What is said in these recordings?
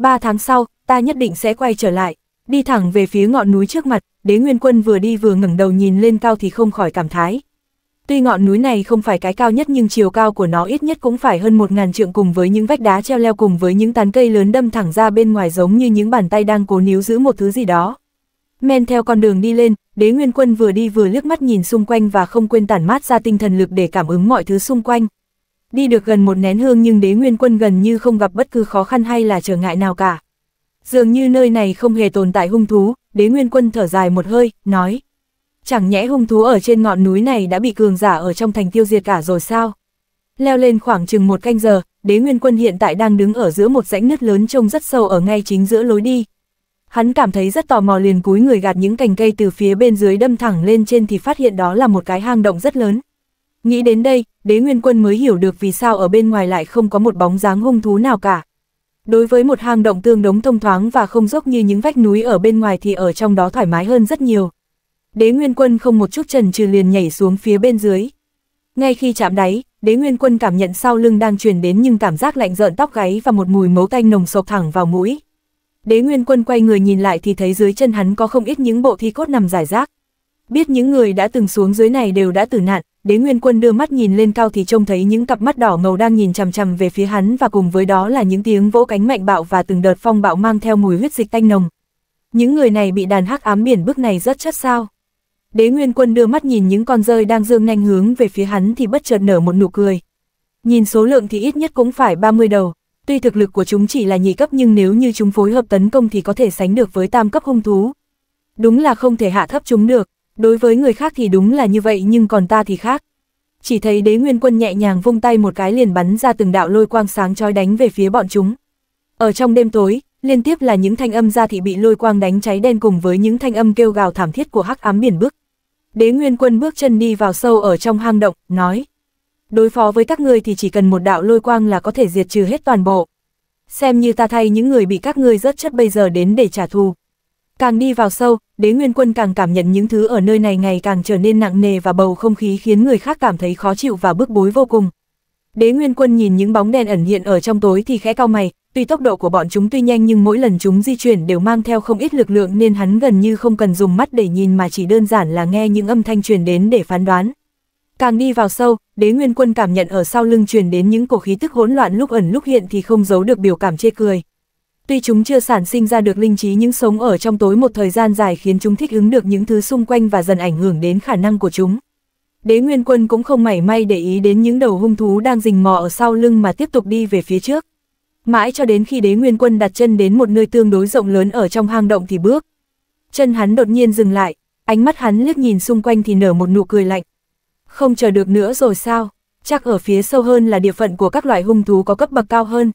ba tháng sau, ta nhất định sẽ quay trở lại. Đi thẳng về phía ngọn núi trước mặt, đế nguyên quân vừa đi vừa ngẩng đầu nhìn lên cao thì không khỏi cảm thái. Tuy ngọn núi này không phải cái cao nhất nhưng chiều cao của nó ít nhất cũng phải hơn một ngàn trượng cùng với những vách đá treo leo cùng với những tán cây lớn đâm thẳng ra bên ngoài giống như những bàn tay đang cố níu giữ một thứ gì đó. Men theo con đường đi lên, đế nguyên quân vừa đi vừa liếc mắt nhìn xung quanh và không quên tản mát ra tinh thần lực để cảm ứng mọi thứ xung quanh đi được gần một nén hương nhưng đế nguyên quân gần như không gặp bất cứ khó khăn hay là trở ngại nào cả. Dường như nơi này không hề tồn tại hung thú, đế nguyên quân thở dài một hơi, nói. Chẳng nhẽ hung thú ở trên ngọn núi này đã bị cường giả ở trong thành tiêu diệt cả rồi sao? Leo lên khoảng chừng một canh giờ, đế nguyên quân hiện tại đang đứng ở giữa một rãnh nứt lớn trông rất sâu ở ngay chính giữa lối đi. Hắn cảm thấy rất tò mò liền cúi người gạt những cành cây từ phía bên dưới đâm thẳng lên trên thì phát hiện đó là một cái hang động rất lớn, Nghĩ đến đây, đế nguyên quân mới hiểu được vì sao ở bên ngoài lại không có một bóng dáng hung thú nào cả. Đối với một hang động tương đống thông thoáng và không dốc như những vách núi ở bên ngoài thì ở trong đó thoải mái hơn rất nhiều. Đế Nguyên Quân không một chút chần chừ liền nhảy xuống phía bên dưới. Ngay khi chạm đáy, Đế Nguyên Quân cảm nhận sau lưng đang truyền đến nhưng cảm giác lạnh rợn tóc gáy và một mùi mấu tanh nồng sộc thẳng vào mũi. Đế Nguyên Quân quay người nhìn lại thì thấy dưới chân hắn có không ít những bộ thi cốt nằm giải rác. Biết những người đã từng xuống dưới này đều đã tử nạn, đế nguyên quân đưa mắt nhìn lên cao thì trông thấy những cặp mắt đỏ ngầu đang nhìn chằm chằm về phía hắn và cùng với đó là những tiếng vỗ cánh mạnh bạo và từng đợt phong bạo mang theo mùi huyết dịch tanh nồng. Những người này bị đàn hắc ám biển bức này rất chất sao. Đế nguyên quân đưa mắt nhìn những con rơi đang dương nhanh hướng về phía hắn thì bất chợt nở một nụ cười. Nhìn số lượng thì ít nhất cũng phải 30 đầu, tuy thực lực của chúng chỉ là nhị cấp nhưng nếu như chúng phối hợp tấn công thì có thể sánh được với tam cấp hung thú. Đúng là không thể hạ thấp chúng được, đối với người khác thì đúng là như vậy nhưng còn ta thì khác. Chỉ thấy đế nguyên quân nhẹ nhàng vung tay một cái liền bắn ra từng đạo lôi quang sáng trói đánh về phía bọn chúng. Ở trong đêm tối, liên tiếp là những thanh âm ra thị bị lôi quang đánh cháy đen cùng với những thanh âm kêu gào thảm thiết của hắc ám biển bức. Đế Nguyên Quân bước chân đi vào sâu ở trong hang động, nói. Đối phó với các ngươi thì chỉ cần một đạo lôi quang là có thể diệt trừ hết toàn bộ. Xem như ta thay những người bị các ngươi rớt chất bây giờ đến để trả thù. Càng đi vào sâu, đế nguyên quân càng cảm nhận những thứ ở nơi này ngày càng trở nên nặng nề và bầu không khí khiến người khác cảm thấy khó chịu và bức bối vô cùng. Đế nguyên quân nhìn những bóng đen ẩn hiện ở trong tối thì khẽ cao mày, tuy tốc độ của bọn chúng tuy nhanh nhưng mỗi lần chúng di chuyển đều mang theo không ít lực lượng nên hắn gần như không cần dùng mắt để nhìn mà chỉ đơn giản là nghe những âm thanh truyền đến để phán đoán. Càng đi vào sâu, đế nguyên quân cảm nhận ở sau lưng truyền đến những cổ khí tức hỗn loạn lúc ẩn lúc hiện thì không giấu được biểu cảm chê cười. Tuy chúng chưa sản sinh ra được linh trí nhưng sống ở trong tối một thời gian dài khiến chúng thích ứng được những thứ xung quanh và dần ảnh hưởng đến khả năng của chúng. Đế Nguyên Quân cũng không mảy may để ý đến những đầu hung thú đang rình mò ở sau lưng mà tiếp tục đi về phía trước. Mãi cho đến khi Đế Nguyên Quân đặt chân đến một nơi tương đối rộng lớn ở trong hang động thì bước. Chân hắn đột nhiên dừng lại, ánh mắt hắn liếc nhìn xung quanh thì nở một nụ cười lạnh. Không chờ được nữa rồi sao? Chắc ở phía sâu hơn là địa phận của các loại hung thú có cấp bậc cao hơn,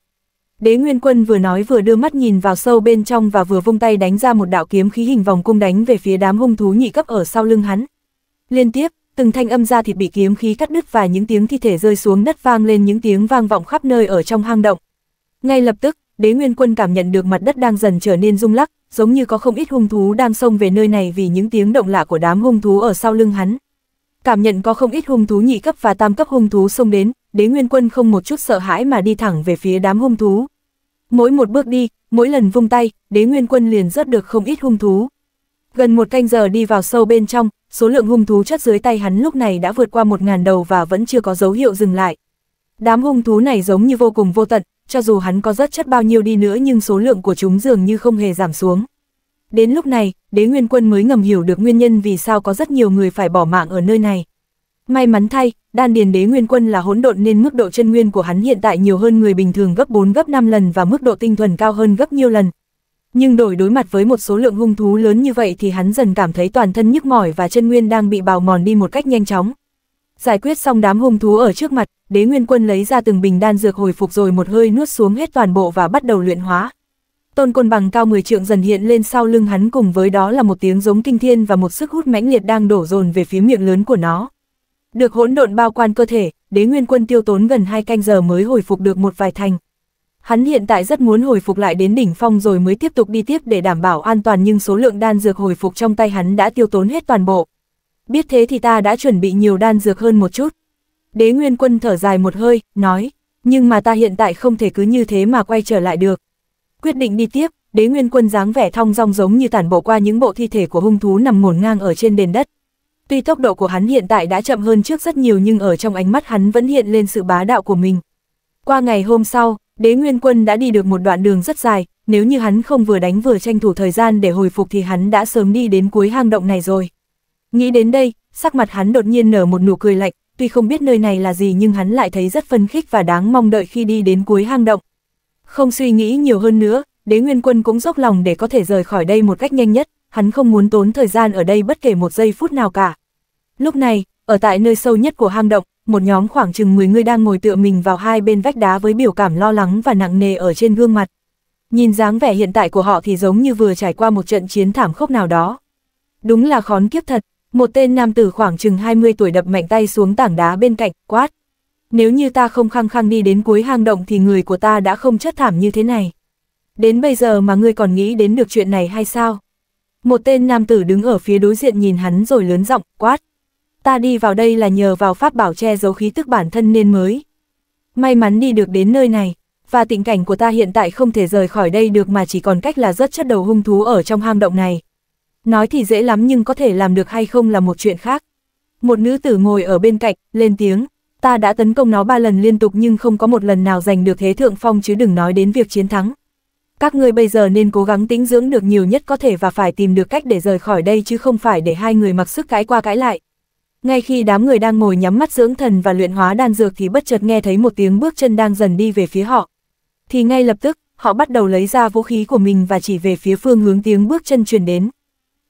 Đế Nguyên Quân vừa nói vừa đưa mắt nhìn vào sâu bên trong và vừa vung tay đánh ra một đạo kiếm khí hình vòng cung đánh về phía đám hung thú nhị cấp ở sau lưng hắn. Liên tiếp, từng thanh âm ra thịt bị kiếm khí cắt đứt và những tiếng thi thể rơi xuống đất vang lên những tiếng vang vọng khắp nơi ở trong hang động. Ngay lập tức, Đế Nguyên Quân cảm nhận được mặt đất đang dần trở nên rung lắc, giống như có không ít hung thú đang xông về nơi này vì những tiếng động lạ của đám hung thú ở sau lưng hắn cảm nhận có không ít hung thú nhị cấp và tam cấp hung thú xông đến, đế nguyên quân không một chút sợ hãi mà đi thẳng về phía đám hung thú. Mỗi một bước đi, mỗi lần vung tay, đế nguyên quân liền rớt được không ít hung thú. Gần một canh giờ đi vào sâu bên trong, số lượng hung thú chất dưới tay hắn lúc này đã vượt qua một ngàn đầu và vẫn chưa có dấu hiệu dừng lại. Đám hung thú này giống như vô cùng vô tận, cho dù hắn có rất chất bao nhiêu đi nữa nhưng số lượng của chúng dường như không hề giảm xuống. Đến lúc này, đế nguyên quân mới ngầm hiểu được nguyên nhân vì sao có rất nhiều người phải bỏ mạng ở nơi này. May mắn thay, đan điền đế nguyên quân là hỗn độn nên mức độ chân nguyên của hắn hiện tại nhiều hơn người bình thường gấp 4 gấp 5 lần và mức độ tinh thuần cao hơn gấp nhiều lần. Nhưng đổi đối mặt với một số lượng hung thú lớn như vậy thì hắn dần cảm thấy toàn thân nhức mỏi và chân nguyên đang bị bào mòn đi một cách nhanh chóng. Giải quyết xong đám hung thú ở trước mặt, đế nguyên quân lấy ra từng bình đan dược hồi phục rồi một hơi nuốt xuống hết toàn bộ và bắt đầu luyện hóa. Tôn côn bằng cao 10 trượng dần hiện lên sau lưng hắn cùng với đó là một tiếng giống kinh thiên và một sức hút mãnh liệt đang đổ dồn về phía miệng lớn của nó. Được hỗn độn bao quan cơ thể, đế nguyên quân tiêu tốn gần hai canh giờ mới hồi phục được một vài thành. Hắn hiện tại rất muốn hồi phục lại đến đỉnh phong rồi mới tiếp tục đi tiếp để đảm bảo an toàn nhưng số lượng đan dược hồi phục trong tay hắn đã tiêu tốn hết toàn bộ. Biết thế thì ta đã chuẩn bị nhiều đan dược hơn một chút. Đế nguyên quân thở dài một hơi, nói, nhưng mà ta hiện tại không thể cứ như thế mà quay trở lại được, Quyết định đi tiếp, đế nguyên quân dáng vẻ thong dong giống như tản bộ qua những bộ thi thể của hung thú nằm ngổn ngang ở trên nền đất. Tuy tốc độ của hắn hiện tại đã chậm hơn trước rất nhiều nhưng ở trong ánh mắt hắn vẫn hiện lên sự bá đạo của mình. Qua ngày hôm sau, đế nguyên quân đã đi được một đoạn đường rất dài, nếu như hắn không vừa đánh vừa tranh thủ thời gian để hồi phục thì hắn đã sớm đi đến cuối hang động này rồi. Nghĩ đến đây, sắc mặt hắn đột nhiên nở một nụ cười lạnh, tuy không biết nơi này là gì nhưng hắn lại thấy rất phân khích và đáng mong đợi khi đi đến cuối hang động. Không suy nghĩ nhiều hơn nữa, đế nguyên quân cũng dốc lòng để có thể rời khỏi đây một cách nhanh nhất, hắn không muốn tốn thời gian ở đây bất kể một giây phút nào cả. Lúc này, ở tại nơi sâu nhất của hang động, một nhóm khoảng chừng 10 người đang ngồi tựa mình vào hai bên vách đá với biểu cảm lo lắng và nặng nề ở trên gương mặt. Nhìn dáng vẻ hiện tại của họ thì giống như vừa trải qua một trận chiến thảm khốc nào đó. Đúng là khón kiếp thật, một tên nam tử khoảng chừng 20 tuổi đập mạnh tay xuống tảng đá bên cạnh, quát, nếu như ta không khăng khăng đi đến cuối hang động thì người của ta đã không chất thảm như thế này. Đến bây giờ mà ngươi còn nghĩ đến được chuyện này hay sao? Một tên nam tử đứng ở phía đối diện nhìn hắn rồi lớn giọng quát. Ta đi vào đây là nhờ vào pháp bảo che giấu khí tức bản thân nên mới. May mắn đi được đến nơi này, và tình cảnh của ta hiện tại không thể rời khỏi đây được mà chỉ còn cách là rất chất đầu hung thú ở trong hang động này. Nói thì dễ lắm nhưng có thể làm được hay không là một chuyện khác. Một nữ tử ngồi ở bên cạnh, lên tiếng ta đã tấn công nó ba lần liên tục nhưng không có một lần nào giành được thế thượng phong chứ đừng nói đến việc chiến thắng. Các ngươi bây giờ nên cố gắng tĩnh dưỡng được nhiều nhất có thể và phải tìm được cách để rời khỏi đây chứ không phải để hai người mặc sức cãi qua cãi lại. Ngay khi đám người đang ngồi nhắm mắt dưỡng thần và luyện hóa đan dược thì bất chợt nghe thấy một tiếng bước chân đang dần đi về phía họ. Thì ngay lập tức, họ bắt đầu lấy ra vũ khí của mình và chỉ về phía phương hướng tiếng bước chân truyền đến.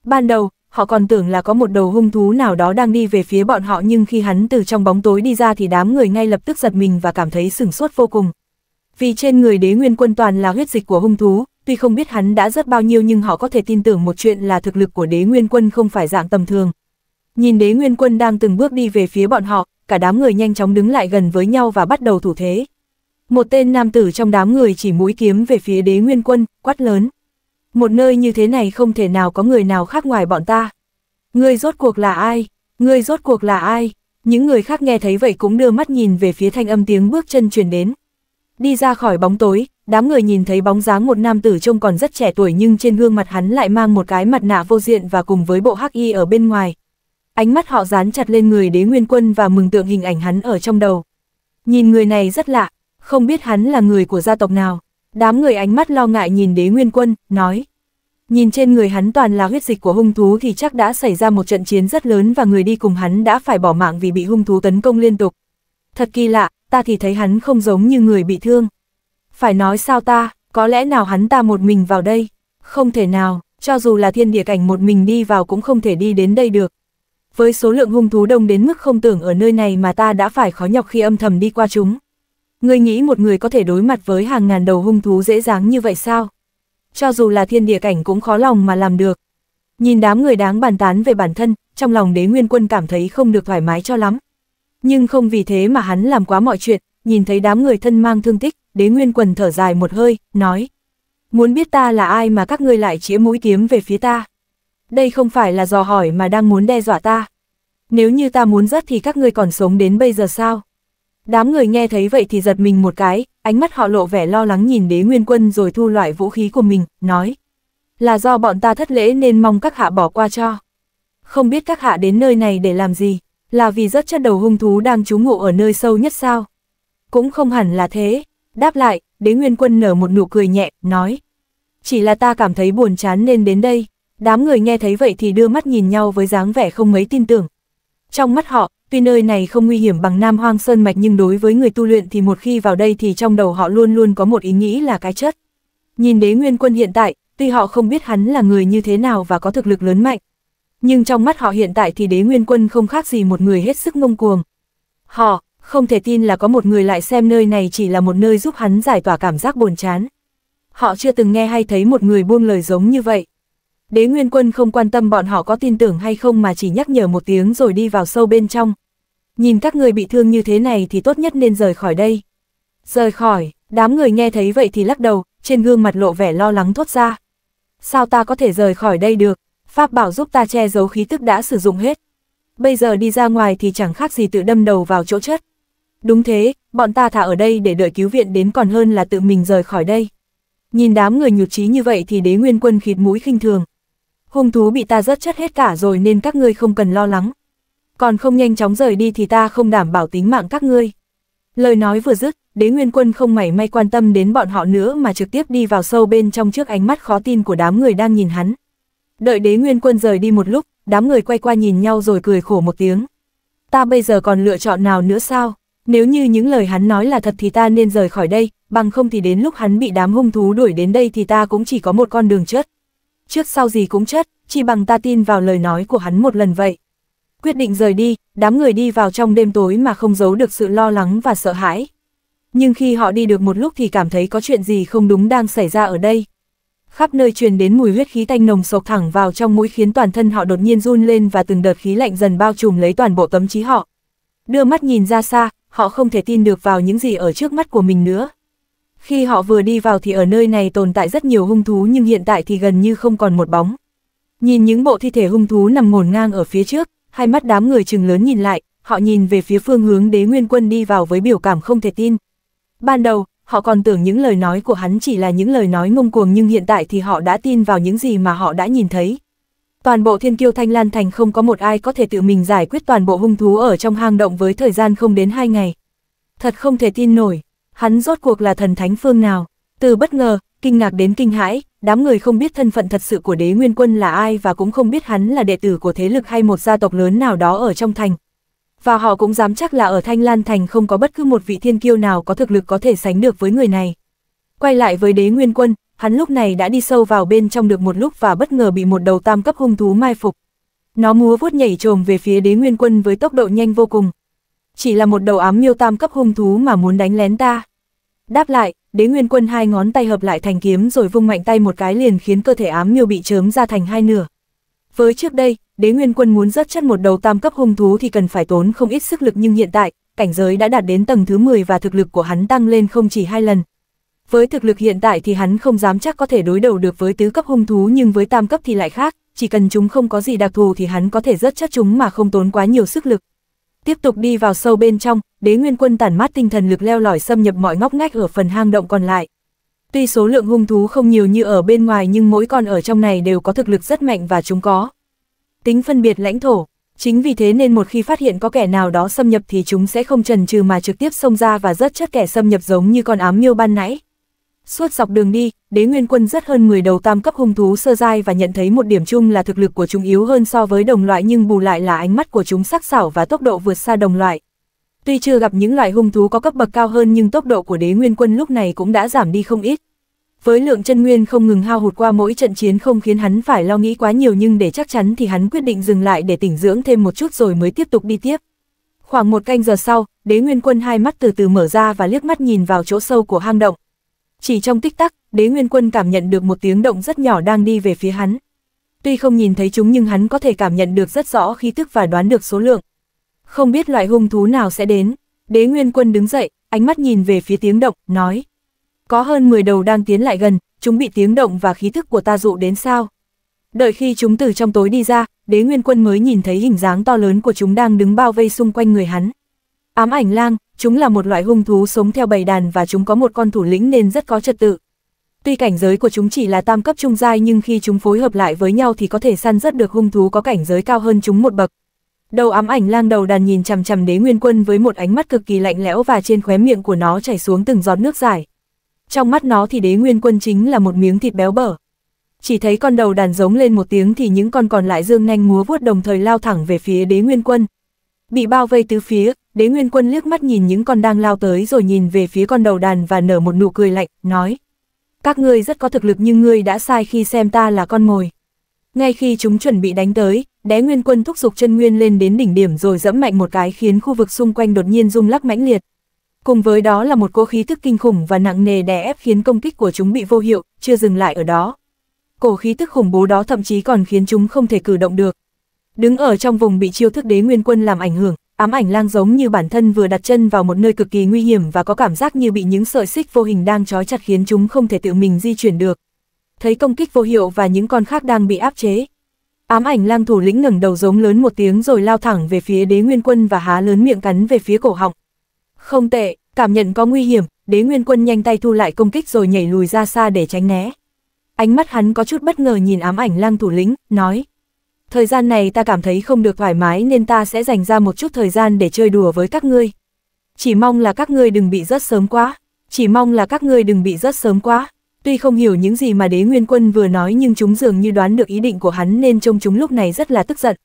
Ban đầu, họ còn tưởng là có một đầu hung thú nào đó đang đi về phía bọn họ nhưng khi hắn từ trong bóng tối đi ra thì đám người ngay lập tức giật mình và cảm thấy sửng sốt vô cùng. Vì trên người đế nguyên quân toàn là huyết dịch của hung thú, tuy không biết hắn đã rất bao nhiêu nhưng họ có thể tin tưởng một chuyện là thực lực của đế nguyên quân không phải dạng tầm thường. Nhìn đế nguyên quân đang từng bước đi về phía bọn họ, cả đám người nhanh chóng đứng lại gần với nhau và bắt đầu thủ thế. Một tên nam tử trong đám người chỉ mũi kiếm về phía đế nguyên quân, quát lớn một nơi như thế này không thể nào có người nào khác ngoài bọn ta. Ngươi rốt cuộc là ai? Ngươi rốt cuộc là ai? Những người khác nghe thấy vậy cũng đưa mắt nhìn về phía thanh âm tiếng bước chân truyền đến. Đi ra khỏi bóng tối, đám người nhìn thấy bóng dáng một nam tử trông còn rất trẻ tuổi nhưng trên gương mặt hắn lại mang một cái mặt nạ vô diện và cùng với bộ hắc y ở bên ngoài. Ánh mắt họ dán chặt lên người đế nguyên quân và mừng tượng hình ảnh hắn ở trong đầu. Nhìn người này rất lạ, không biết hắn là người của gia tộc nào. Đám người ánh mắt lo ngại nhìn đế nguyên quân, nói. Nhìn trên người hắn toàn là huyết dịch của hung thú thì chắc đã xảy ra một trận chiến rất lớn và người đi cùng hắn đã phải bỏ mạng vì bị hung thú tấn công liên tục. Thật kỳ lạ, ta thì thấy hắn không giống như người bị thương. Phải nói sao ta, có lẽ nào hắn ta một mình vào đây? Không thể nào, cho dù là thiên địa cảnh một mình đi vào cũng không thể đi đến đây được. Với số lượng hung thú đông đến mức không tưởng ở nơi này mà ta đã phải khó nhọc khi âm thầm đi qua chúng. Ngươi nghĩ một người có thể đối mặt với hàng ngàn đầu hung thú dễ dàng như vậy sao? Cho dù là thiên địa cảnh cũng khó lòng mà làm được. Nhìn đám người đáng bàn tán về bản thân, trong lòng đế nguyên quân cảm thấy không được thoải mái cho lắm. Nhưng không vì thế mà hắn làm quá mọi chuyện, nhìn thấy đám người thân mang thương tích, đế nguyên quần thở dài một hơi, nói. Muốn biết ta là ai mà các ngươi lại chĩa mũi kiếm về phía ta? Đây không phải là dò hỏi mà đang muốn đe dọa ta. Nếu như ta muốn rất thì các ngươi còn sống đến bây giờ sao? Đám người nghe thấy vậy thì giật mình một cái, ánh mắt họ lộ vẻ lo lắng nhìn đế nguyên quân rồi thu loại vũ khí của mình, nói. Là do bọn ta thất lễ nên mong các hạ bỏ qua cho. Không biết các hạ đến nơi này để làm gì, là vì rất chất đầu hung thú đang trú ngụ ở nơi sâu nhất sao. Cũng không hẳn là thế, đáp lại, đế nguyên quân nở một nụ cười nhẹ, nói. Chỉ là ta cảm thấy buồn chán nên đến đây, đám người nghe thấy vậy thì đưa mắt nhìn nhau với dáng vẻ không mấy tin tưởng. Trong mắt họ, Tuy nơi này không nguy hiểm bằng Nam Hoang Sơn Mạch nhưng đối với người tu luyện thì một khi vào đây thì trong đầu họ luôn luôn có một ý nghĩ là cái chất. Nhìn đế nguyên quân hiện tại, tuy họ không biết hắn là người như thế nào và có thực lực lớn mạnh. Nhưng trong mắt họ hiện tại thì đế nguyên quân không khác gì một người hết sức ngông cuồng. Họ, không thể tin là có một người lại xem nơi này chỉ là một nơi giúp hắn giải tỏa cảm giác buồn chán. Họ chưa từng nghe hay thấy một người buông lời giống như vậy. Đế Nguyên Quân không quan tâm bọn họ có tin tưởng hay không mà chỉ nhắc nhở một tiếng rồi đi vào sâu bên trong. Nhìn các người bị thương như thế này thì tốt nhất nên rời khỏi đây. Rời khỏi, đám người nghe thấy vậy thì lắc đầu, trên gương mặt lộ vẻ lo lắng thốt ra. Sao ta có thể rời khỏi đây được, Pháp bảo giúp ta che giấu khí tức đã sử dụng hết. Bây giờ đi ra ngoài thì chẳng khác gì tự đâm đầu vào chỗ chất. Đúng thế, bọn ta thả ở đây để đợi cứu viện đến còn hơn là tự mình rời khỏi đây. Nhìn đám người nhụt chí như vậy thì đế nguyên quân khịt mũi khinh thường, hung thú bị ta rất chất hết cả rồi nên các ngươi không cần lo lắng. Còn không nhanh chóng rời đi thì ta không đảm bảo tính mạng các ngươi. Lời nói vừa dứt, đế nguyên quân không mảy may quan tâm đến bọn họ nữa mà trực tiếp đi vào sâu bên trong trước ánh mắt khó tin của đám người đang nhìn hắn. Đợi đế nguyên quân rời đi một lúc, đám người quay qua nhìn nhau rồi cười khổ một tiếng. Ta bây giờ còn lựa chọn nào nữa sao? Nếu như những lời hắn nói là thật thì ta nên rời khỏi đây, bằng không thì đến lúc hắn bị đám hung thú đuổi đến đây thì ta cũng chỉ có một con đường chết trước sau gì cũng chất, chỉ bằng ta tin vào lời nói của hắn một lần vậy. Quyết định rời đi, đám người đi vào trong đêm tối mà không giấu được sự lo lắng và sợ hãi. Nhưng khi họ đi được một lúc thì cảm thấy có chuyện gì không đúng đang xảy ra ở đây. Khắp nơi truyền đến mùi huyết khí tanh nồng sộc thẳng vào trong mũi khiến toàn thân họ đột nhiên run lên và từng đợt khí lạnh dần bao trùm lấy toàn bộ tấm trí họ. Đưa mắt nhìn ra xa, họ không thể tin được vào những gì ở trước mắt của mình nữa. Khi họ vừa đi vào thì ở nơi này tồn tại rất nhiều hung thú nhưng hiện tại thì gần như không còn một bóng. Nhìn những bộ thi thể hung thú nằm ngổn ngang ở phía trước, hai mắt đám người chừng lớn nhìn lại, họ nhìn về phía phương hướng đế nguyên quân đi vào với biểu cảm không thể tin. Ban đầu, họ còn tưởng những lời nói của hắn chỉ là những lời nói ngông cuồng nhưng hiện tại thì họ đã tin vào những gì mà họ đã nhìn thấy. Toàn bộ thiên kiêu thanh lan thành không có một ai có thể tự mình giải quyết toàn bộ hung thú ở trong hang động với thời gian không đến hai ngày. Thật không thể tin nổi hắn rốt cuộc là thần thánh phương nào. Từ bất ngờ, kinh ngạc đến kinh hãi, đám người không biết thân phận thật sự của đế nguyên quân là ai và cũng không biết hắn là đệ tử của thế lực hay một gia tộc lớn nào đó ở trong thành. Và họ cũng dám chắc là ở Thanh Lan Thành không có bất cứ một vị thiên kiêu nào có thực lực có thể sánh được với người này. Quay lại với đế nguyên quân, hắn lúc này đã đi sâu vào bên trong được một lúc và bất ngờ bị một đầu tam cấp hung thú mai phục. Nó múa vuốt nhảy trồm về phía đế nguyên quân với tốc độ nhanh vô cùng, chỉ là một đầu ám miêu tam cấp hung thú mà muốn đánh lén ta. Đáp lại, đế nguyên quân hai ngón tay hợp lại thành kiếm rồi vung mạnh tay một cái liền khiến cơ thể ám miêu bị chớm ra thành hai nửa. Với trước đây, đế nguyên quân muốn rớt chất một đầu tam cấp hung thú thì cần phải tốn không ít sức lực nhưng hiện tại, cảnh giới đã đạt đến tầng thứ 10 và thực lực của hắn tăng lên không chỉ hai lần. Với thực lực hiện tại thì hắn không dám chắc có thể đối đầu được với tứ cấp hung thú nhưng với tam cấp thì lại khác, chỉ cần chúng không có gì đặc thù thì hắn có thể rớt chất chúng mà không tốn quá nhiều sức lực. Tiếp tục đi vào sâu bên trong, đế nguyên quân tản mát tinh thần lực leo lỏi xâm nhập mọi ngóc ngách ở phần hang động còn lại. Tuy số lượng hung thú không nhiều như ở bên ngoài nhưng mỗi con ở trong này đều có thực lực rất mạnh và chúng có. Tính phân biệt lãnh thổ, chính vì thế nên một khi phát hiện có kẻ nào đó xâm nhập thì chúng sẽ không chần chừ mà trực tiếp xông ra và rất chất kẻ xâm nhập giống như con ám miêu ban nãy. Suốt dọc đường đi, đế nguyên quân rất hơn 10 đầu tam cấp hung thú sơ giai và nhận thấy một điểm chung là thực lực của chúng yếu hơn so với đồng loại nhưng bù lại là ánh mắt của chúng sắc sảo và tốc độ vượt xa đồng loại. Tuy chưa gặp những loài hung thú có cấp bậc cao hơn nhưng tốc độ của đế nguyên quân lúc này cũng đã giảm đi không ít. Với lượng chân nguyên không ngừng hao hụt qua mỗi trận chiến không khiến hắn phải lo nghĩ quá nhiều nhưng để chắc chắn thì hắn quyết định dừng lại để tỉnh dưỡng thêm một chút rồi mới tiếp tục đi tiếp. Khoảng một canh giờ sau, đế nguyên quân hai mắt từ từ mở ra và liếc mắt nhìn vào chỗ sâu của hang động, chỉ trong tích tắc, đế nguyên quân cảm nhận được một tiếng động rất nhỏ đang đi về phía hắn. Tuy không nhìn thấy chúng nhưng hắn có thể cảm nhận được rất rõ khí tức và đoán được số lượng. Không biết loại hung thú nào sẽ đến. Đế nguyên quân đứng dậy, ánh mắt nhìn về phía tiếng động, nói. Có hơn 10 đầu đang tiến lại gần, chúng bị tiếng động và khí thức của ta dụ đến sao. Đợi khi chúng từ trong tối đi ra, đế nguyên quân mới nhìn thấy hình dáng to lớn của chúng đang đứng bao vây xung quanh người hắn. Ám ảnh lang, chúng là một loại hung thú sống theo bầy đàn và chúng có một con thủ lĩnh nên rất có trật tự. Tuy cảnh giới của chúng chỉ là tam cấp trung giai nhưng khi chúng phối hợp lại với nhau thì có thể săn rất được hung thú có cảnh giới cao hơn chúng một bậc. Đầu ám ảnh lang đầu đàn nhìn chằm chằm đế nguyên quân với một ánh mắt cực kỳ lạnh lẽo và trên khóe miệng của nó chảy xuống từng giọt nước dài. Trong mắt nó thì đế nguyên quân chính là một miếng thịt béo bở. Chỉ thấy con đầu đàn giống lên một tiếng thì những con còn lại dương nhanh múa vuốt đồng thời lao thẳng về phía đế nguyên quân, Bị bao vây tứ phía, đế nguyên quân liếc mắt nhìn những con đang lao tới rồi nhìn về phía con đầu đàn và nở một nụ cười lạnh, nói. Các ngươi rất có thực lực nhưng ngươi đã sai khi xem ta là con mồi. Ngay khi chúng chuẩn bị đánh tới, đế nguyên quân thúc giục chân nguyên lên đến đỉnh điểm rồi dẫm mạnh một cái khiến khu vực xung quanh đột nhiên rung lắc mãnh liệt. Cùng với đó là một cỗ khí thức kinh khủng và nặng nề đè ép khiến công kích của chúng bị vô hiệu, chưa dừng lại ở đó. Cổ khí thức khủng bố đó thậm chí còn khiến chúng không thể cử động được. Đứng ở trong vùng bị chiêu thức đế nguyên quân làm ảnh hưởng, ám ảnh lang giống như bản thân vừa đặt chân vào một nơi cực kỳ nguy hiểm và có cảm giác như bị những sợi xích vô hình đang trói chặt khiến chúng không thể tự mình di chuyển được. Thấy công kích vô hiệu và những con khác đang bị áp chế. Ám ảnh lang thủ lĩnh ngẩng đầu giống lớn một tiếng rồi lao thẳng về phía đế nguyên quân và há lớn miệng cắn về phía cổ họng. Không tệ, cảm nhận có nguy hiểm, đế nguyên quân nhanh tay thu lại công kích rồi nhảy lùi ra xa để tránh né. Ánh mắt hắn có chút bất ngờ nhìn ám ảnh lang thủ lĩnh, nói, thời gian này ta cảm thấy không được thoải mái nên ta sẽ dành ra một chút thời gian để chơi đùa với các ngươi. Chỉ mong là các ngươi đừng bị rớt sớm quá, chỉ mong là các ngươi đừng bị rớt sớm quá. Tuy không hiểu những gì mà đế nguyên quân vừa nói nhưng chúng dường như đoán được ý định của hắn nên trông chúng lúc này rất là tức giận.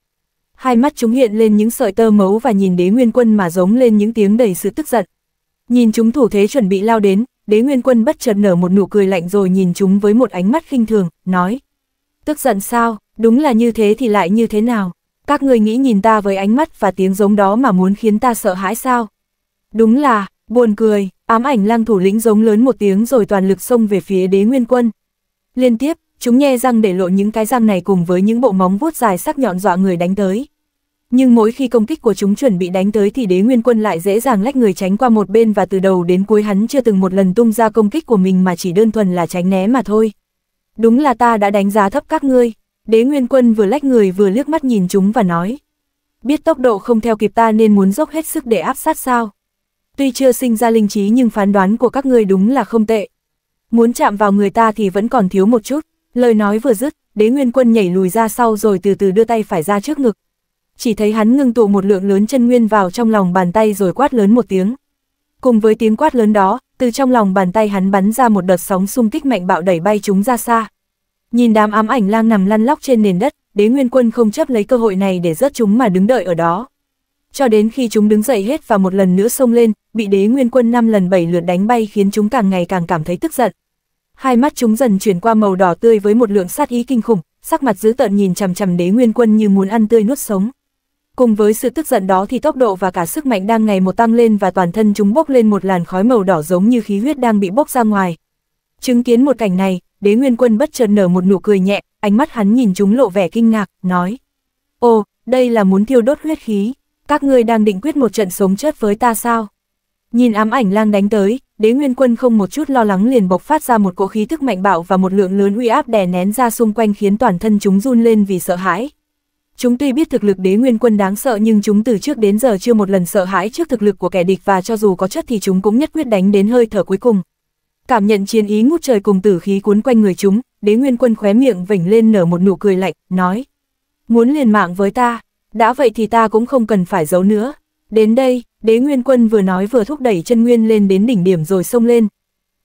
Hai mắt chúng hiện lên những sợi tơ mấu và nhìn đế nguyên quân mà giống lên những tiếng đầy sự tức giận. Nhìn chúng thủ thế chuẩn bị lao đến, đế nguyên quân bất chợt nở một nụ cười lạnh rồi nhìn chúng với một ánh mắt khinh thường, nói tức giận sao, đúng là như thế thì lại như thế nào, các người nghĩ nhìn ta với ánh mắt và tiếng giống đó mà muốn khiến ta sợ hãi sao. Đúng là, buồn cười, ám ảnh lăng thủ lĩnh giống lớn một tiếng rồi toàn lực xông về phía đế nguyên quân. Liên tiếp, chúng nhe răng để lộ những cái răng này cùng với những bộ móng vuốt dài sắc nhọn dọa người đánh tới. Nhưng mỗi khi công kích của chúng chuẩn bị đánh tới thì đế nguyên quân lại dễ dàng lách người tránh qua một bên và từ đầu đến cuối hắn chưa từng một lần tung ra công kích của mình mà chỉ đơn thuần là tránh né mà thôi đúng là ta đã đánh giá thấp các ngươi. Đế Nguyên Quân vừa lách người vừa liếc mắt nhìn chúng và nói. Biết tốc độ không theo kịp ta nên muốn dốc hết sức để áp sát sao. Tuy chưa sinh ra linh trí nhưng phán đoán của các ngươi đúng là không tệ. Muốn chạm vào người ta thì vẫn còn thiếu một chút. Lời nói vừa dứt, đế nguyên quân nhảy lùi ra sau rồi từ từ đưa tay phải ra trước ngực. Chỉ thấy hắn ngưng tụ một lượng lớn chân nguyên vào trong lòng bàn tay rồi quát lớn một tiếng. Cùng với tiếng quát lớn đó, từ trong lòng bàn tay hắn bắn ra một đợt sóng xung kích mạnh bạo đẩy bay chúng ra xa. Nhìn đám ám ảnh lang nằm lăn lóc trên nền đất, đế nguyên quân không chấp lấy cơ hội này để rớt chúng mà đứng đợi ở đó. Cho đến khi chúng đứng dậy hết và một lần nữa xông lên, bị đế nguyên quân 5 lần 7 lượt đánh bay khiến chúng càng ngày càng cảm thấy tức giận. Hai mắt chúng dần chuyển qua màu đỏ tươi với một lượng sát ý kinh khủng, sắc mặt dữ tợn nhìn chằm chằm đế nguyên quân như muốn ăn tươi nuốt sống. Cùng với sự tức giận đó thì tốc độ và cả sức mạnh đang ngày một tăng lên và toàn thân chúng bốc lên một làn khói màu đỏ giống như khí huyết đang bị bốc ra ngoài. Chứng kiến một cảnh này, đế nguyên quân bất chợt nở một nụ cười nhẹ, ánh mắt hắn nhìn chúng lộ vẻ kinh ngạc, nói. Ồ, đây là muốn thiêu đốt huyết khí, các ngươi đang định quyết một trận sống chết với ta sao? Nhìn ám ảnh lang đánh tới, đế nguyên quân không một chút lo lắng liền bộc phát ra một cỗ khí tức mạnh bạo và một lượng lớn uy áp đè nén ra xung quanh khiến toàn thân chúng run lên vì sợ hãi. Chúng tuy biết thực lực đế nguyên quân đáng sợ nhưng chúng từ trước đến giờ chưa một lần sợ hãi trước thực lực của kẻ địch và cho dù có chất thì chúng cũng nhất quyết đánh đến hơi thở cuối cùng. Cảm nhận chiến ý ngút trời cùng tử khí cuốn quanh người chúng, đế nguyên quân khóe miệng vểnh lên nở một nụ cười lạnh, nói. Muốn liền mạng với ta, đã vậy thì ta cũng không cần phải giấu nữa. Đến đây, đế nguyên quân vừa nói vừa thúc đẩy chân nguyên lên đến đỉnh điểm rồi xông lên.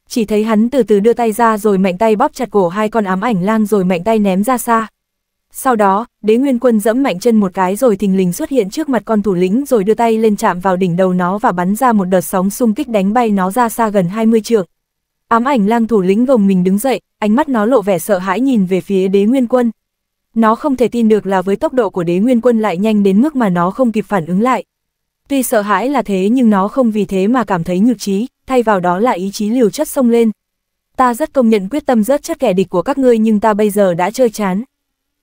Chỉ thấy hắn từ từ đưa tay ra rồi mạnh tay bóp chặt cổ hai con ám ảnh lang rồi mạnh tay ném ra xa. Sau đó, đế nguyên quân dẫm mạnh chân một cái rồi thình lình xuất hiện trước mặt con thủ lĩnh rồi đưa tay lên chạm vào đỉnh đầu nó và bắn ra một đợt sóng xung kích đánh bay nó ra xa gần 20 trượng. Ám ảnh lang thủ lĩnh gồng mình đứng dậy, ánh mắt nó lộ vẻ sợ hãi nhìn về phía đế nguyên quân. Nó không thể tin được là với tốc độ của đế nguyên quân lại nhanh đến mức mà nó không kịp phản ứng lại. Tuy sợ hãi là thế nhưng nó không vì thế mà cảm thấy nhược trí, thay vào đó là ý chí liều chất sông lên. Ta rất công nhận quyết tâm rất chất kẻ địch của các ngươi nhưng ta bây giờ đã chơi chán,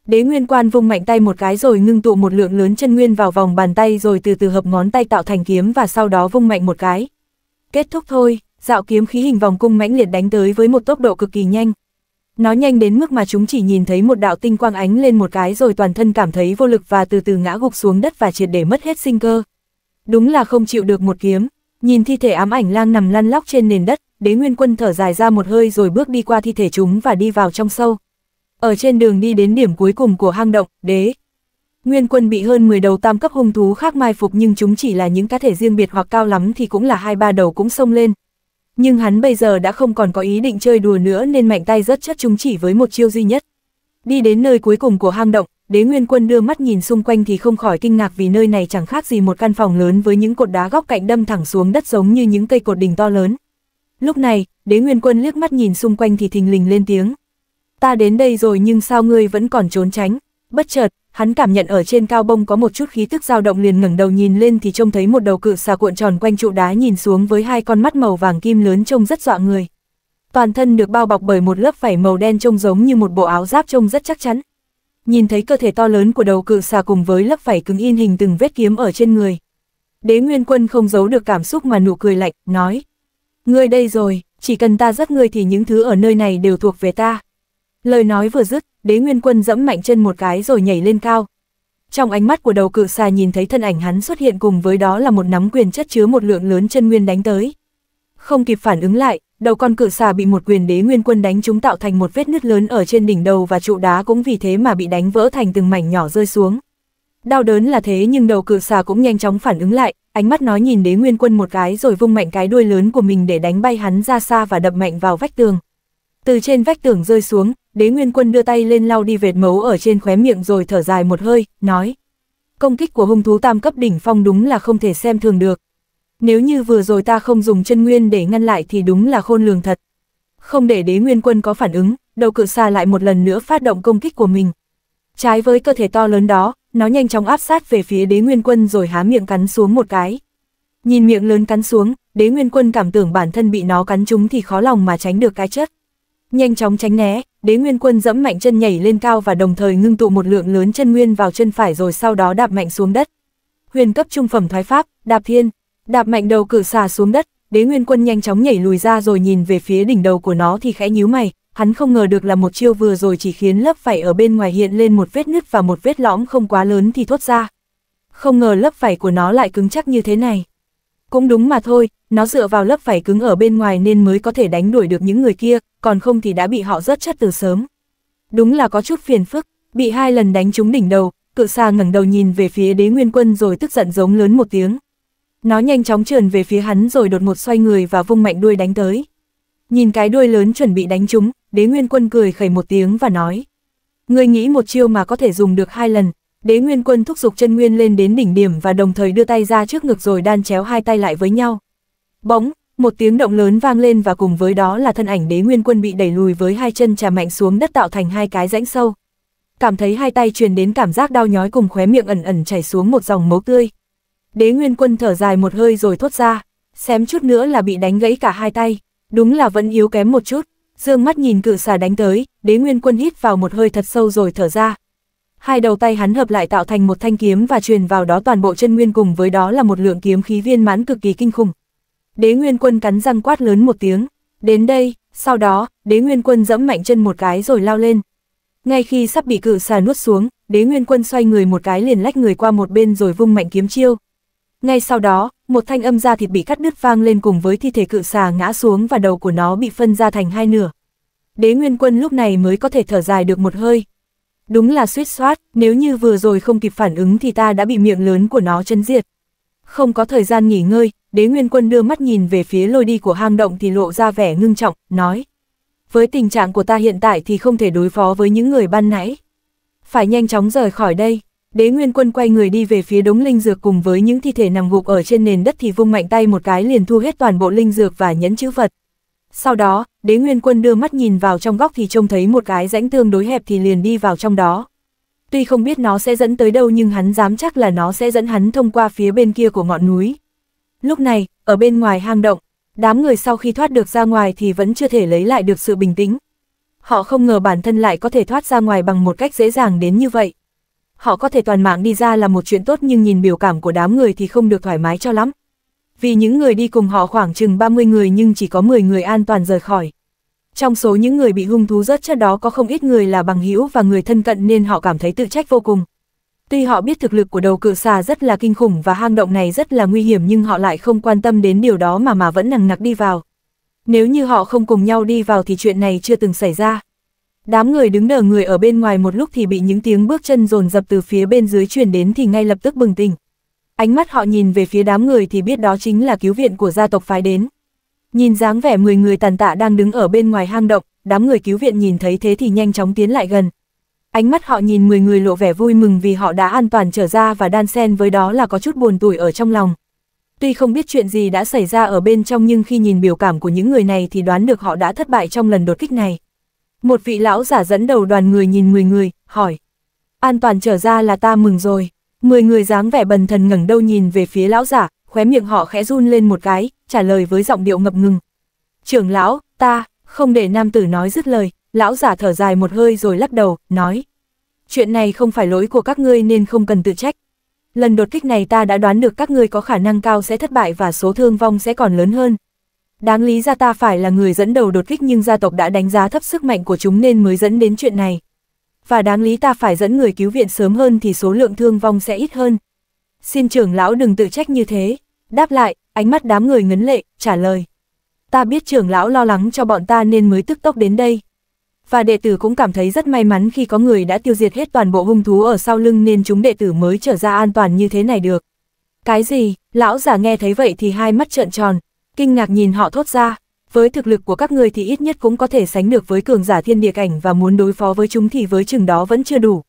Đế Nguyên Quan vung mạnh tay một cái rồi ngưng tụ một lượng lớn chân nguyên vào vòng bàn tay rồi từ từ hợp ngón tay tạo thành kiếm và sau đó vung mạnh một cái. Kết thúc thôi, dạo kiếm khí hình vòng cung mãnh liệt đánh tới với một tốc độ cực kỳ nhanh. Nó nhanh đến mức mà chúng chỉ nhìn thấy một đạo tinh quang ánh lên một cái rồi toàn thân cảm thấy vô lực và từ từ ngã gục xuống đất và triệt để mất hết sinh cơ. Đúng là không chịu được một kiếm, nhìn thi thể ám ảnh lang nằm lăn lóc trên nền đất, đế nguyên quân thở dài ra một hơi rồi bước đi qua thi thể chúng và đi vào trong sâu. Ở trên đường đi đến điểm cuối cùng của hang động, đế. Nguyên quân bị hơn 10 đầu tam cấp hung thú khác mai phục nhưng chúng chỉ là những cá thể riêng biệt hoặc cao lắm thì cũng là hai ba đầu cũng xông lên. Nhưng hắn bây giờ đã không còn có ý định chơi đùa nữa nên mạnh tay rất chất chúng chỉ với một chiêu duy nhất. Đi đến nơi cuối cùng của hang động, đế nguyên quân đưa mắt nhìn xung quanh thì không khỏi kinh ngạc vì nơi này chẳng khác gì một căn phòng lớn với những cột đá góc cạnh đâm thẳng xuống đất giống như những cây cột đỉnh to lớn. Lúc này, đế nguyên quân liếc mắt nhìn xung quanh thì thình lình lên tiếng ta đến đây rồi nhưng sao ngươi vẫn còn trốn tránh, bất chợt, hắn cảm nhận ở trên cao bông có một chút khí tức dao động liền ngẩng đầu nhìn lên thì trông thấy một đầu cự xà cuộn tròn quanh trụ đá nhìn xuống với hai con mắt màu vàng kim lớn trông rất dọa người. Toàn thân được bao bọc bởi một lớp vảy màu đen trông giống như một bộ áo giáp trông rất chắc chắn. Nhìn thấy cơ thể to lớn của đầu cự xà cùng với lớp vảy cứng in hình từng vết kiếm ở trên người. Đế Nguyên Quân không giấu được cảm xúc mà nụ cười lạnh, nói. Ngươi đây rồi, chỉ cần ta dắt ngươi thì những thứ ở nơi này đều thuộc về ta. Lời nói vừa dứt, đế nguyên quân dẫm mạnh chân một cái rồi nhảy lên cao. Trong ánh mắt của đầu cự xà nhìn thấy thân ảnh hắn xuất hiện cùng với đó là một nắm quyền chất chứa một lượng lớn chân nguyên đánh tới. Không kịp phản ứng lại, đầu con cự xà bị một quyền đế nguyên quân đánh chúng tạo thành một vết nứt lớn ở trên đỉnh đầu và trụ đá cũng vì thế mà bị đánh vỡ thành từng mảnh nhỏ rơi xuống. Đau đớn là thế nhưng đầu cự xà cũng nhanh chóng phản ứng lại, ánh mắt nói nhìn đế nguyên quân một cái rồi vung mạnh cái đuôi lớn của mình để đánh bay hắn ra xa và đập mạnh vào vách tường. Từ trên vách tường rơi xuống, đế nguyên quân đưa tay lên lau đi vệt mấu ở trên khóe miệng rồi thở dài một hơi, nói. Công kích của hung thú tam cấp đỉnh phong đúng là không thể xem thường được. Nếu như vừa rồi ta không dùng chân nguyên để ngăn lại thì đúng là khôn lường thật. Không để đế nguyên quân có phản ứng, đầu cự xa lại một lần nữa phát động công kích của mình. Trái với cơ thể to lớn đó, nó nhanh chóng áp sát về phía đế nguyên quân rồi há miệng cắn xuống một cái. Nhìn miệng lớn cắn xuống, đế nguyên quân cảm tưởng bản thân bị nó cắn trúng thì khó lòng mà tránh được cái chất nhanh chóng tránh né, đế nguyên quân dẫm mạnh chân nhảy lên cao và đồng thời ngưng tụ một lượng lớn chân nguyên vào chân phải rồi sau đó đạp mạnh xuống đất. Huyền cấp trung phẩm thoái pháp, đạp thiên, đạp mạnh đầu cử xà xuống đất, đế nguyên quân nhanh chóng nhảy lùi ra rồi nhìn về phía đỉnh đầu của nó thì khẽ nhíu mày, hắn không ngờ được là một chiêu vừa rồi chỉ khiến lớp vảy ở bên ngoài hiện lên một vết nứt và một vết lõm không quá lớn thì thốt ra. Không ngờ lớp vảy của nó lại cứng chắc như thế này. Cũng đúng mà thôi, nó dựa vào lớp vảy cứng ở bên ngoài nên mới có thể đánh đuổi được những người kia, còn không thì đã bị họ rớt chất từ sớm. Đúng là có chút phiền phức, bị hai lần đánh trúng đỉnh đầu, cự xà ngẩng đầu nhìn về phía đế nguyên quân rồi tức giận giống lớn một tiếng. Nó nhanh chóng trườn về phía hắn rồi đột một xoay người và vung mạnh đuôi đánh tới. Nhìn cái đuôi lớn chuẩn bị đánh trúng, đế nguyên quân cười khẩy một tiếng và nói. Người nghĩ một chiêu mà có thể dùng được hai lần, đế nguyên quân thúc giục chân nguyên lên đến đỉnh điểm và đồng thời đưa tay ra trước ngực rồi đan chéo hai tay lại với nhau, Bỗng, một tiếng động lớn vang lên và cùng với đó là thân ảnh đế nguyên quân bị đẩy lùi với hai chân trà mạnh xuống đất tạo thành hai cái rãnh sâu. Cảm thấy hai tay truyền đến cảm giác đau nhói cùng khóe miệng ẩn ẩn chảy xuống một dòng máu tươi. Đế nguyên quân thở dài một hơi rồi thốt ra, xém chút nữa là bị đánh gãy cả hai tay, đúng là vẫn yếu kém một chút. Dương mắt nhìn cự xà đánh tới, đế nguyên quân hít vào một hơi thật sâu rồi thở ra. Hai đầu tay hắn hợp lại tạo thành một thanh kiếm và truyền vào đó toàn bộ chân nguyên cùng với đó là một lượng kiếm khí viên mãn cực kỳ kinh khủng, Đế Nguyên Quân cắn răng quát lớn một tiếng, đến đây, sau đó, Đế Nguyên Quân dẫm mạnh chân một cái rồi lao lên. Ngay khi sắp bị cử xà nuốt xuống, Đế Nguyên Quân xoay người một cái liền lách người qua một bên rồi vung mạnh kiếm chiêu. Ngay sau đó, một thanh âm da thịt bị cắt đứt vang lên cùng với thi thể cự xà ngã xuống và đầu của nó bị phân ra thành hai nửa. Đế Nguyên Quân lúc này mới có thể thở dài được một hơi. Đúng là suýt soát, nếu như vừa rồi không kịp phản ứng thì ta đã bị miệng lớn của nó chấn diệt. Không có thời gian nghỉ ngơi, đế nguyên quân đưa mắt nhìn về phía lôi đi của hang động thì lộ ra vẻ ngưng trọng, nói. Với tình trạng của ta hiện tại thì không thể đối phó với những người ban nãy. Phải nhanh chóng rời khỏi đây. Đế Nguyên Quân quay người đi về phía đống linh dược cùng với những thi thể nằm gục ở trên nền đất thì vung mạnh tay một cái liền thu hết toàn bộ linh dược và nhẫn chữ vật. Sau đó, Đế Nguyên Quân đưa mắt nhìn vào trong góc thì trông thấy một cái rãnh tương đối hẹp thì liền đi vào trong đó. Tuy không biết nó sẽ dẫn tới đâu nhưng hắn dám chắc là nó sẽ dẫn hắn thông qua phía bên kia của ngọn núi. Lúc này, ở bên ngoài hang động, đám người sau khi thoát được ra ngoài thì vẫn chưa thể lấy lại được sự bình tĩnh. Họ không ngờ bản thân lại có thể thoát ra ngoài bằng một cách dễ dàng đến như vậy. Họ có thể toàn mạng đi ra là một chuyện tốt nhưng nhìn biểu cảm của đám người thì không được thoải mái cho lắm. Vì những người đi cùng họ khoảng chừng 30 người nhưng chỉ có 10 người an toàn rời khỏi. Trong số những người bị hung thú rớt chất đó có không ít người là bằng hữu và người thân cận nên họ cảm thấy tự trách vô cùng. Tuy họ biết thực lực của đầu cự xà rất là kinh khủng và hang động này rất là nguy hiểm nhưng họ lại không quan tâm đến điều đó mà mà vẫn nặng nặc đi vào. Nếu như họ không cùng nhau đi vào thì chuyện này chưa từng xảy ra. Đám người đứng nở người ở bên ngoài một lúc thì bị những tiếng bước chân rồn dập từ phía bên dưới truyền đến thì ngay lập tức bừng tỉnh. Ánh mắt họ nhìn về phía đám người thì biết đó chính là cứu viện của gia tộc phái đến. Nhìn dáng vẻ 10 người tàn tạ đang đứng ở bên ngoài hang động, đám người cứu viện nhìn thấy thế thì nhanh chóng tiến lại gần, Ánh mắt họ nhìn 10 người lộ vẻ vui mừng vì họ đã an toàn trở ra và đan sen với đó là có chút buồn tủi ở trong lòng. Tuy không biết chuyện gì đã xảy ra ở bên trong nhưng khi nhìn biểu cảm của những người này thì đoán được họ đã thất bại trong lần đột kích này. Một vị lão giả dẫn đầu đoàn người nhìn 10 người, hỏi. An toàn trở ra là ta mừng rồi. 10 người dáng vẻ bần thần ngẩng đầu nhìn về phía lão giả, khóe miệng họ khẽ run lên một cái, trả lời với giọng điệu ngập ngừng. Trưởng lão, ta, không để nam tử nói dứt lời, Lão giả thở dài một hơi rồi lắc đầu, nói. Chuyện này không phải lỗi của các ngươi nên không cần tự trách. Lần đột kích này ta đã đoán được các ngươi có khả năng cao sẽ thất bại và số thương vong sẽ còn lớn hơn. Đáng lý ra ta phải là người dẫn đầu đột kích nhưng gia tộc đã đánh giá thấp sức mạnh của chúng nên mới dẫn đến chuyện này. Và đáng lý ta phải dẫn người cứu viện sớm hơn thì số lượng thương vong sẽ ít hơn. Xin trưởng lão đừng tự trách như thế. Đáp lại, ánh mắt đám người ngấn lệ, trả lời. Ta biết trưởng lão lo lắng cho bọn ta nên mới tức tốc đến đây và đệ tử cũng cảm thấy rất may mắn khi có người đã tiêu diệt hết toàn bộ hung thú ở sau lưng nên chúng đệ tử mới trở ra an toàn như thế này được. Cái gì, lão giả nghe thấy vậy thì hai mắt trợn tròn, kinh ngạc nhìn họ thốt ra, với thực lực của các người thì ít nhất cũng có thể sánh được với cường giả thiên địa cảnh và muốn đối phó với chúng thì với chừng đó vẫn chưa đủ.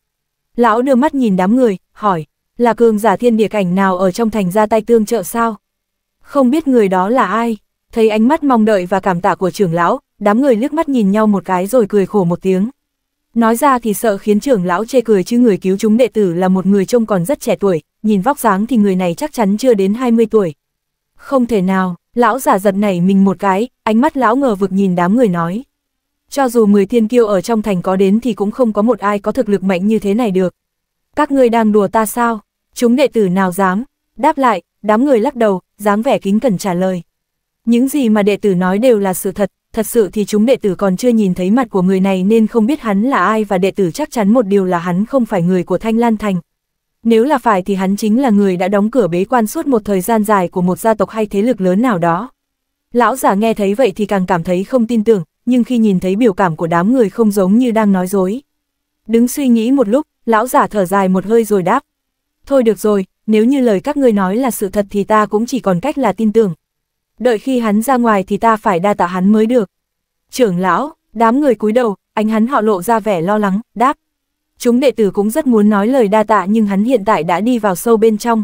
Lão đưa mắt nhìn đám người, hỏi, là cường giả thiên địa cảnh nào ở trong thành ra tay tương trợ sao? Không biết người đó là ai? Thấy ánh mắt mong đợi và cảm tạ của trưởng lão, đám người liếc mắt nhìn nhau một cái rồi cười khổ một tiếng. Nói ra thì sợ khiến trưởng lão chê cười chứ người cứu chúng đệ tử là một người trông còn rất trẻ tuổi, nhìn vóc dáng thì người này chắc chắn chưa đến 20 tuổi. Không thể nào, lão giả giật nảy mình một cái, ánh mắt lão ngờ vực nhìn đám người nói. Cho dù 10 thiên kiêu ở trong thành có đến thì cũng không có một ai có thực lực mạnh như thế này được. Các ngươi đang đùa ta sao? Chúng đệ tử nào dám? Đáp lại, đám người lắc đầu, dáng vẻ kính cẩn trả lời. Những gì mà đệ tử nói đều là sự thật, thật sự thì chúng đệ tử còn chưa nhìn thấy mặt của người này nên không biết hắn là ai và đệ tử chắc chắn một điều là hắn không phải người của Thanh Lan Thành. Nếu là phải thì hắn chính là người đã đóng cửa bế quan suốt một thời gian dài của một gia tộc hay thế lực lớn nào đó. Lão giả nghe thấy vậy thì càng cảm thấy không tin tưởng, nhưng khi nhìn thấy biểu cảm của đám người không giống như đang nói dối. Đứng suy nghĩ một lúc, lão giả thở dài một hơi rồi đáp. Thôi được rồi, nếu như lời các ngươi nói là sự thật thì ta cũng chỉ còn cách là tin tưởng đợi khi hắn ra ngoài thì ta phải đa tạ hắn mới được. Trưởng lão, đám người cúi đầu, ánh hắn họ lộ ra vẻ lo lắng, đáp. Chúng đệ tử cũng rất muốn nói lời đa tạ nhưng hắn hiện tại đã đi vào sâu bên trong.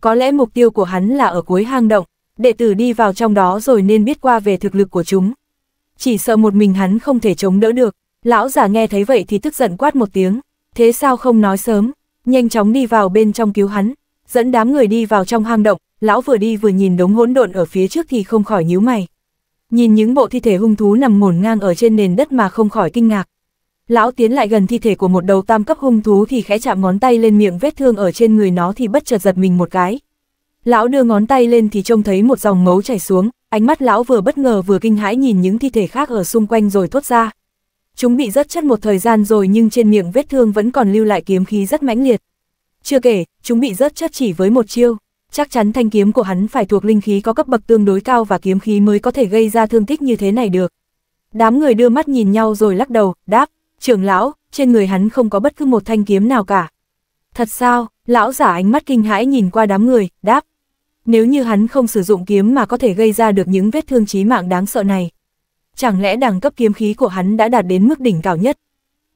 Có lẽ mục tiêu của hắn là ở cuối hang động, đệ tử đi vào trong đó rồi nên biết qua về thực lực của chúng. Chỉ sợ một mình hắn không thể chống đỡ được, lão già nghe thấy vậy thì tức giận quát một tiếng, thế sao không nói sớm, nhanh chóng đi vào bên trong cứu hắn, dẫn đám người đi vào trong hang động, lão vừa đi vừa nhìn đống hỗn độn ở phía trước thì không khỏi nhíu mày. Nhìn những bộ thi thể hung thú nằm ngổn ngang ở trên nền đất mà không khỏi kinh ngạc. Lão tiến lại gần thi thể của một đầu tam cấp hung thú thì khẽ chạm ngón tay lên miệng vết thương ở trên người nó thì bất chợt giật mình một cái. Lão đưa ngón tay lên thì trông thấy một dòng máu chảy xuống, ánh mắt lão vừa bất ngờ vừa kinh hãi nhìn những thi thể khác ở xung quanh rồi thốt ra. Chúng bị rất chất một thời gian rồi nhưng trên miệng vết thương vẫn còn lưu lại kiếm khí rất mãnh liệt. Chưa kể, chúng bị rớt chất chỉ với một chiêu chắc chắn thanh kiếm của hắn phải thuộc linh khí có cấp bậc tương đối cao và kiếm khí mới có thể gây ra thương tích như thế này được. Đám người đưa mắt nhìn nhau rồi lắc đầu, đáp, trưởng lão, trên người hắn không có bất cứ một thanh kiếm nào cả. Thật sao, lão giả ánh mắt kinh hãi nhìn qua đám người, đáp, nếu như hắn không sử dụng kiếm mà có thể gây ra được những vết thương chí mạng đáng sợ này. Chẳng lẽ đẳng cấp kiếm khí của hắn đã đạt đến mức đỉnh cao nhất?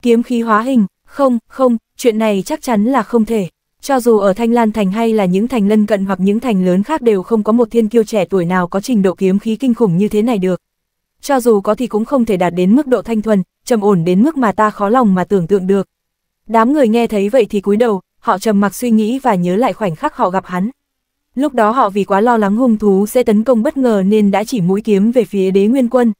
Kiếm khí hóa hình, không, không, chuyện này chắc chắn là không thể. Cho dù ở Thanh Lan Thành hay là những thành lân cận hoặc những thành lớn khác đều không có một thiên kiêu trẻ tuổi nào có trình độ kiếm khí kinh khủng như thế này được. Cho dù có thì cũng không thể đạt đến mức độ thanh thuần, trầm ổn đến mức mà ta khó lòng mà tưởng tượng được. Đám người nghe thấy vậy thì cúi đầu, họ trầm mặc suy nghĩ và nhớ lại khoảnh khắc họ gặp hắn. Lúc đó họ vì quá lo lắng hung thú sẽ tấn công bất ngờ nên đã chỉ mũi kiếm về phía đế nguyên quân.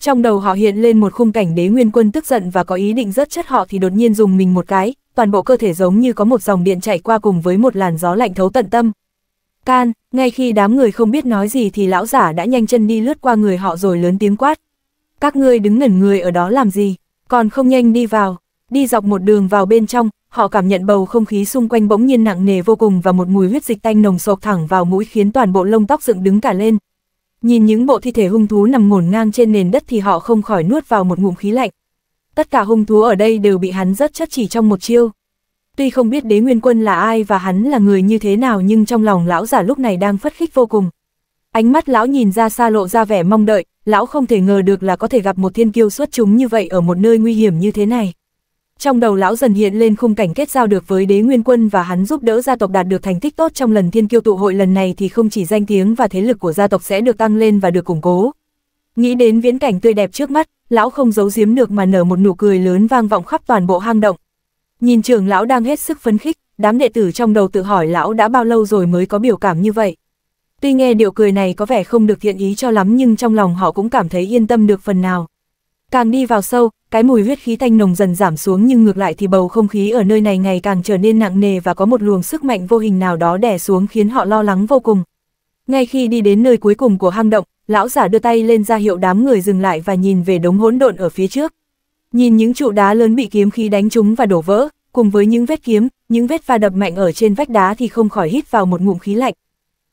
Trong đầu họ hiện lên một khung cảnh đế nguyên quân tức giận và có ý định rất chất họ thì đột nhiên dùng mình một cái, toàn bộ cơ thể giống như có một dòng điện chạy qua cùng với một làn gió lạnh thấu tận tâm. Can, ngay khi đám người không biết nói gì thì lão giả đã nhanh chân đi lướt qua người họ rồi lớn tiếng quát. Các ngươi đứng ngẩn người ở đó làm gì, còn không nhanh đi vào, đi dọc một đường vào bên trong, họ cảm nhận bầu không khí xung quanh bỗng nhiên nặng nề vô cùng và một mùi huyết dịch tanh nồng sộc thẳng vào mũi khiến toàn bộ lông tóc dựng đứng cả lên. Nhìn những bộ thi thể hung thú nằm ngổn ngang trên nền đất thì họ không khỏi nuốt vào một ngụm khí lạnh tất cả hung thú ở đây đều bị hắn rất chất chỉ trong một chiêu. Tuy không biết đế nguyên quân là ai và hắn là người như thế nào nhưng trong lòng lão giả lúc này đang phất khích vô cùng. Ánh mắt lão nhìn ra xa lộ ra vẻ mong đợi, lão không thể ngờ được là có thể gặp một thiên kiêu xuất chúng như vậy ở một nơi nguy hiểm như thế này. Trong đầu lão dần hiện lên khung cảnh kết giao được với đế nguyên quân và hắn giúp đỡ gia tộc đạt được thành tích tốt trong lần thiên kiêu tụ hội lần này thì không chỉ danh tiếng và thế lực của gia tộc sẽ được tăng lên và được củng cố. Nghĩ đến viễn cảnh tươi đẹp trước mắt, lão không giấu giếm được mà nở một nụ cười lớn vang vọng khắp toàn bộ hang động. Nhìn trưởng lão đang hết sức phấn khích, đám đệ tử trong đầu tự hỏi lão đã bao lâu rồi mới có biểu cảm như vậy. Tuy nghe điệu cười này có vẻ không được thiện ý cho lắm nhưng trong lòng họ cũng cảm thấy yên tâm được phần nào. Càng đi vào sâu, cái mùi huyết khí thanh nồng dần giảm xuống nhưng ngược lại thì bầu không khí ở nơi này ngày càng trở nên nặng nề và có một luồng sức mạnh vô hình nào đó đè xuống khiến họ lo lắng vô cùng. Ngay khi đi đến nơi cuối cùng của hang động, lão giả đưa tay lên ra hiệu đám người dừng lại và nhìn về đống hỗn độn ở phía trước. Nhìn những trụ đá lớn bị kiếm khí đánh trúng và đổ vỡ, cùng với những vết kiếm, những vết va đập mạnh ở trên vách đá thì không khỏi hít vào một ngụm khí lạnh.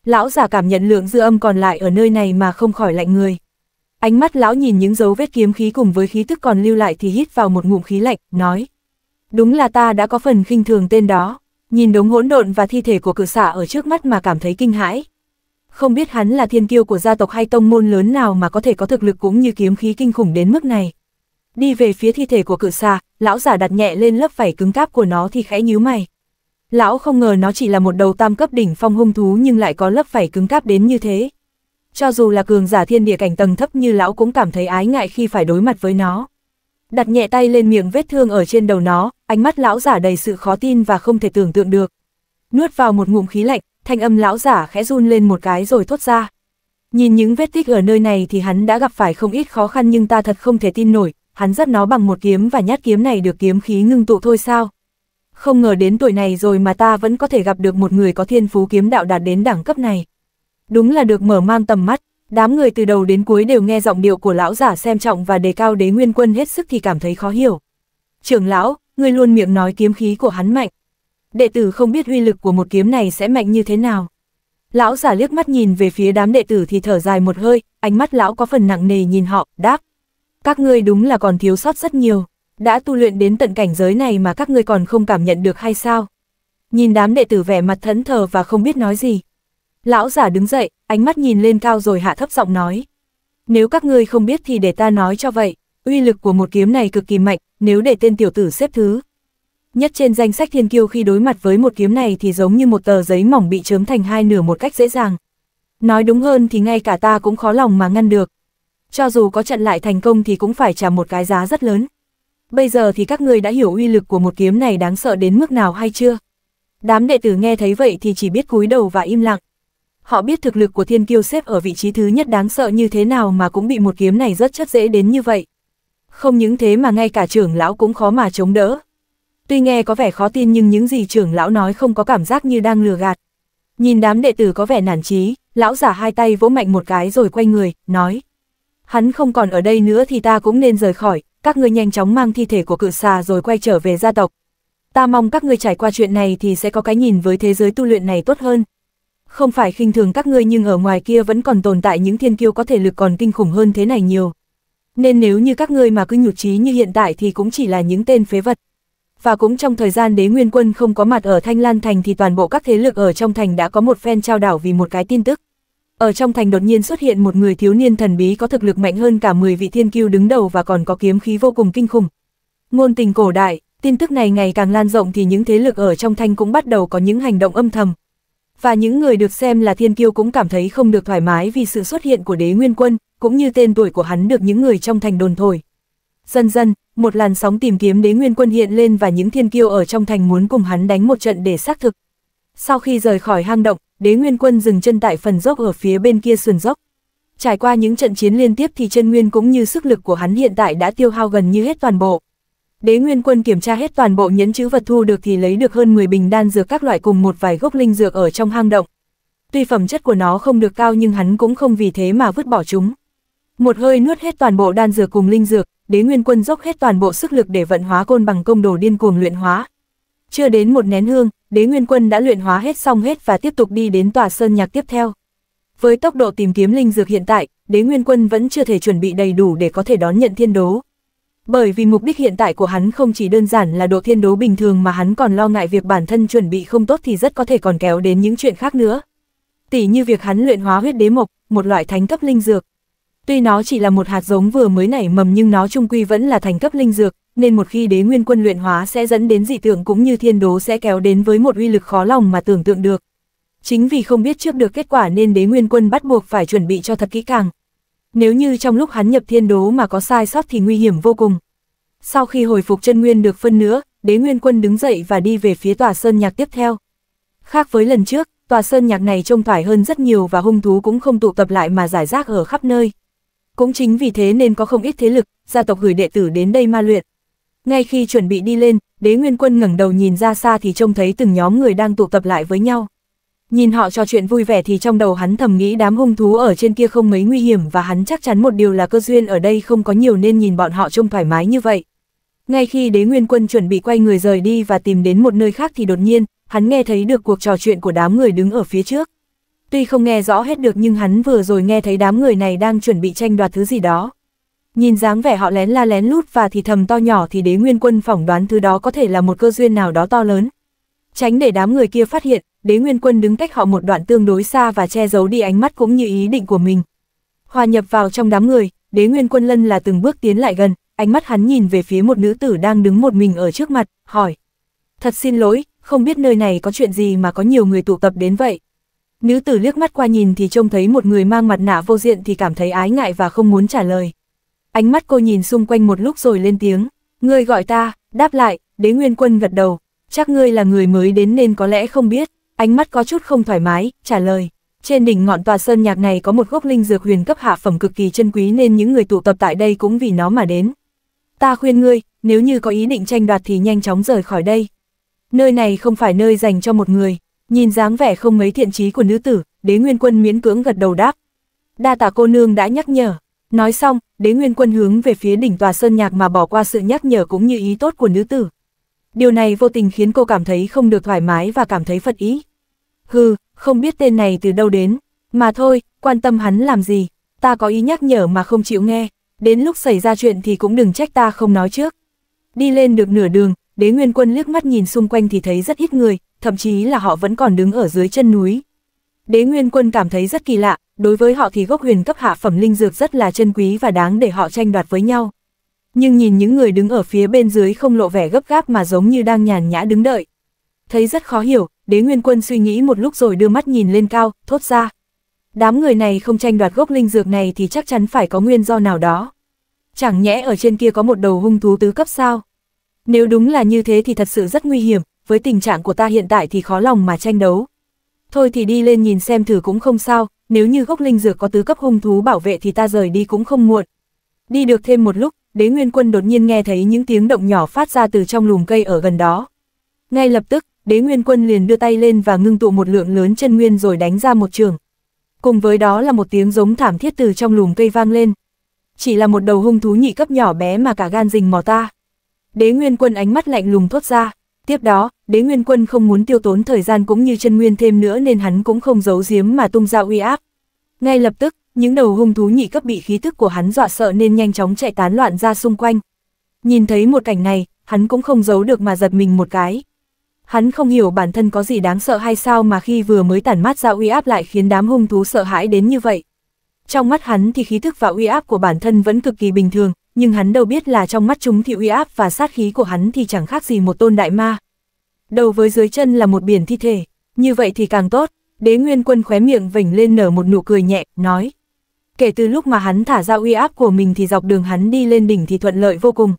Lão giả cảm nhận lượng dư âm còn lại ở nơi này mà không khỏi lạnh người. Ánh mắt lão nhìn những dấu vết kiếm khí cùng với khí tức còn lưu lại thì hít vào một ngụm khí lạnh, nói: "Đúng là ta đã có phần khinh thường tên đó." Nhìn đống hỗn độn và thi thể của cự xạ ở trước mắt mà cảm thấy kinh hãi không biết hắn là thiên kiêu của gia tộc hay tông môn lớn nào mà có thể có thực lực cũng như kiếm khí kinh khủng đến mức này. Đi về phía thi thể của cự xà, lão giả đặt nhẹ lên lớp vảy cứng cáp của nó thì khẽ nhíu mày. Lão không ngờ nó chỉ là một đầu tam cấp đỉnh phong hung thú nhưng lại có lớp vảy cứng cáp đến như thế. Cho dù là cường giả thiên địa cảnh tầng thấp như lão cũng cảm thấy ái ngại khi phải đối mặt với nó. Đặt nhẹ tay lên miệng vết thương ở trên đầu nó, ánh mắt lão giả đầy sự khó tin và không thể tưởng tượng được. Nuốt vào một ngụm khí lạnh, thanh âm lão giả khẽ run lên một cái rồi thốt ra. Nhìn những vết tích ở nơi này thì hắn đã gặp phải không ít khó khăn nhưng ta thật không thể tin nổi, hắn dắt nó bằng một kiếm và nhát kiếm này được kiếm khí ngưng tụ thôi sao. Không ngờ đến tuổi này rồi mà ta vẫn có thể gặp được một người có thiên phú kiếm đạo đạt đến đẳng cấp này. Đúng là được mở mang tầm mắt, đám người từ đầu đến cuối đều nghe giọng điệu của lão giả xem trọng và đề cao đế nguyên quân hết sức thì cảm thấy khó hiểu. Trưởng lão, người luôn miệng nói kiếm khí của hắn mạnh, đệ tử không biết uy lực của một kiếm này sẽ mạnh như thế nào. Lão giả liếc mắt nhìn về phía đám đệ tử thì thở dài một hơi, ánh mắt lão có phần nặng nề nhìn họ, đáp. Các ngươi đúng là còn thiếu sót rất nhiều, đã tu luyện đến tận cảnh giới này mà các ngươi còn không cảm nhận được hay sao? Nhìn đám đệ tử vẻ mặt thẫn thờ và không biết nói gì. Lão giả đứng dậy, ánh mắt nhìn lên cao rồi hạ thấp giọng nói. Nếu các ngươi không biết thì để ta nói cho vậy, uy lực của một kiếm này cực kỳ mạnh, nếu để tên tiểu tử xếp thứ nhất trên danh sách thiên kiêu khi đối mặt với một kiếm này thì giống như một tờ giấy mỏng bị chớm thành hai nửa một cách dễ dàng. Nói đúng hơn thì ngay cả ta cũng khó lòng mà ngăn được. Cho dù có trận lại thành công thì cũng phải trả một cái giá rất lớn. Bây giờ thì các ngươi đã hiểu uy lực của một kiếm này đáng sợ đến mức nào hay chưa? Đám đệ tử nghe thấy vậy thì chỉ biết cúi đầu và im lặng. Họ biết thực lực của thiên kiêu xếp ở vị trí thứ nhất đáng sợ như thế nào mà cũng bị một kiếm này rất chất dễ đến như vậy. Không những thế mà ngay cả trưởng lão cũng khó mà chống đỡ, Tuy nghe có vẻ khó tin nhưng những gì trưởng lão nói không có cảm giác như đang lừa gạt. Nhìn đám đệ tử có vẻ nản trí, lão giả hai tay vỗ mạnh một cái rồi quay người, nói. Hắn không còn ở đây nữa thì ta cũng nên rời khỏi, các ngươi nhanh chóng mang thi thể của cự xà rồi quay trở về gia tộc. Ta mong các ngươi trải qua chuyện này thì sẽ có cái nhìn với thế giới tu luyện này tốt hơn. Không phải khinh thường các ngươi nhưng ở ngoài kia vẫn còn tồn tại những thiên kiêu có thể lực còn kinh khủng hơn thế này nhiều. Nên nếu như các ngươi mà cứ nhụt chí như hiện tại thì cũng chỉ là những tên phế vật và cũng trong thời gian đế nguyên quân không có mặt ở Thanh Lan Thành thì toàn bộ các thế lực ở trong thành đã có một phen trao đảo vì một cái tin tức. Ở trong thành đột nhiên xuất hiện một người thiếu niên thần bí có thực lực mạnh hơn cả 10 vị thiên kiêu đứng đầu và còn có kiếm khí vô cùng kinh khủng. Ngôn tình cổ đại, tin tức này ngày càng lan rộng thì những thế lực ở trong thành cũng bắt đầu có những hành động âm thầm. Và những người được xem là thiên kiêu cũng cảm thấy không được thoải mái vì sự xuất hiện của đế nguyên quân, cũng như tên tuổi của hắn được những người trong thành đồn thổi. Dần dần, một làn sóng tìm kiếm đế nguyên quân hiện lên và những thiên kiêu ở trong thành muốn cùng hắn đánh một trận để xác thực. Sau khi rời khỏi hang động, đế nguyên quân dừng chân tại phần dốc ở phía bên kia sườn dốc. Trải qua những trận chiến liên tiếp thì chân nguyên cũng như sức lực của hắn hiện tại đã tiêu hao gần như hết toàn bộ. Đế Nguyên Quân kiểm tra hết toàn bộ nhẫn chữ vật thu được thì lấy được hơn 10 bình đan dược các loại cùng một vài gốc linh dược ở trong hang động. Tuy phẩm chất của nó không được cao nhưng hắn cũng không vì thế mà vứt bỏ chúng. Một hơi nuốt hết toàn bộ đan dược cùng linh dược, đế nguyên quân dốc hết toàn bộ sức lực để vận hóa côn bằng công đồ điên cuồng luyện hóa. Chưa đến một nén hương, đế nguyên quân đã luyện hóa hết xong hết và tiếp tục đi đến tòa sơn nhạc tiếp theo. Với tốc độ tìm kiếm linh dược hiện tại, đế nguyên quân vẫn chưa thể chuẩn bị đầy đủ để có thể đón nhận thiên đố. Bởi vì mục đích hiện tại của hắn không chỉ đơn giản là độ thiên đố bình thường mà hắn còn lo ngại việc bản thân chuẩn bị không tốt thì rất có thể còn kéo đến những chuyện khác nữa. Tỷ như việc hắn luyện hóa huyết đế mộc, một loại thánh cấp linh dược, Tuy nó chỉ là một hạt giống vừa mới nảy mầm nhưng nó trung quy vẫn là thành cấp linh dược, nên một khi đế nguyên quân luyện hóa sẽ dẫn đến dị tượng cũng như thiên đố sẽ kéo đến với một uy lực khó lòng mà tưởng tượng được. Chính vì không biết trước được kết quả nên đế nguyên quân bắt buộc phải chuẩn bị cho thật kỹ càng. Nếu như trong lúc hắn nhập thiên đố mà có sai sót thì nguy hiểm vô cùng. Sau khi hồi phục chân nguyên được phân nữa, đế nguyên quân đứng dậy và đi về phía tòa sơn nhạc tiếp theo. Khác với lần trước, tòa sơn nhạc này trông thoải hơn rất nhiều và hung thú cũng không tụ tập lại mà giải rác ở khắp nơi. Cũng chính vì thế nên có không ít thế lực, gia tộc gửi đệ tử đến đây ma luyện. Ngay khi chuẩn bị đi lên, đế nguyên quân ngẩng đầu nhìn ra xa thì trông thấy từng nhóm người đang tụ tập lại với nhau. Nhìn họ trò chuyện vui vẻ thì trong đầu hắn thầm nghĩ đám hung thú ở trên kia không mấy nguy hiểm và hắn chắc chắn một điều là cơ duyên ở đây không có nhiều nên nhìn bọn họ trông thoải mái như vậy. Ngay khi đế nguyên quân chuẩn bị quay người rời đi và tìm đến một nơi khác thì đột nhiên, hắn nghe thấy được cuộc trò chuyện của đám người đứng ở phía trước. Tuy không nghe rõ hết được nhưng hắn vừa rồi nghe thấy đám người này đang chuẩn bị tranh đoạt thứ gì đó. Nhìn dáng vẻ họ lén la lén lút và thì thầm to nhỏ thì đế nguyên quân phỏng đoán thứ đó có thể là một cơ duyên nào đó to lớn. Tránh để đám người kia phát hiện, đế nguyên quân đứng cách họ một đoạn tương đối xa và che giấu đi ánh mắt cũng như ý định của mình. Hòa nhập vào trong đám người, đế nguyên quân lân là từng bước tiến lại gần, ánh mắt hắn nhìn về phía một nữ tử đang đứng một mình ở trước mặt, hỏi. Thật xin lỗi, không biết nơi này có chuyện gì mà có nhiều người tụ tập đến vậy. Nữ tử liếc mắt qua nhìn thì trông thấy một người mang mặt nạ vô diện thì cảm thấy ái ngại và không muốn trả lời. Ánh mắt cô nhìn xung quanh một lúc rồi lên tiếng, ngươi gọi ta, đáp lại, đế nguyên quân gật đầu, chắc ngươi là người mới đến nên có lẽ không biết, ánh mắt có chút không thoải mái, trả lời. Trên đỉnh ngọn tòa sơn nhạc này có một gốc linh dược huyền cấp hạ phẩm cực kỳ chân quý nên những người tụ tập tại đây cũng vì nó mà đến. Ta khuyên ngươi, nếu như có ý định tranh đoạt thì nhanh chóng rời khỏi đây. Nơi này không phải nơi dành cho một người, Nhìn dáng vẻ không mấy thiện trí của nữ tử, đế nguyên quân miễn cưỡng gật đầu đáp. Đa tả cô nương đã nhắc nhở. Nói xong, đế nguyên quân hướng về phía đỉnh tòa sơn nhạc mà bỏ qua sự nhắc nhở cũng như ý tốt của nữ tử. Điều này vô tình khiến cô cảm thấy không được thoải mái và cảm thấy phật ý. Hừ, không biết tên này từ đâu đến. Mà thôi, quan tâm hắn làm gì. Ta có ý nhắc nhở mà không chịu nghe. Đến lúc xảy ra chuyện thì cũng đừng trách ta không nói trước. Đi lên được nửa đường, đế nguyên quân liếc mắt nhìn xung quanh thì thấy rất ít người, thậm chí là họ vẫn còn đứng ở dưới chân núi. Đế Nguyên Quân cảm thấy rất kỳ lạ, đối với họ thì gốc huyền cấp hạ phẩm linh dược rất là chân quý và đáng để họ tranh đoạt với nhau. Nhưng nhìn những người đứng ở phía bên dưới không lộ vẻ gấp gáp mà giống như đang nhàn nhã đứng đợi. Thấy rất khó hiểu, đế nguyên quân suy nghĩ một lúc rồi đưa mắt nhìn lên cao, thốt ra. Đám người này không tranh đoạt gốc linh dược này thì chắc chắn phải có nguyên do nào đó. Chẳng nhẽ ở trên kia có một đầu hung thú tứ cấp sao? Nếu đúng là như thế thì thật sự rất nguy hiểm, với tình trạng của ta hiện tại thì khó lòng mà tranh đấu. Thôi thì đi lên nhìn xem thử cũng không sao, nếu như gốc linh dược có tứ cấp hung thú bảo vệ thì ta rời đi cũng không muộn. Đi được thêm một lúc, đế nguyên quân đột nhiên nghe thấy những tiếng động nhỏ phát ra từ trong lùm cây ở gần đó. Ngay lập tức, đế nguyên quân liền đưa tay lên và ngưng tụ một lượng lớn chân nguyên rồi đánh ra một trường. Cùng với đó là một tiếng giống thảm thiết từ trong lùm cây vang lên. Chỉ là một đầu hung thú nhị cấp nhỏ bé mà cả gan rình mò ta. Đế nguyên quân ánh mắt lạnh lùng thốt ra, Tiếp đó, đế nguyên quân không muốn tiêu tốn thời gian cũng như chân nguyên thêm nữa nên hắn cũng không giấu giếm mà tung ra uy áp. Ngay lập tức, những đầu hung thú nhị cấp bị khí thức của hắn dọa sợ nên nhanh chóng chạy tán loạn ra xung quanh. Nhìn thấy một cảnh này, hắn cũng không giấu được mà giật mình một cái. Hắn không hiểu bản thân có gì đáng sợ hay sao mà khi vừa mới tản mát ra uy áp lại khiến đám hung thú sợ hãi đến như vậy. Trong mắt hắn thì khí thức và uy áp của bản thân vẫn cực kỳ bình thường, nhưng hắn đâu biết là trong mắt chúng thì uy áp và sát khí của hắn thì chẳng khác gì một tôn đại ma. Đầu với dưới chân là một biển thi thể, như vậy thì càng tốt, đế nguyên quân khóe miệng vểnh lên nở một nụ cười nhẹ, nói. Kể từ lúc mà hắn thả ra uy áp của mình thì dọc đường hắn đi lên đỉnh thì thuận lợi vô cùng.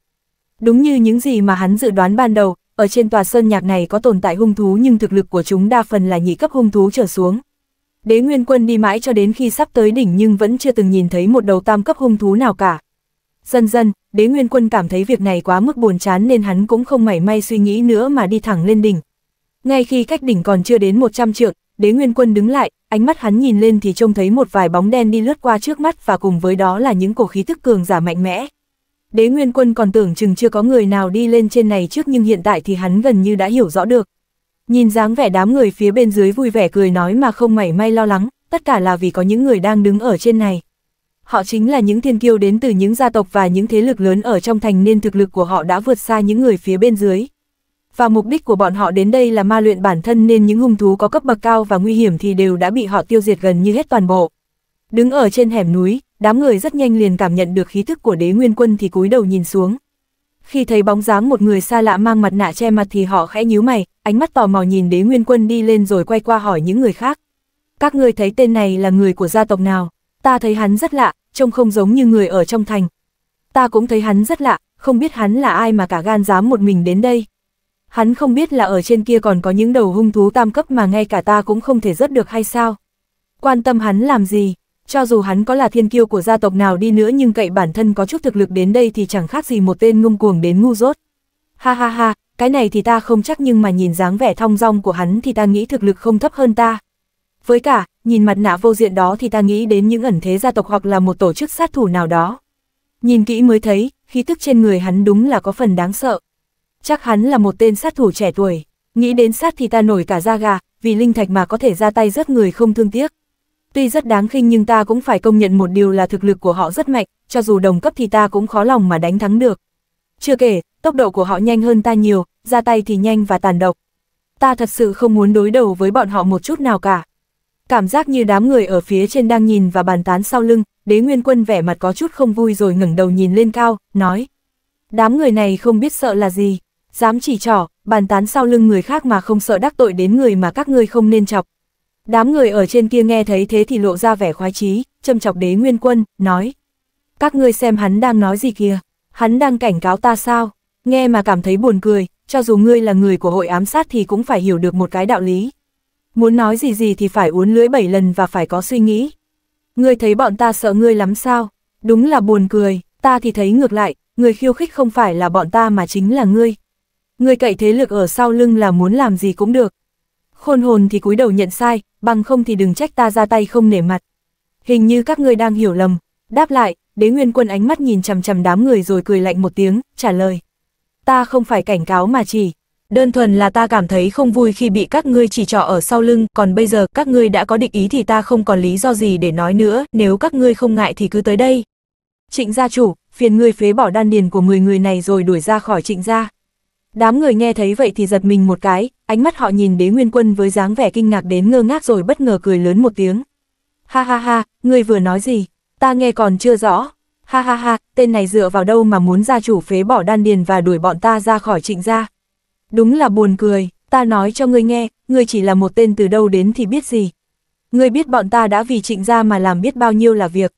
Đúng như những gì mà hắn dự đoán ban đầu, ở trên tòa sơn nhạc này có tồn tại hung thú nhưng thực lực của chúng đa phần là nhị cấp hung thú trở xuống. Đế Nguyên Quân đi mãi cho đến khi sắp tới đỉnh nhưng vẫn chưa từng nhìn thấy một đầu tam cấp hung thú nào cả. Dần dần, đế nguyên quân cảm thấy việc này quá mức buồn chán nên hắn cũng không mảy may suy nghĩ nữa mà đi thẳng lên đỉnh. Ngay khi cách đỉnh còn chưa đến 100 trượng, đế nguyên quân đứng lại, ánh mắt hắn nhìn lên thì trông thấy một vài bóng đen đi lướt qua trước mắt và cùng với đó là những cổ khí tức cường giả mạnh mẽ. Đế nguyên quân còn tưởng chừng chưa có người nào đi lên trên này trước nhưng hiện tại thì hắn gần như đã hiểu rõ được. Nhìn dáng vẻ đám người phía bên dưới vui vẻ cười nói mà không mảy may lo lắng, tất cả là vì có những người đang đứng ở trên này. Họ chính là những thiên kiêu đến từ những gia tộc và những thế lực lớn ở trong thành nên thực lực của họ đã vượt xa những người phía bên dưới. Và mục đích của bọn họ đến đây là ma luyện bản thân nên những hung thú có cấp bậc cao và nguy hiểm thì đều đã bị họ tiêu diệt gần như hết toàn bộ. Đứng ở trên hẻm núi, đám người rất nhanh liền cảm nhận được khí thức của đế nguyên quân thì cúi đầu nhìn xuống. Khi thấy bóng dáng một người xa lạ mang mặt nạ che mặt thì họ khẽ nhíu mày, ánh mắt tò mò nhìn đế nguyên quân đi lên rồi quay qua hỏi những người khác. Các người thấy tên này là người của gia tộc nào? Ta thấy hắn rất lạ, trông không giống như người ở trong thành. Ta cũng thấy hắn rất lạ, không biết hắn là ai mà cả gan dám một mình đến đây. Hắn không biết là ở trên kia còn có những đầu hung thú tam cấp mà ngay cả ta cũng không thể rớt được hay sao. Quan tâm hắn làm gì, cho dù hắn có là thiên kiêu của gia tộc nào đi nữa nhưng cậy bản thân có chút thực lực đến đây thì chẳng khác gì một tên ngung cuồng đến ngu dốt. Ha ha ha, cái này thì ta không chắc nhưng mà nhìn dáng vẻ thong dong của hắn thì ta nghĩ thực lực không thấp hơn ta. Với cả, nhìn mặt nạ vô diện đó thì ta nghĩ đến những ẩn thế gia tộc hoặc là một tổ chức sát thủ nào đó. Nhìn kỹ mới thấy, khí tức trên người hắn đúng là có phần đáng sợ. Chắc hắn là một tên sát thủ trẻ tuổi, nghĩ đến sát thì ta nổi cả da gà, vì linh thạch mà có thể ra tay rất người không thương tiếc. Tuy rất đáng khinh nhưng ta cũng phải công nhận một điều là thực lực của họ rất mạnh, cho dù đồng cấp thì ta cũng khó lòng mà đánh thắng được. Chưa kể, tốc độ của họ nhanh hơn ta nhiều, ra tay thì nhanh và tàn độc. Ta thật sự không muốn đối đầu với bọn họ một chút nào cả cảm giác như đám người ở phía trên đang nhìn và bàn tán sau lưng, đế nguyên quân vẻ mặt có chút không vui rồi ngẩng đầu nhìn lên cao, nói. Đám người này không biết sợ là gì, dám chỉ trỏ, bàn tán sau lưng người khác mà không sợ đắc tội đến người mà các ngươi không nên chọc. Đám người ở trên kia nghe thấy thế thì lộ ra vẻ khoái chí, châm chọc đế nguyên quân, nói. Các ngươi xem hắn đang nói gì kìa, hắn đang cảnh cáo ta sao, nghe mà cảm thấy buồn cười, cho dù ngươi là người của hội ám sát thì cũng phải hiểu được một cái đạo lý. Muốn nói gì gì thì phải uốn lưỡi bảy lần và phải có suy nghĩ. Ngươi thấy bọn ta sợ ngươi lắm sao? Đúng là buồn cười, ta thì thấy ngược lại, người khiêu khích không phải là bọn ta mà chính là ngươi. Ngươi cậy thế lực ở sau lưng là muốn làm gì cũng được. Khôn hồn thì cúi đầu nhận sai, bằng không thì đừng trách ta ra tay không nể mặt. Hình như các ngươi đang hiểu lầm. Đáp lại, đế nguyên quân ánh mắt nhìn chằm chằm đám người rồi cười lạnh một tiếng, trả lời. Ta không phải cảnh cáo mà chỉ, đơn thuần là ta cảm thấy không vui khi bị các ngươi chỉ trỏ ở sau lưng, còn bây giờ các ngươi đã có định ý thì ta không còn lý do gì để nói nữa, nếu các ngươi không ngại thì cứ tới đây. Trịnh gia chủ, phiền ngươi phế bỏ đan điền của 10 người này rồi đuổi ra khỏi trịnh gia. Đám người nghe thấy vậy thì giật mình một cái, ánh mắt họ nhìn đế nguyên quân với dáng vẻ kinh ngạc đến ngơ ngác rồi bất ngờ cười lớn một tiếng. Ha ha ha, ngươi vừa nói gì, ta nghe còn chưa rõ. Ha ha ha, tên này dựa vào đâu mà muốn gia chủ phế bỏ đan điền và đuổi bọn ta ra khỏi trịnh gia. Đúng là buồn cười, ta nói cho ngươi nghe, ngươi chỉ là một tên từ đâu đến thì biết gì. Ngươi biết bọn ta đã vì trịnh gia mà làm biết bao nhiêu là việc.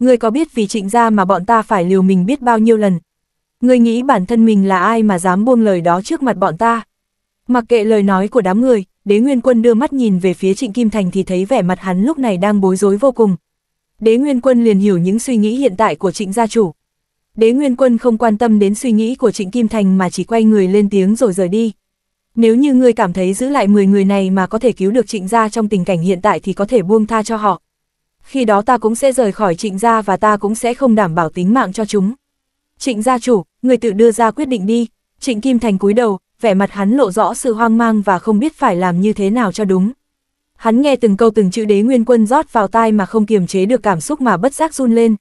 Ngươi có biết vì trịnh gia mà bọn ta phải liều mình biết bao nhiêu lần. Ngươi nghĩ bản thân mình là ai mà dám buông lời đó trước mặt bọn ta. Mặc kệ lời nói của đám người, đế nguyên quân đưa mắt nhìn về phía trịnh Kim Thành thì thấy vẻ mặt hắn lúc này đang bối rối vô cùng. Đế nguyên quân liền hiểu những suy nghĩ hiện tại của trịnh gia chủ, đế nguyên quân không quan tâm đến suy nghĩ của Trịnh Kim Thành mà chỉ quay người lên tiếng rồi rời đi. Nếu như ngươi cảm thấy giữ lại 10 người này mà có thể cứu được trịnh gia trong tình cảnh hiện tại thì có thể buông tha cho họ. Khi đó ta cũng sẽ rời khỏi trịnh gia và ta cũng sẽ không đảm bảo tính mạng cho chúng. Trịnh gia chủ, người tự đưa ra quyết định đi. Trịnh Kim Thành cúi đầu, vẻ mặt hắn lộ rõ sự hoang mang và không biết phải làm như thế nào cho đúng. Hắn nghe từng câu từng chữ đế nguyên quân rót vào tai mà không kiềm chế được cảm xúc mà bất giác run lên,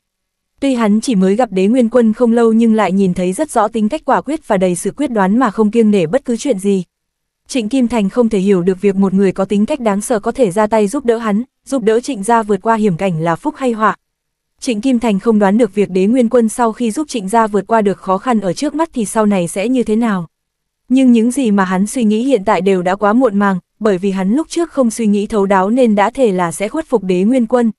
Tuy hắn chỉ mới gặp đế nguyên quân không lâu nhưng lại nhìn thấy rất rõ tính cách quả quyết và đầy sự quyết đoán mà không kiêng nể bất cứ chuyện gì. Trịnh Kim Thành không thể hiểu được việc một người có tính cách đáng sợ có thể ra tay giúp đỡ hắn, giúp đỡ trịnh gia vượt qua hiểm cảnh là phúc hay họa. Trịnh Kim Thành không đoán được việc đế nguyên quân sau khi giúp trịnh gia vượt qua được khó khăn ở trước mắt thì sau này sẽ như thế nào. Nhưng những gì mà hắn suy nghĩ hiện tại đều đã quá muộn màng, bởi vì hắn lúc trước không suy nghĩ thấu đáo nên đã thể là sẽ khuất phục đế nguyên quân,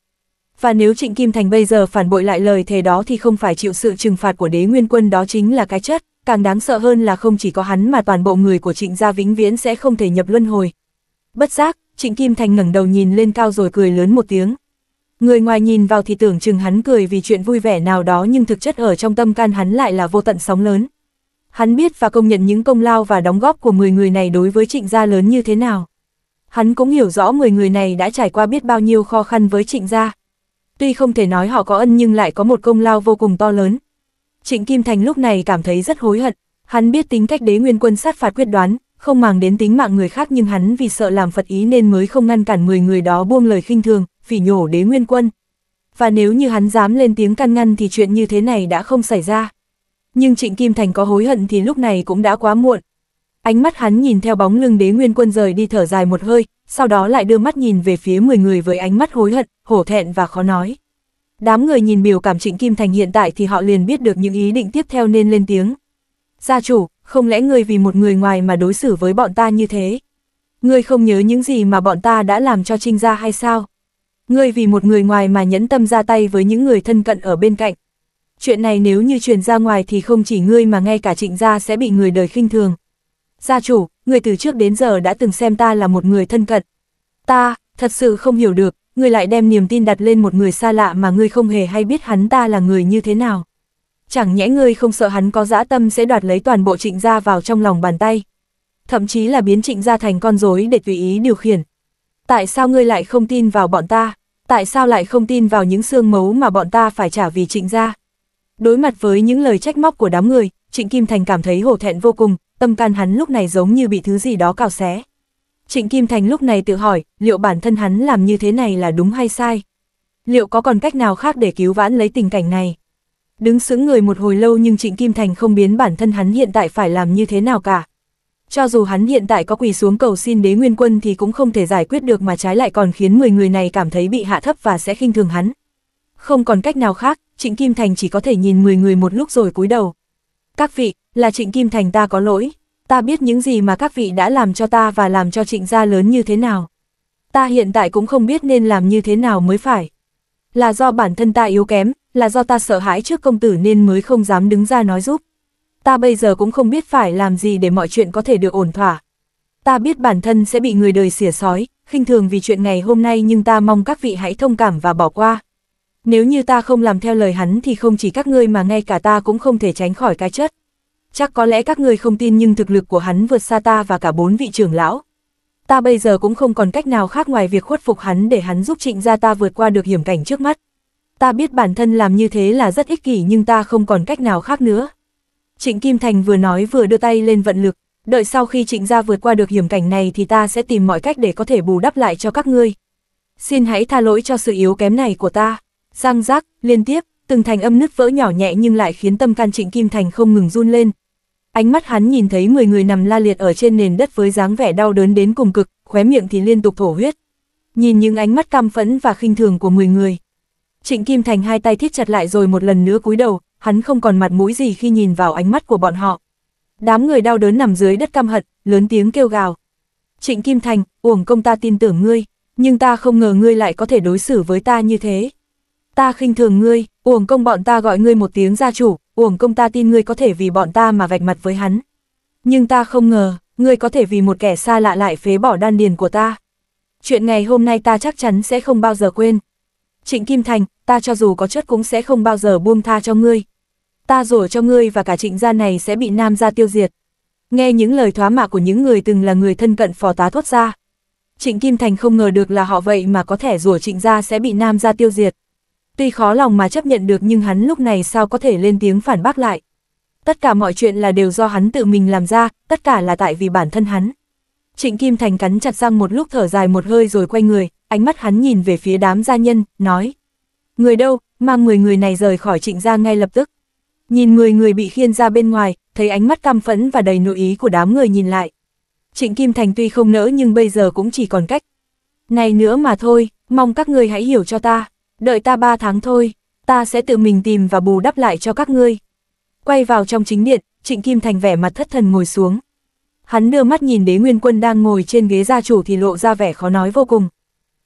và nếu Trịnh Kim Thành bây giờ phản bội lại lời thề đó thì không phải chịu sự trừng phạt của đế nguyên quân đó chính là cái chất, càng đáng sợ hơn là không chỉ có hắn mà toàn bộ người của Trịnh gia vĩnh viễn sẽ không thể nhập luân hồi. Bất giác, Trịnh Kim Thành ngẩng đầu nhìn lên cao rồi cười lớn một tiếng. Người ngoài nhìn vào thì tưởng chừng hắn cười vì chuyện vui vẻ nào đó nhưng thực chất ở trong tâm can hắn lại là vô tận sóng lớn. Hắn biết và công nhận những công lao và đóng góp của 10 người này đối với trịnh gia lớn như thế nào. Hắn cũng hiểu rõ 10 người này đã trải qua biết bao nhiêu khó khăn với trịnh gia, Tuy không thể nói họ có ân nhưng lại có một công lao vô cùng to lớn. Trịnh Kim Thành lúc này cảm thấy rất hối hận, hắn biết tính cách đế nguyên quân sát phạt quyết đoán, không màng đến tính mạng người khác nhưng hắn vì sợ làm Phật ý nên mới không ngăn cản 10 người đó buông lời khinh thường, phỉ nhổ đế nguyên quân. Và nếu như hắn dám lên tiếng can ngăn thì chuyện như thế này đã không xảy ra. Nhưng Trịnh Kim Thành có hối hận thì lúc này cũng đã quá muộn, Ánh mắt hắn nhìn theo bóng lưng đế nguyên quân rời đi thở dài một hơi, sau đó lại đưa mắt nhìn về phía 10 người với ánh mắt hối hận, hổ thẹn và khó nói. Đám người nhìn biểu cảm trịnh Kim Thành hiện tại thì họ liền biết được những ý định tiếp theo nên lên tiếng. Gia chủ, không lẽ ngươi vì một người ngoài mà đối xử với bọn ta như thế? Ngươi không nhớ những gì mà bọn ta đã làm cho Trinh gia hay sao? Ngươi vì một người ngoài mà nhẫn tâm ra tay với những người thân cận ở bên cạnh. Chuyện này nếu như truyền ra ngoài thì không chỉ ngươi mà ngay cả Trịnh gia sẽ bị người đời khinh thường gia chủ, người từ trước đến giờ đã từng xem ta là một người thân cận. Ta, thật sự không hiểu được, người lại đem niềm tin đặt lên một người xa lạ mà người không hề hay biết hắn ta là người như thế nào. Chẳng nhẽ người không sợ hắn có dã tâm sẽ đoạt lấy toàn bộ trịnh gia vào trong lòng bàn tay. Thậm chí là biến trịnh gia thành con rối để tùy ý điều khiển. Tại sao ngươi lại không tin vào bọn ta? Tại sao lại không tin vào những xương mấu mà bọn ta phải trả vì trịnh gia? Đối mặt với những lời trách móc của đám người, Trịnh Kim Thành cảm thấy hổ thẹn vô cùng, tâm can hắn lúc này giống như bị thứ gì đó cào xé. Trịnh Kim Thành lúc này tự hỏi, liệu bản thân hắn làm như thế này là đúng hay sai? Liệu có còn cách nào khác để cứu vãn lấy tình cảnh này? Đứng sững người một hồi lâu nhưng Trịnh Kim Thành không biến bản thân hắn hiện tại phải làm như thế nào cả. Cho dù hắn hiện tại có quỳ xuống cầu xin đế nguyên quân thì cũng không thể giải quyết được mà trái lại còn khiến 10 người này cảm thấy bị hạ thấp và sẽ khinh thường hắn. Không còn cách nào khác, Trịnh Kim Thành chỉ có thể nhìn 10 người một lúc rồi cúi đầu, các vị, là Trịnh Kim Thành ta có lỗi, ta biết những gì mà các vị đã làm cho ta và làm cho trịnh gia lớn như thế nào. Ta hiện tại cũng không biết nên làm như thế nào mới phải. Là do bản thân ta yếu kém, là do ta sợ hãi trước công tử nên mới không dám đứng ra nói giúp. Ta bây giờ cũng không biết phải làm gì để mọi chuyện có thể được ổn thỏa. Ta biết bản thân sẽ bị người đời xỉa sói, khinh thường vì chuyện ngày hôm nay nhưng ta mong các vị hãy thông cảm và bỏ qua nếu như ta không làm theo lời hắn thì không chỉ các ngươi mà ngay cả ta cũng không thể tránh khỏi cái chất. Chắc có lẽ các ngươi không tin nhưng thực lực của hắn vượt xa ta và cả bốn vị trưởng lão. Ta bây giờ cũng không còn cách nào khác ngoài việc khuất phục hắn để hắn giúp trịnh gia ta vượt qua được hiểm cảnh trước mắt. Ta biết bản thân làm như thế là rất ích kỷ nhưng ta không còn cách nào khác nữa. Trịnh Kim Thành vừa nói vừa đưa tay lên vận lực, đợi sau khi trịnh gia vượt qua được hiểm cảnh này thì ta sẽ tìm mọi cách để có thể bù đắp lại cho các ngươi. Xin hãy tha lỗi cho sự yếu kém này của ta. Giang giác, liên tiếp, từng thành âm nứt vỡ nhỏ nhẹ nhưng lại khiến tâm can Trịnh Kim Thành không ngừng run lên. Ánh mắt hắn nhìn thấy 10 người nằm la liệt ở trên nền đất với dáng vẻ đau đớn đến cùng cực, khóe miệng thì liên tục thổ huyết. Nhìn những ánh mắt cam phẫn và khinh thường của 10 người. Trịnh Kim Thành hai tay thiết chặt lại rồi một lần nữa cúi đầu, hắn không còn mặt mũi gì khi nhìn vào ánh mắt của bọn họ. Đám người đau đớn nằm dưới đất căm hận, lớn tiếng kêu gào. Trịnh Kim Thành, uổng công ta tin tưởng ngươi, nhưng ta không ngờ ngươi lại có thể đối xử với ta như thế ta khinh thường ngươi, uổng công bọn ta gọi ngươi một tiếng gia chủ, uổng công ta tin ngươi có thể vì bọn ta mà vạch mặt với hắn. Nhưng ta không ngờ, ngươi có thể vì một kẻ xa lạ lại phế bỏ đan điền của ta. Chuyện ngày hôm nay ta chắc chắn sẽ không bao giờ quên. Trịnh Kim Thành, ta cho dù có chất cũng sẽ không bao giờ buông tha cho ngươi. Ta rủa cho ngươi và cả trịnh gia này sẽ bị nam gia tiêu diệt. Nghe những lời thoá mạ của những người từng là người thân cận phò tá thốt ra. Trịnh Kim Thành không ngờ được là họ vậy mà có thể rủa trịnh gia sẽ bị nam gia tiêu diệt. Tuy khó lòng mà chấp nhận được nhưng hắn lúc này sao có thể lên tiếng phản bác lại. Tất cả mọi chuyện là đều do hắn tự mình làm ra, tất cả là tại vì bản thân hắn. Trịnh Kim Thành cắn chặt răng một lúc thở dài một hơi rồi quay người, ánh mắt hắn nhìn về phía đám gia nhân, nói. Người đâu, mang người người này rời khỏi trịnh gia ngay lập tức. Nhìn người người bị khiên ra bên ngoài, thấy ánh mắt cam phẫn và đầy nội ý của đám người nhìn lại. Trịnh Kim Thành tuy không nỡ nhưng bây giờ cũng chỉ còn cách. Này nữa mà thôi, mong các người hãy hiểu cho ta đợi ta ba tháng thôi, ta sẽ tự mình tìm và bù đắp lại cho các ngươi. Quay vào trong chính điện, Trịnh Kim Thành vẻ mặt thất thần ngồi xuống. Hắn đưa mắt nhìn đế nguyên quân đang ngồi trên ghế gia chủ thì lộ ra vẻ khó nói vô cùng.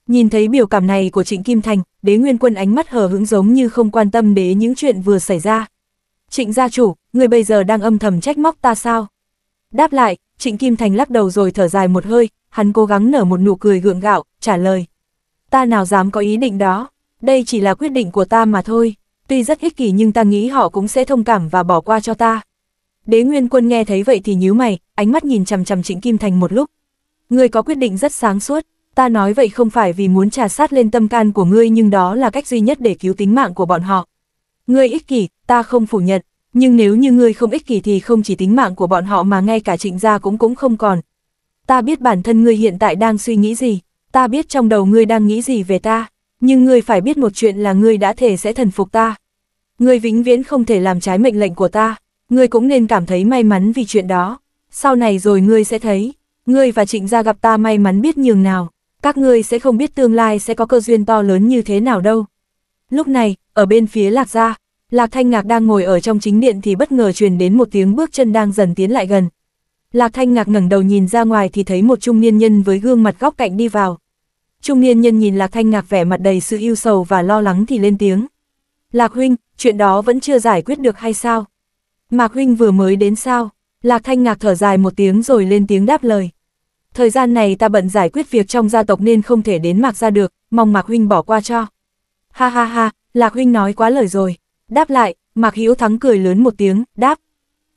Nhìn thấy biểu cảm này của Trịnh Kim Thành, đế nguyên quân ánh mắt hờ hững giống như không quan tâm đến những chuyện vừa xảy ra. Trịnh gia chủ, người bây giờ đang âm thầm trách móc ta sao? Đáp lại, Trịnh Kim Thành lắc đầu rồi thở dài một hơi, hắn cố gắng nở một nụ cười gượng gạo, trả lời. Ta nào dám có ý định đó đây chỉ là quyết định của ta mà thôi, tuy rất ích kỷ nhưng ta nghĩ họ cũng sẽ thông cảm và bỏ qua cho ta. Đế Nguyên Quân nghe thấy vậy thì nhíu mày, ánh mắt nhìn chằm chằm Trịnh Kim Thành một lúc. Ngươi có quyết định rất sáng suốt, ta nói vậy không phải vì muốn trà sát lên tâm can của ngươi nhưng đó là cách duy nhất để cứu tính mạng của bọn họ. Ngươi ích kỷ, ta không phủ nhận, nhưng nếu như ngươi không ích kỷ thì không chỉ tính mạng của bọn họ mà ngay cả trịnh gia cũng cũng không còn. Ta biết bản thân ngươi hiện tại đang suy nghĩ gì, ta biết trong đầu ngươi đang nghĩ gì về ta nhưng ngươi phải biết một chuyện là ngươi đã thể sẽ thần phục ta. Ngươi vĩnh viễn không thể làm trái mệnh lệnh của ta, ngươi cũng nên cảm thấy may mắn vì chuyện đó. Sau này rồi ngươi sẽ thấy, ngươi và trịnh gia gặp ta may mắn biết nhường nào, các ngươi sẽ không biết tương lai sẽ có cơ duyên to lớn như thế nào đâu. Lúc này, ở bên phía lạc gia, lạc thanh ngạc đang ngồi ở trong chính điện thì bất ngờ truyền đến một tiếng bước chân đang dần tiến lại gần. Lạc thanh ngạc ngẩng đầu nhìn ra ngoài thì thấy một trung niên nhân với gương mặt góc cạnh đi vào, Trung niên nhân nhìn Lạc Thanh Ngạc vẻ mặt đầy sự yêu sầu và lo lắng thì lên tiếng. Lạc Huynh, chuyện đó vẫn chưa giải quyết được hay sao? Mạc Huynh vừa mới đến sao? Lạc Thanh Ngạc thở dài một tiếng rồi lên tiếng đáp lời. Thời gian này ta bận giải quyết việc trong gia tộc nên không thể đến Mạc ra được, mong Mạc Huynh bỏ qua cho. Ha ha ha, Lạc Huynh nói quá lời rồi. Đáp lại, Mạc Hiếu Thắng cười lớn một tiếng, đáp.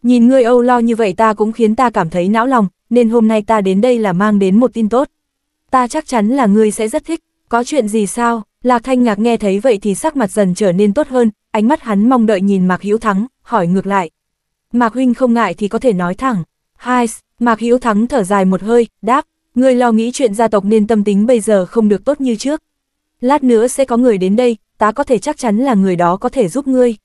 Nhìn ngươi âu lo như vậy ta cũng khiến ta cảm thấy não lòng, nên hôm nay ta đến đây là mang đến một tin tốt ta chắc chắn là ngươi sẽ rất thích, có chuyện gì sao? Lạc Thanh Ngạc nghe thấy vậy thì sắc mặt dần trở nên tốt hơn, ánh mắt hắn mong đợi nhìn Mạc Hữu Thắng, hỏi ngược lại. Mạc Huynh không ngại thì có thể nói thẳng. Hai, Mạc Hữu Thắng thở dài một hơi, đáp, ngươi lo nghĩ chuyện gia tộc nên tâm tính bây giờ không được tốt như trước. Lát nữa sẽ có người đến đây, ta có thể chắc chắn là người đó có thể giúp ngươi.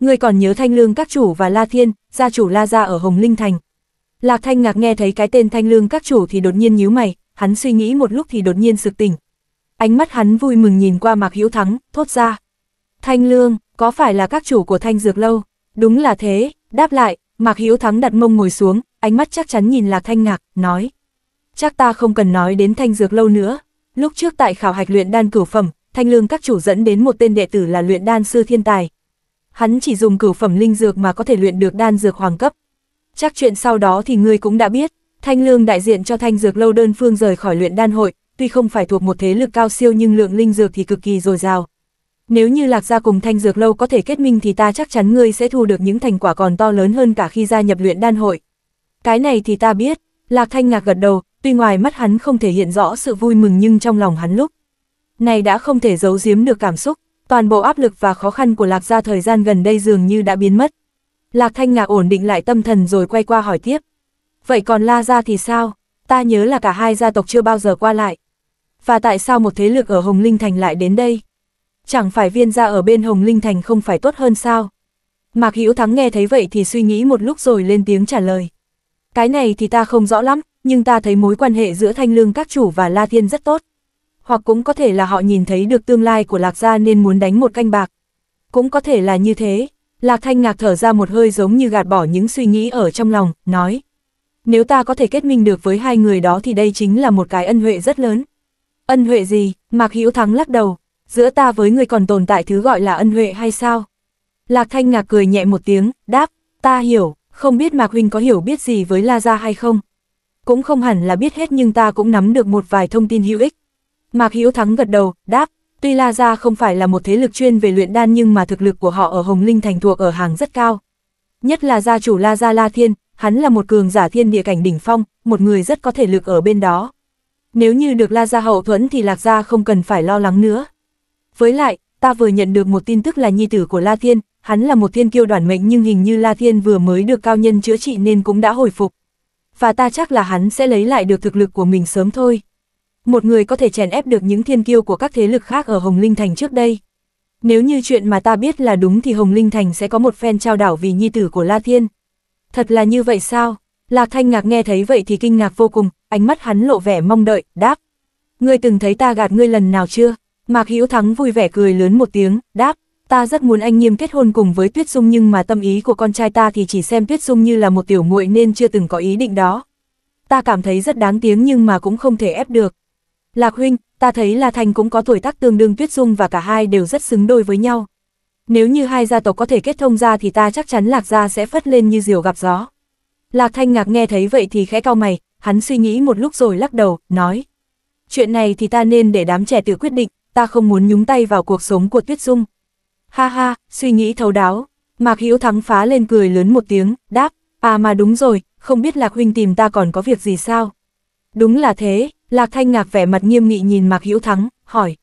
Ngươi còn nhớ Thanh Lương các chủ và La Thiên, gia chủ La Gia ở Hồng Linh Thành. Lạc Thanh Ngạc nghe thấy cái tên Thanh Lương các chủ thì đột nhiên nhíu mày, hắn suy nghĩ một lúc thì đột nhiên sực tỉnh. Ánh mắt hắn vui mừng nhìn qua Mạc Hữu Thắng, thốt ra. Thanh Lương, có phải là các chủ của Thanh Dược Lâu? Đúng là thế, đáp lại, Mạc Hữu Thắng đặt mông ngồi xuống, ánh mắt chắc chắn nhìn Lạc Thanh Ngạc, nói. Chắc ta không cần nói đến Thanh Dược Lâu nữa. Lúc trước tại khảo hạch luyện đan cửu phẩm, Thanh Lương các chủ dẫn đến một tên đệ tử là luyện đan sư thiên tài. Hắn chỉ dùng cửu phẩm linh dược mà có thể luyện được đan dược hoàng cấp. Chắc chuyện sau đó thì ngươi cũng đã biết, Thanh Lương đại diện cho Thanh Dược Lâu đơn phương rời khỏi luyện đan hội, tuy không phải thuộc một thế lực cao siêu nhưng lượng linh dược thì cực kỳ dồi dào. Nếu như Lạc gia cùng Thanh Dược Lâu có thể kết minh thì ta chắc chắn ngươi sẽ thu được những thành quả còn to lớn hơn cả khi gia nhập luyện đan hội. Cái này thì ta biết, Lạc Thanh Ngạc gật đầu, tuy ngoài mắt hắn không thể hiện rõ sự vui mừng nhưng trong lòng hắn lúc. Này đã không thể giấu giếm được cảm xúc, toàn bộ áp lực và khó khăn của Lạc gia thời gian gần đây dường như đã biến mất. Lạc Thanh Ngạc ổn định lại tâm thần rồi quay qua hỏi tiếp, Vậy còn La Gia thì sao? Ta nhớ là cả hai gia tộc chưa bao giờ qua lại. Và tại sao một thế lực ở Hồng Linh Thành lại đến đây? Chẳng phải viên gia ở bên Hồng Linh Thành không phải tốt hơn sao? Mạc Hữu Thắng nghe thấy vậy thì suy nghĩ một lúc rồi lên tiếng trả lời. Cái này thì ta không rõ lắm, nhưng ta thấy mối quan hệ giữa thanh lương các chủ và La Thiên rất tốt. Hoặc cũng có thể là họ nhìn thấy được tương lai của Lạc Gia nên muốn đánh một canh bạc. Cũng có thể là như thế. Lạc Thanh ngạc thở ra một hơi giống như gạt bỏ những suy nghĩ ở trong lòng, nói, nếu ta có thể kết minh được với hai người đó thì đây chính là một cái ân huệ rất lớn. Ân huệ gì, Mạc Hữu Thắng lắc đầu, giữa ta với người còn tồn tại thứ gọi là ân huệ hay sao? Lạc Thanh Ngạc cười nhẹ một tiếng, đáp, ta hiểu, không biết Mạc Huynh có hiểu biết gì với La Gia hay không? Cũng không hẳn là biết hết nhưng ta cũng nắm được một vài thông tin hữu ích. Mạc Hữu Thắng gật đầu, đáp, tuy La Gia không phải là một thế lực chuyên về luyện đan nhưng mà thực lực của họ ở Hồng Linh Thành thuộc ở hàng rất cao. Nhất là gia chủ La Gia La Thiên, hắn là một cường giả thiên địa cảnh đỉnh phong, một người rất có thể lực ở bên đó. Nếu như được La Gia hậu thuẫn thì Lạc Gia không cần phải lo lắng nữa. Với lại, ta vừa nhận được một tin tức là nhi tử của La Thiên, hắn là một thiên kiêu đoàn mệnh nhưng hình như La Thiên vừa mới được cao nhân chữa trị nên cũng đã hồi phục. Và ta chắc là hắn sẽ lấy lại được thực lực của mình sớm thôi. Một người có thể chèn ép được những thiên kiêu của các thế lực khác ở Hồng Linh Thành trước đây. Nếu như chuyện mà ta biết là đúng thì Hồng Linh Thành sẽ có một phen trao đảo vì nhi tử của La Thiên thật là như vậy sao? Lạc Thanh Ngạc nghe thấy vậy thì kinh ngạc vô cùng, ánh mắt hắn lộ vẻ mong đợi, đáp. Ngươi từng thấy ta gạt ngươi lần nào chưa? Mạc Hữu Thắng vui vẻ cười lớn một tiếng, đáp. Ta rất muốn anh nghiêm kết hôn cùng với Tuyết Dung nhưng mà tâm ý của con trai ta thì chỉ xem Tuyết Dung như là một tiểu muội nên chưa từng có ý định đó. Ta cảm thấy rất đáng tiếng nhưng mà cũng không thể ép được. Lạc huynh, ta thấy là thanh cũng có tuổi tác tương đương Tuyết Dung và cả hai đều rất xứng đôi với nhau. Nếu như hai gia tộc có thể kết thông ra thì ta chắc chắn Lạc Gia sẽ phất lên như diều gặp gió. Lạc Thanh Ngạc nghe thấy vậy thì khẽ cao mày, hắn suy nghĩ một lúc rồi lắc đầu, nói. Chuyện này thì ta nên để đám trẻ tự quyết định, ta không muốn nhúng tay vào cuộc sống của Tuyết Dung. Ha ha, suy nghĩ thấu đáo. Mạc Hiếu Thắng phá lên cười lớn một tiếng, đáp, à mà đúng rồi, không biết Lạc Huynh tìm ta còn có việc gì sao? Đúng là thế, Lạc Thanh Ngạc vẻ mặt nghiêm nghị nhìn Mạc Hiếu Thắng, hỏi.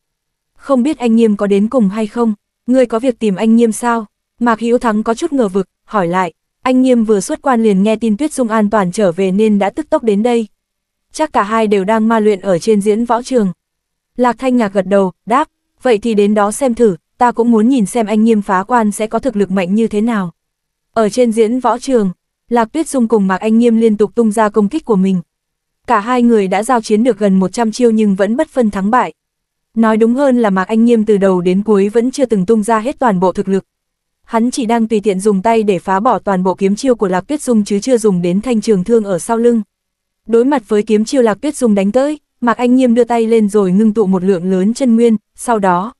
Không biết anh nghiêm có đến cùng hay không? Ngươi có việc tìm anh Nghiêm sao? Mạc Hữu Thắng có chút ngờ vực, hỏi lại. Anh Nghiêm vừa xuất quan liền nghe tin Tuyết Dung an toàn trở về nên đã tức tốc đến đây. Chắc cả hai đều đang ma luyện ở trên diễn võ trường. Lạc Thanh Nhạc gật đầu, đáp, vậy thì đến đó xem thử, ta cũng muốn nhìn xem anh Nghiêm phá quan sẽ có thực lực mạnh như thế nào. Ở trên diễn võ trường, Lạc Tuyết Dung cùng Mạc Anh Nghiêm liên tục tung ra công kích của mình. Cả hai người đã giao chiến được gần 100 chiêu nhưng vẫn bất phân thắng bại. Nói đúng hơn là Mạc Anh Nghiêm từ đầu đến cuối vẫn chưa từng tung ra hết toàn bộ thực lực. Hắn chỉ đang tùy tiện dùng tay để phá bỏ toàn bộ kiếm chiêu của Lạc Tuyết Dung chứ chưa dùng đến thanh trường thương ở sau lưng. Đối mặt với kiếm chiêu Lạc Tuyết Dung đánh tới, Mạc Anh Nghiêm đưa tay lên rồi ngưng tụ một lượng lớn chân nguyên, sau đó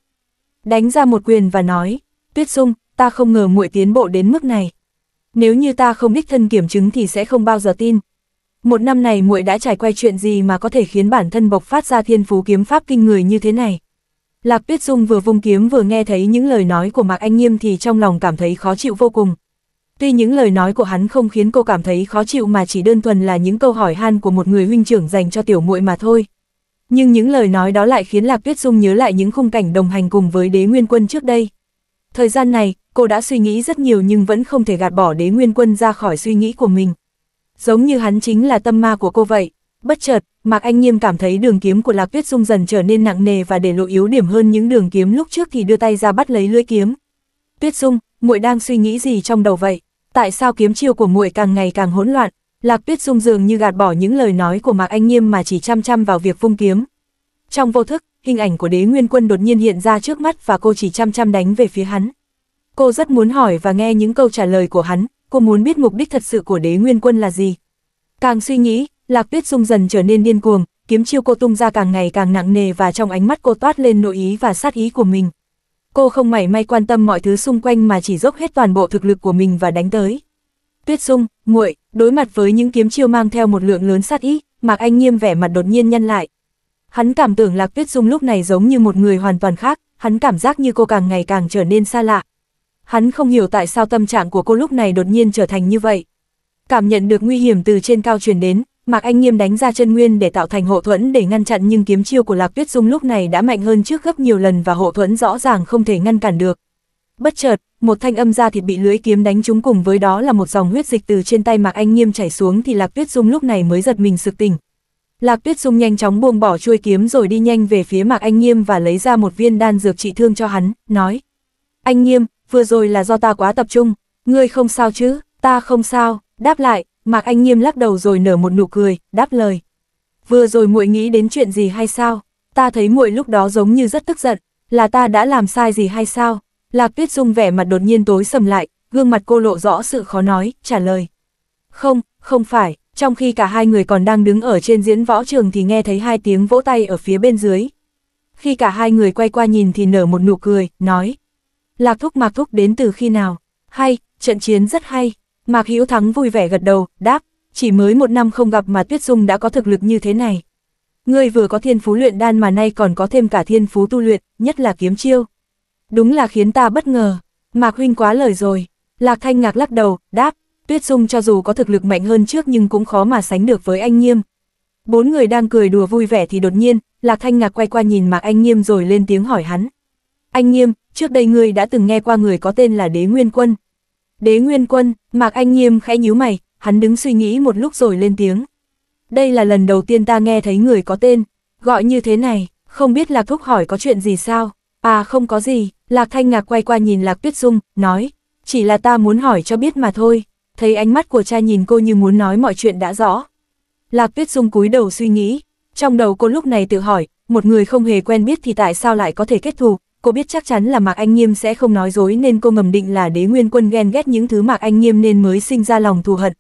đánh ra một quyền và nói, Tuyết Dung, ta không ngờ muội tiến bộ đến mức này. Nếu như ta không đích thân kiểm chứng thì sẽ không bao giờ tin, một năm này muội đã trải qua chuyện gì mà có thể khiến bản thân bộc phát ra thiên phú kiếm pháp kinh người như thế này. Lạc Tuyết Dung vừa vung kiếm vừa nghe thấy những lời nói của Mạc Anh Nghiêm thì trong lòng cảm thấy khó chịu vô cùng. Tuy những lời nói của hắn không khiến cô cảm thấy khó chịu mà chỉ đơn thuần là những câu hỏi han của một người huynh trưởng dành cho tiểu muội mà thôi. Nhưng những lời nói đó lại khiến Lạc Tuyết Dung nhớ lại những khung cảnh đồng hành cùng với đế nguyên quân trước đây. Thời gian này, cô đã suy nghĩ rất nhiều nhưng vẫn không thể gạt bỏ đế nguyên quân ra khỏi suy nghĩ của mình giống như hắn chính là tâm ma của cô vậy. Bất chợt, Mạc Anh Nghiêm cảm thấy đường kiếm của Lạc Tuyết Dung dần trở nên nặng nề và để lộ yếu điểm hơn những đường kiếm lúc trước thì đưa tay ra bắt lấy lưỡi kiếm. Tuyết Dung, muội đang suy nghĩ gì trong đầu vậy? Tại sao kiếm chiêu của muội càng ngày càng hỗn loạn? Lạc Tuyết Dung dường như gạt bỏ những lời nói của Mạc Anh Nghiêm mà chỉ chăm chăm vào việc vung kiếm. Trong vô thức, hình ảnh của Đế Nguyên Quân đột nhiên hiện ra trước mắt và cô chỉ chăm chăm đánh về phía hắn. Cô rất muốn hỏi và nghe những câu trả lời của hắn, cô muốn biết mục đích thật sự của đế nguyên quân là gì. Càng suy nghĩ, Lạc Tuyết Dung dần trở nên điên cuồng, kiếm chiêu cô tung ra càng ngày càng nặng nề và trong ánh mắt cô toát lên nội ý và sát ý của mình. Cô không mảy may quan tâm mọi thứ xung quanh mà chỉ dốc hết toàn bộ thực lực của mình và đánh tới. Tuyết Dung, nguội, đối mặt với những kiếm chiêu mang theo một lượng lớn sát ý, Mạc Anh nghiêm vẻ mặt đột nhiên nhăn lại. Hắn cảm tưởng Lạc Tuyết Dung lúc này giống như một người hoàn toàn khác, hắn cảm giác như cô càng ngày càng trở nên xa lạ, hắn không hiểu tại sao tâm trạng của cô lúc này đột nhiên trở thành như vậy. Cảm nhận được nguy hiểm từ trên cao truyền đến, Mạc Anh Nghiêm đánh ra chân nguyên để tạo thành hộ thuẫn để ngăn chặn nhưng kiếm chiêu của Lạc Tuyết Dung lúc này đã mạnh hơn trước gấp nhiều lần và hộ thuẫn rõ ràng không thể ngăn cản được. Bất chợt, một thanh âm ra thịt bị lưỡi kiếm đánh trúng cùng với đó là một dòng huyết dịch từ trên tay Mạc Anh Nghiêm chảy xuống thì Lạc Tuyết Dung lúc này mới giật mình sực tỉnh. Lạc Tuyết Dung nhanh chóng buông bỏ chuôi kiếm rồi đi nhanh về phía Mạc Anh Nghiêm và lấy ra một viên đan dược trị thương cho hắn, nói: "Anh Nghiêm, vừa rồi là do ta quá tập trung, ngươi không sao chứ, ta không sao, đáp lại, Mạc Anh Nghiêm lắc đầu rồi nở một nụ cười, đáp lời. Vừa rồi muội nghĩ đến chuyện gì hay sao? Ta thấy muội lúc đó giống như rất tức giận, là ta đã làm sai gì hay sao? Lạc Tuyết Dung vẻ mặt đột nhiên tối sầm lại, gương mặt cô lộ rõ sự khó nói, trả lời. Không, không phải, trong khi cả hai người còn đang đứng ở trên diễn võ trường thì nghe thấy hai tiếng vỗ tay ở phía bên dưới. Khi cả hai người quay qua nhìn thì nở một nụ cười, nói. Lạc Thúc Mạc Thúc đến từ khi nào? Hay, trận chiến rất hay. Mạc Hữu Thắng vui vẻ gật đầu, đáp, chỉ mới một năm không gặp mà Tuyết Dung đã có thực lực như thế này. Ngươi vừa có thiên phú luyện đan mà nay còn có thêm cả thiên phú tu luyện, nhất là kiếm chiêu. Đúng là khiến ta bất ngờ. Mạc Huynh quá lời rồi. Lạc Thanh Ngạc lắc đầu, đáp, Tuyết Dung cho dù có thực lực mạnh hơn trước nhưng cũng khó mà sánh được với anh Nghiêm. Bốn người đang cười đùa vui vẻ thì đột nhiên, Lạc Thanh Ngạc quay qua nhìn Mạc Anh Nghiêm rồi lên tiếng hỏi hắn. Anh Nghiêm, trước đây ngươi đã từng nghe qua người có tên là Đế Nguyên Quân. Đế Nguyên Quân, Mạc Anh Nghiêm khẽ nhíu mày, hắn đứng suy nghĩ một lúc rồi lên tiếng. Đây là lần đầu tiên ta nghe thấy người có tên, gọi như thế này, không biết Lạc Thúc hỏi có chuyện gì sao? À không có gì, Lạc Thanh Ngạc quay qua nhìn Lạc Tuyết Dung, nói, chỉ là ta muốn hỏi cho biết mà thôi, thấy ánh mắt của cha nhìn cô như muốn nói mọi chuyện đã rõ. Lạc Tuyết Dung cúi đầu suy nghĩ, trong đầu cô lúc này tự hỏi, một người không hề quen biết thì tại sao lại có thể kết thù, cô biết chắc chắn là Mạc Anh Nghiêm sẽ không nói dối nên cô ngầm định là đế nguyên quân ghen ghét những thứ Mạc Anh Nghiêm nên mới sinh ra lòng thù hận.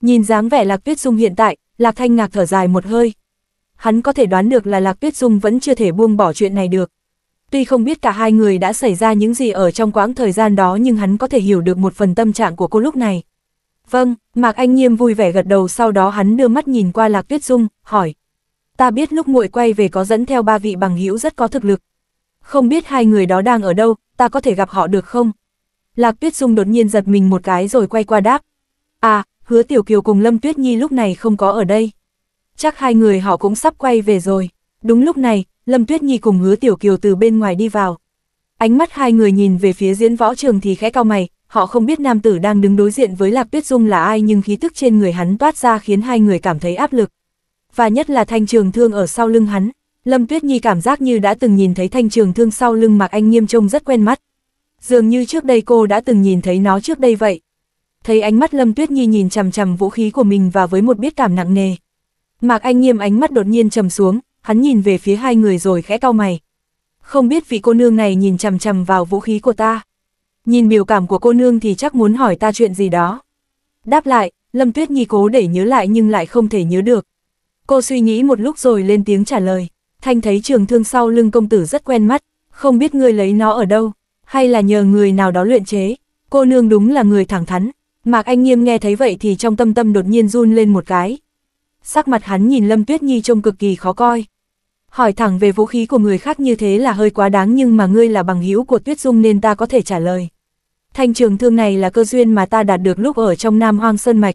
Nhìn dáng vẻ Lạc Tuyết Dung hiện tại, Lạc Thanh Ngạc thở dài một hơi. Hắn có thể đoán được là Lạc Tuyết Dung vẫn chưa thể buông bỏ chuyện này được. Tuy không biết cả hai người đã xảy ra những gì ở trong quãng thời gian đó nhưng hắn có thể hiểu được một phần tâm trạng của cô lúc này. Vâng, Mạc Anh Nghiêm vui vẻ gật đầu sau đó hắn đưa mắt nhìn qua Lạc Tuyết Dung, hỏi. Ta biết lúc muội quay về có dẫn theo ba vị bằng hữu rất có thực lực, không biết hai người đó đang ở đâu, ta có thể gặp họ được không? Lạc Tuyết Dung đột nhiên giật mình một cái rồi quay qua đáp. À, hứa Tiểu Kiều cùng Lâm Tuyết Nhi lúc này không có ở đây. Chắc hai người họ cũng sắp quay về rồi. Đúng lúc này, Lâm Tuyết Nhi cùng hứa Tiểu Kiều từ bên ngoài đi vào. Ánh mắt hai người nhìn về phía diễn võ trường thì khẽ cao mày, họ không biết nam tử đang đứng đối diện với Lạc Tuyết Dung là ai nhưng khí tức trên người hắn toát ra khiến hai người cảm thấy áp lực. Và nhất là thanh trường thương ở sau lưng hắn, Lâm Tuyết Nhi cảm giác như đã từng nhìn thấy thanh trường thương sau lưng Mạc Anh Nghiêm trông rất quen mắt. Dường như trước đây cô đã từng nhìn thấy nó trước đây vậy. Thấy ánh mắt Lâm Tuyết Nhi nhìn chằm chằm vũ khí của mình và với một biết cảm nặng nề. Mạc Anh Nghiêm ánh mắt đột nhiên trầm xuống, hắn nhìn về phía hai người rồi khẽ cau mày. Không biết vị cô nương này nhìn chằm chằm vào vũ khí của ta. Nhìn biểu cảm của cô nương thì chắc muốn hỏi ta chuyện gì đó. Đáp lại, Lâm Tuyết Nhi cố để nhớ lại nhưng lại không thể nhớ được. Cô suy nghĩ một lúc rồi lên tiếng trả lời. Thanh thấy trường thương sau lưng công tử rất quen mắt, không biết ngươi lấy nó ở đâu, hay là nhờ người nào đó luyện chế. Cô nương đúng là người thẳng thắn. Mạc Anh Nghiêm nghe thấy vậy thì trong tâm tâm đột nhiên run lên một cái. Sắc mặt hắn nhìn Lâm Tuyết Nhi trông cực kỳ khó coi. Hỏi thẳng về vũ khí của người khác như thế là hơi quá đáng nhưng mà ngươi là bằng hữu của Tuyết Dung nên ta có thể trả lời. Thanh trường thương này là cơ duyên mà ta đạt được lúc ở trong Nam Hoang Sơn Mạch,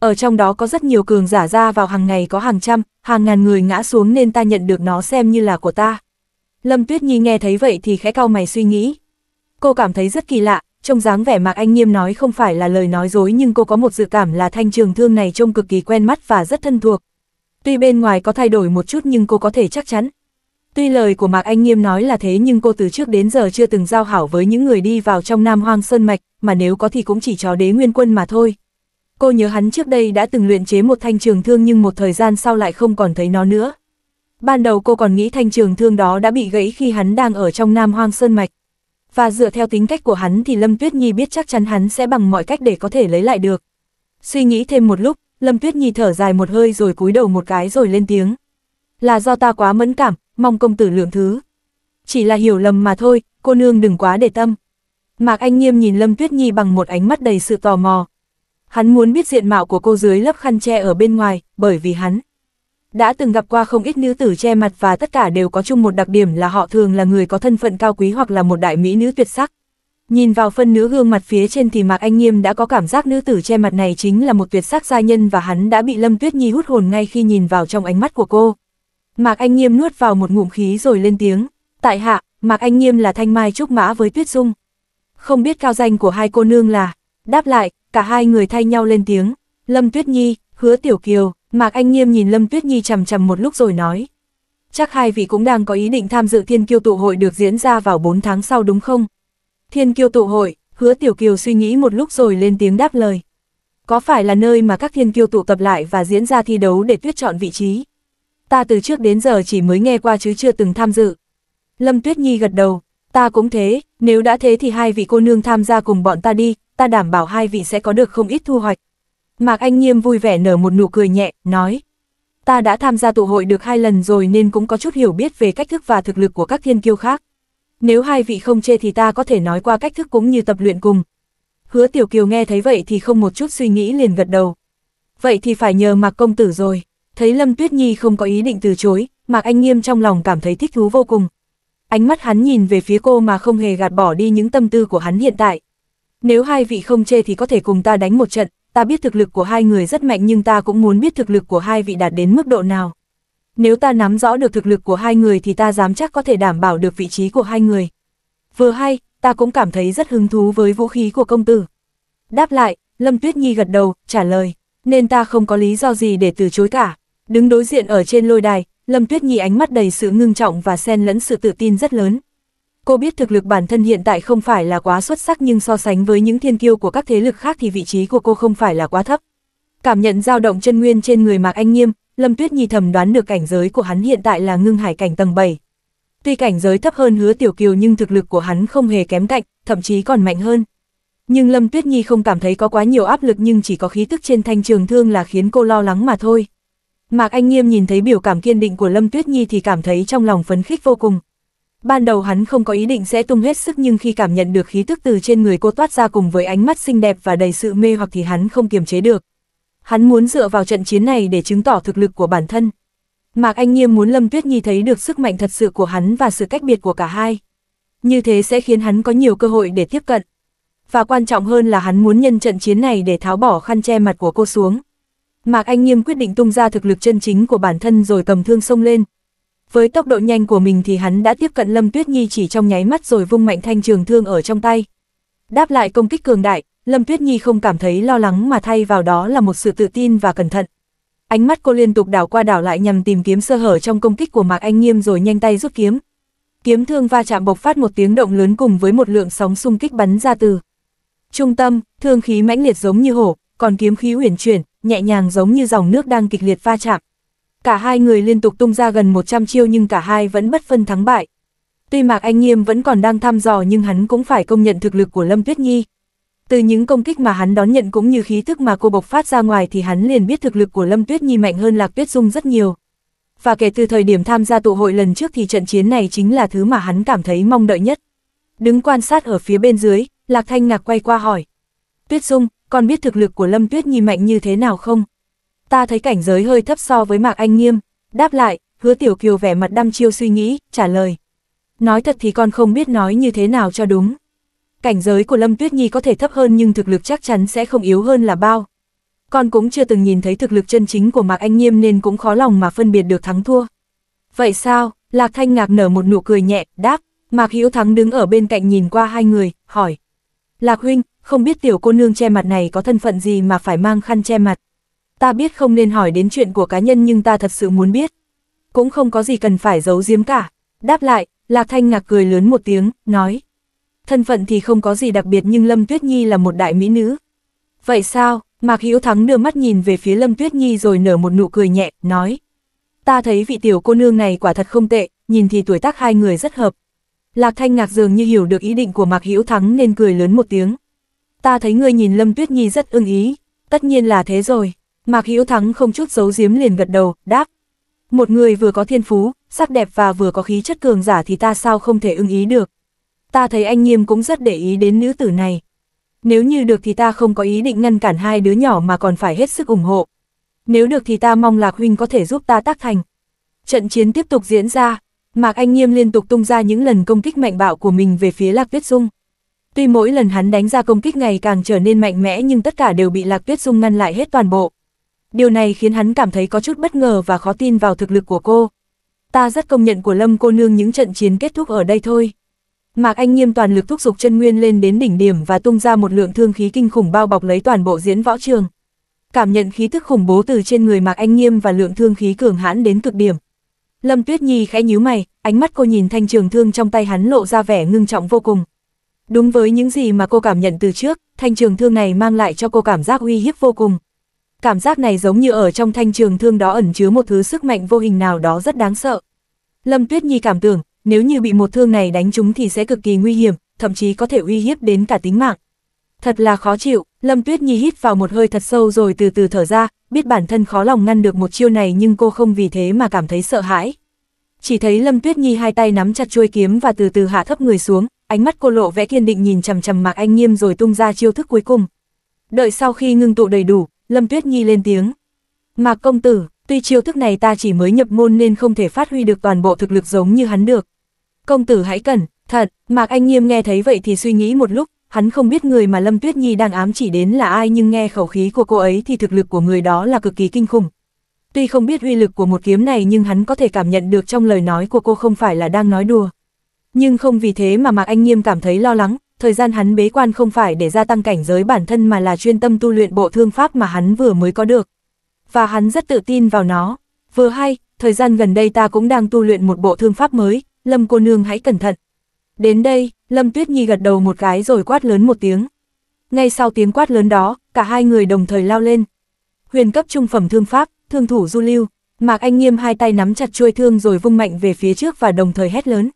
ở trong đó có rất nhiều cường giả ra vào hàng ngày có hàng trăm, hàng ngàn người ngã xuống nên ta nhận được nó xem như là của ta. Lâm Tuyết Nhi nghe thấy vậy thì khẽ cau mày suy nghĩ. Cô cảm thấy rất kỳ lạ, trông dáng vẻ Mạc Anh Nghiêm nói không phải là lời nói dối nhưng cô có một dự cảm là thanh trường thương này trông cực kỳ quen mắt và rất thân thuộc. Tuy bên ngoài có thay đổi một chút nhưng cô có thể chắc chắn. Tuy lời của Mạc Anh Nghiêm nói là thế nhưng cô từ trước đến giờ chưa từng giao hảo với những người đi vào trong Nam Hoang Sơn Mạch, mà nếu có thì cũng chỉ cho đế nguyên quân mà thôi. Cô nhớ hắn trước đây đã từng luyện chế một thanh trường thương nhưng một thời gian sau lại không còn thấy nó nữa. Ban đầu cô còn nghĩ thanh trường thương đó đã bị gãy khi hắn đang ở trong Nam Hoang Sơn Mạch. Và dựa theo tính cách của hắn thì Lâm Tuyết Nhi biết chắc chắn hắn sẽ bằng mọi cách để có thể lấy lại được. Suy nghĩ thêm một lúc, Lâm Tuyết Nhi thở dài một hơi rồi cúi đầu một cái rồi lên tiếng. Là do ta quá mẫn cảm, mong công tử lượng thứ. Chỉ là hiểu lầm mà thôi, cô nương đừng quá để tâm. Mạc Anh Nghiêm nhìn Lâm Tuyết Nhi bằng một ánh mắt đầy sự tò mò, Hắn muốn biết diện mạo của cô dưới lớp khăn che ở bên ngoài, bởi vì hắn đã từng gặp qua không ít nữ tử che mặt và tất cả đều có chung một đặc điểm là họ thường là người có thân phận cao quý hoặc là một đại mỹ nữ tuyệt sắc. Nhìn vào phân nữ gương mặt phía trên thì Mạc Anh Nghiêm đã có cảm giác nữ tử che mặt này chính là một tuyệt sắc gia nhân và hắn đã bị Lâm Tuyết Nhi hút hồn ngay khi nhìn vào trong ánh mắt của cô. Mạc Anh Nghiêm nuốt vào một ngụm khí rồi lên tiếng, tại hạ, Mạc Anh Nghiêm là thanh mai trúc mã với Tuyết Dung. Không biết cao danh của hai cô nương là, đáp lại, cả hai người thay nhau lên tiếng, Lâm Tuyết Nhi, hứa Tiểu Kiều, Mạc Anh Nghiêm nhìn Lâm Tuyết Nhi chầm chầm một lúc rồi nói. Chắc hai vị cũng đang có ý định tham dự thiên kiêu tụ hội được diễn ra vào 4 tháng sau đúng không? Thiên kiêu tụ hội, hứa Tiểu Kiều suy nghĩ một lúc rồi lên tiếng đáp lời. Có phải là nơi mà các thiên kiêu tụ tập lại và diễn ra thi đấu để tuyết chọn vị trí? Ta từ trước đến giờ chỉ mới nghe qua chứ chưa từng tham dự. Lâm Tuyết Nhi gật đầu, ta cũng thế, nếu đã thế thì hai vị cô nương tham gia cùng bọn ta đi, ta đảm bảo hai vị sẽ có được không ít thu hoạch. Mạc Anh Nghiêm vui vẻ nở một nụ cười nhẹ, nói. Ta đã tham gia tụ hội được hai lần rồi nên cũng có chút hiểu biết về cách thức và thực lực của các thiên kiêu khác. Nếu hai vị không chê thì ta có thể nói qua cách thức cũng như tập luyện cùng. Hứa Tiểu Kiều nghe thấy vậy thì không một chút suy nghĩ liền gật đầu. Vậy thì phải nhờ Mạc Công Tử rồi. Thấy Lâm Tuyết Nhi không có ý định từ chối, Mạc Anh Nghiêm trong lòng cảm thấy thích thú vô cùng. Ánh mắt hắn nhìn về phía cô mà không hề gạt bỏ đi những tâm tư của hắn hiện tại. Nếu hai vị không chê thì có thể cùng ta đánh một trận, ta biết thực lực của hai người rất mạnh nhưng ta cũng muốn biết thực lực của hai vị đạt đến mức độ nào. Nếu ta nắm rõ được thực lực của hai người thì ta dám chắc có thể đảm bảo được vị trí của hai người. Vừa hay, ta cũng cảm thấy rất hứng thú với vũ khí của công tử. Đáp lại, Lâm Tuyết Nhi gật đầu, trả lời, nên ta không có lý do gì để từ chối cả. Đứng đối diện ở trên lôi đài, Lâm Tuyết Nhi ánh mắt đầy sự ngưng trọng và xen lẫn sự tự tin rất lớn. Cô biết thực lực bản thân hiện tại không phải là quá xuất sắc nhưng so sánh với những thiên kiêu của các thế lực khác thì vị trí của cô không phải là quá thấp. Cảm nhận dao động chân nguyên trên người Mạc Anh Nghiêm, Lâm Tuyết Nhi thầm đoán được cảnh giới của hắn hiện tại là ngưng hải cảnh tầng 7. Tuy cảnh giới thấp hơn hứa tiểu kiều nhưng thực lực của hắn không hề kém cạnh, thậm chí còn mạnh hơn. Nhưng Lâm Tuyết Nhi không cảm thấy có quá nhiều áp lực nhưng chỉ có khí tức trên thanh trường thương là khiến cô lo lắng mà thôi. Mạc Anh Nghiêm nhìn thấy biểu cảm kiên định của Lâm Tuyết Nhi thì cảm thấy trong lòng phấn khích vô cùng, Ban đầu hắn không có ý định sẽ tung hết sức nhưng khi cảm nhận được khí tức từ trên người cô toát ra cùng với ánh mắt xinh đẹp và đầy sự mê hoặc thì hắn không kiềm chế được. Hắn muốn dựa vào trận chiến này để chứng tỏ thực lực của bản thân. Mạc Anh Nghiêm muốn Lâm Tuyết Nhi thấy được sức mạnh thật sự của hắn và sự cách biệt của cả hai. Như thế sẽ khiến hắn có nhiều cơ hội để tiếp cận. Và quan trọng hơn là hắn muốn nhân trận chiến này để tháo bỏ khăn che mặt của cô xuống. Mạc Anh Nghiêm quyết định tung ra thực lực chân chính của bản thân rồi cầm thương xông lên, với tốc độ nhanh của mình thì hắn đã tiếp cận Lâm Tuyết Nhi chỉ trong nháy mắt rồi vung mạnh thanh trường thương ở trong tay. Đáp lại công kích cường đại, Lâm Tuyết Nhi không cảm thấy lo lắng mà thay vào đó là một sự tự tin và cẩn thận. Ánh mắt cô liên tục đảo qua đảo lại nhằm tìm kiếm sơ hở trong công kích của Mạc Anh Nghiêm rồi nhanh tay rút kiếm. Kiếm thương va chạm bộc phát một tiếng động lớn cùng với một lượng sóng xung kích bắn ra từ. Trung tâm, thương khí mãnh liệt giống như hổ, còn kiếm khí uyển chuyển, nhẹ nhàng giống như dòng nước đang kịch liệt va chạm. Cả hai người liên tục tung ra gần 100 chiêu nhưng cả hai vẫn bất phân thắng bại. Tuy Mạc Anh Nghiêm vẫn còn đang thăm dò nhưng hắn cũng phải công nhận thực lực của Lâm Tuyết Nhi. Từ những công kích mà hắn đón nhận cũng như khí thức mà cô bộc phát ra ngoài thì hắn liền biết thực lực của Lâm Tuyết Nhi mạnh hơn Lạc Tuyết Dung rất nhiều. Và kể từ thời điểm tham gia tụ hội lần trước thì trận chiến này chính là thứ mà hắn cảm thấy mong đợi nhất. Đứng quan sát ở phía bên dưới, Lạc Thanh Ngạc quay qua hỏi. Tuyết Dung, con biết thực lực của Lâm Tuyết Nhi mạnh như thế nào không? ta thấy cảnh giới hơi thấp so với Mạc Anh Nghiêm, đáp lại, hứa Tiểu Kiều vẻ mặt đăm chiêu suy nghĩ, trả lời. Nói thật thì con không biết nói như thế nào cho đúng. Cảnh giới của Lâm Tuyết Nhi có thể thấp hơn nhưng thực lực chắc chắn sẽ không yếu hơn là bao. Con cũng chưa từng nhìn thấy thực lực chân chính của Mạc Anh Nghiêm nên cũng khó lòng mà phân biệt được thắng thua. Vậy sao? Lạc Thanh Ngạc nở một nụ cười nhẹ, đáp. Mạc Hữu Thắng đứng ở bên cạnh nhìn qua hai người, hỏi. Lạc Huynh, không biết tiểu cô nương che mặt này có thân phận gì mà phải mang khăn che mặt ta biết không nên hỏi đến chuyện của cá nhân nhưng ta thật sự muốn biết. Cũng không có gì cần phải giấu giếm cả. Đáp lại, Lạc Thanh Ngạc cười lớn một tiếng, nói. Thân phận thì không có gì đặc biệt nhưng Lâm Tuyết Nhi là một đại mỹ nữ. Vậy sao, Mạc Hữu Thắng đưa mắt nhìn về phía Lâm Tuyết Nhi rồi nở một nụ cười nhẹ, nói. Ta thấy vị tiểu cô nương này quả thật không tệ, nhìn thì tuổi tác hai người rất hợp. Lạc Thanh Ngạc dường như hiểu được ý định của Mạc Hữu Thắng nên cười lớn một tiếng. Ta thấy ngươi nhìn Lâm Tuyết Nhi rất ưng ý, tất nhiên là thế rồi. Mạc Hữu Thắng không chút giấu giếm liền gật đầu, đáp. Một người vừa có thiên phú, sắc đẹp và vừa có khí chất cường giả thì ta sao không thể ưng ý được. Ta thấy anh Nghiêm cũng rất để ý đến nữ tử này. Nếu như được thì ta không có ý định ngăn cản hai đứa nhỏ mà còn phải hết sức ủng hộ. Nếu được thì ta mong Lạc Huynh có thể giúp ta tác thành. Trận chiến tiếp tục diễn ra, Mạc Anh Nghiêm liên tục tung ra những lần công kích mạnh bạo của mình về phía Lạc Tuyết Dung. Tuy mỗi lần hắn đánh ra công kích ngày càng trở nên mạnh mẽ nhưng tất cả đều bị Lạc Tuyết Dung ngăn lại hết toàn bộ điều này khiến hắn cảm thấy có chút bất ngờ và khó tin vào thực lực của cô. Ta rất công nhận của Lâm cô nương những trận chiến kết thúc ở đây thôi. Mạc Anh nghiêm toàn lực thúc giục chân nguyên lên đến đỉnh điểm và tung ra một lượng thương khí kinh khủng bao bọc lấy toàn bộ diễn võ trường. Cảm nhận khí tức khủng bố từ trên người Mạc Anh nghiêm và lượng thương khí cường hãn đến cực điểm. Lâm Tuyết Nhi khẽ nhíu mày, ánh mắt cô nhìn thanh trường thương trong tay hắn lộ ra vẻ ngưng trọng vô cùng. Đúng với những gì mà cô cảm nhận từ trước, thanh trường thương này mang lại cho cô cảm giác uy hiếp vô cùng, cảm giác này giống như ở trong thanh trường thương đó ẩn chứa một thứ sức mạnh vô hình nào đó rất đáng sợ. Lâm Tuyết Nhi cảm tưởng, nếu như bị một thương này đánh trúng thì sẽ cực kỳ nguy hiểm, thậm chí có thể uy hiếp đến cả tính mạng. Thật là khó chịu, Lâm Tuyết Nhi hít vào một hơi thật sâu rồi từ từ thở ra, biết bản thân khó lòng ngăn được một chiêu này nhưng cô không vì thế mà cảm thấy sợ hãi. Chỉ thấy Lâm Tuyết Nhi hai tay nắm chặt chuôi kiếm và từ từ hạ thấp người xuống, ánh mắt cô lộ vẽ kiên định nhìn chằm chằm Mạc Anh Nghiêm rồi tung ra chiêu thức cuối cùng. Đợi sau khi ngưng tụ đầy đủ, Lâm Tuyết Nhi lên tiếng. Mạc công tử, tuy chiêu thức này ta chỉ mới nhập môn nên không thể phát huy được toàn bộ thực lực giống như hắn được. Công tử hãy cẩn, thật, Mạc Anh Nghiêm nghe thấy vậy thì suy nghĩ một lúc, hắn không biết người mà Lâm Tuyết Nhi đang ám chỉ đến là ai nhưng nghe khẩu khí của cô ấy thì thực lực của người đó là cực kỳ kinh khủng. Tuy không biết uy lực của một kiếm này nhưng hắn có thể cảm nhận được trong lời nói của cô không phải là đang nói đùa. Nhưng không vì thế mà Mạc Anh Nghiêm cảm thấy lo lắng, thời gian hắn bế quan không phải để gia tăng cảnh giới bản thân mà là chuyên tâm tu luyện bộ thương pháp mà hắn vừa mới có được. Và hắn rất tự tin vào nó. Vừa hay, thời gian gần đây ta cũng đang tu luyện một bộ thương pháp mới, Lâm cô nương hãy cẩn thận. Đến đây, Lâm Tuyết Nhi gật đầu một cái rồi quát lớn một tiếng. Ngay sau tiếng quát lớn đó, cả hai người đồng thời lao lên. Huyền cấp trung phẩm thương pháp, thương thủ du lưu, Mạc Anh Nghiêm hai tay nắm chặt chuôi thương rồi vung mạnh về phía trước và đồng thời hét lớn.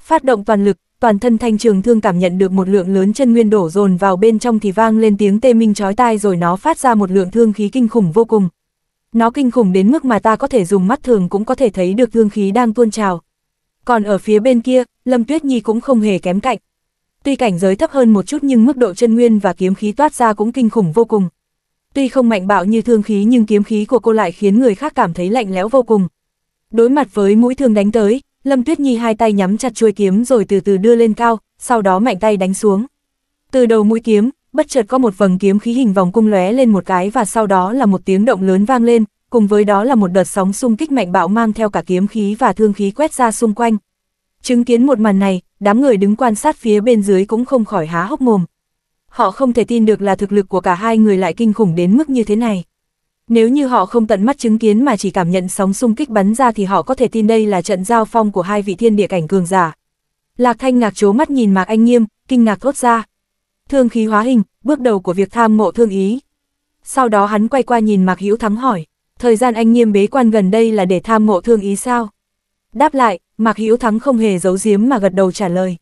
Phát động toàn lực, toàn thân thanh trường thương cảm nhận được một lượng lớn chân nguyên đổ dồn vào bên trong thì vang lên tiếng tê minh chói tai rồi nó phát ra một lượng thương khí kinh khủng vô cùng. Nó kinh khủng đến mức mà ta có thể dùng mắt thường cũng có thể thấy được thương khí đang tuôn trào. Còn ở phía bên kia, Lâm Tuyết Nhi cũng không hề kém cạnh. Tuy cảnh giới thấp hơn một chút nhưng mức độ chân nguyên và kiếm khí toát ra cũng kinh khủng vô cùng. Tuy không mạnh bạo như thương khí nhưng kiếm khí của cô lại khiến người khác cảm thấy lạnh lẽo vô cùng. Đối mặt với mũi thương đánh tới, Lâm Tuyết Nhi hai tay nhắm chặt chuôi kiếm rồi từ từ đưa lên cao, sau đó mạnh tay đánh xuống. Từ đầu mũi kiếm, bất chợt có một vầng kiếm khí hình vòng cung lóe lên một cái và sau đó là một tiếng động lớn vang lên, cùng với đó là một đợt sóng xung kích mạnh bạo mang theo cả kiếm khí và thương khí quét ra xung quanh. Chứng kiến một màn này, đám người đứng quan sát phía bên dưới cũng không khỏi há hốc mồm. Họ không thể tin được là thực lực của cả hai người lại kinh khủng đến mức như thế này. Nếu như họ không tận mắt chứng kiến mà chỉ cảm nhận sóng xung kích bắn ra thì họ có thể tin đây là trận giao phong của hai vị thiên địa cảnh cường giả. Lạc Thanh ngạc chố mắt nhìn Mạc Anh Nghiêm, kinh ngạc thốt ra. Thương khí hóa hình, bước đầu của việc tham ngộ thương ý. Sau đó hắn quay qua nhìn Mạc Hữu Thắng hỏi, thời gian anh Nghiêm bế quan gần đây là để tham ngộ thương ý sao? Đáp lại, Mạc Hữu Thắng không hề giấu giếm mà gật đầu trả lời.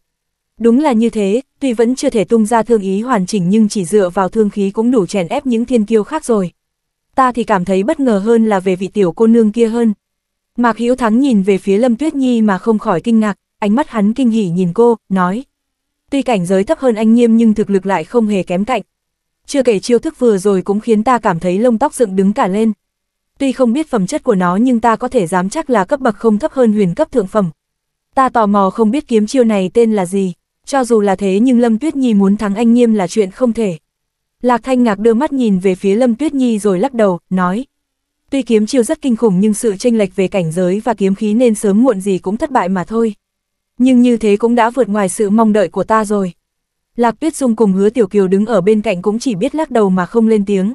Đúng là như thế, tuy vẫn chưa thể tung ra thương ý hoàn chỉnh nhưng chỉ dựa vào thương khí cũng đủ chèn ép những thiên kiêu khác rồi ta thì cảm thấy bất ngờ hơn là về vị tiểu cô nương kia hơn. Mạc Hữu Thắng nhìn về phía Lâm Tuyết Nhi mà không khỏi kinh ngạc, ánh mắt hắn kinh hỉ nhìn cô, nói. Tuy cảnh giới thấp hơn anh Nghiêm nhưng thực lực lại không hề kém cạnh. Chưa kể chiêu thức vừa rồi cũng khiến ta cảm thấy lông tóc dựng đứng cả lên. Tuy không biết phẩm chất của nó nhưng ta có thể dám chắc là cấp bậc không thấp hơn huyền cấp thượng phẩm. Ta tò mò không biết kiếm chiêu này tên là gì, cho dù là thế nhưng Lâm Tuyết Nhi muốn thắng anh Nghiêm là chuyện không thể. Lạc Thanh Ngạc đưa mắt nhìn về phía Lâm Tuyết Nhi rồi lắc đầu, nói. Tuy kiếm chiêu rất kinh khủng nhưng sự tranh lệch về cảnh giới và kiếm khí nên sớm muộn gì cũng thất bại mà thôi. Nhưng như thế cũng đã vượt ngoài sự mong đợi của ta rồi. Lạc Tuyết Dung cùng hứa Tiểu Kiều đứng ở bên cạnh cũng chỉ biết lắc đầu mà không lên tiếng.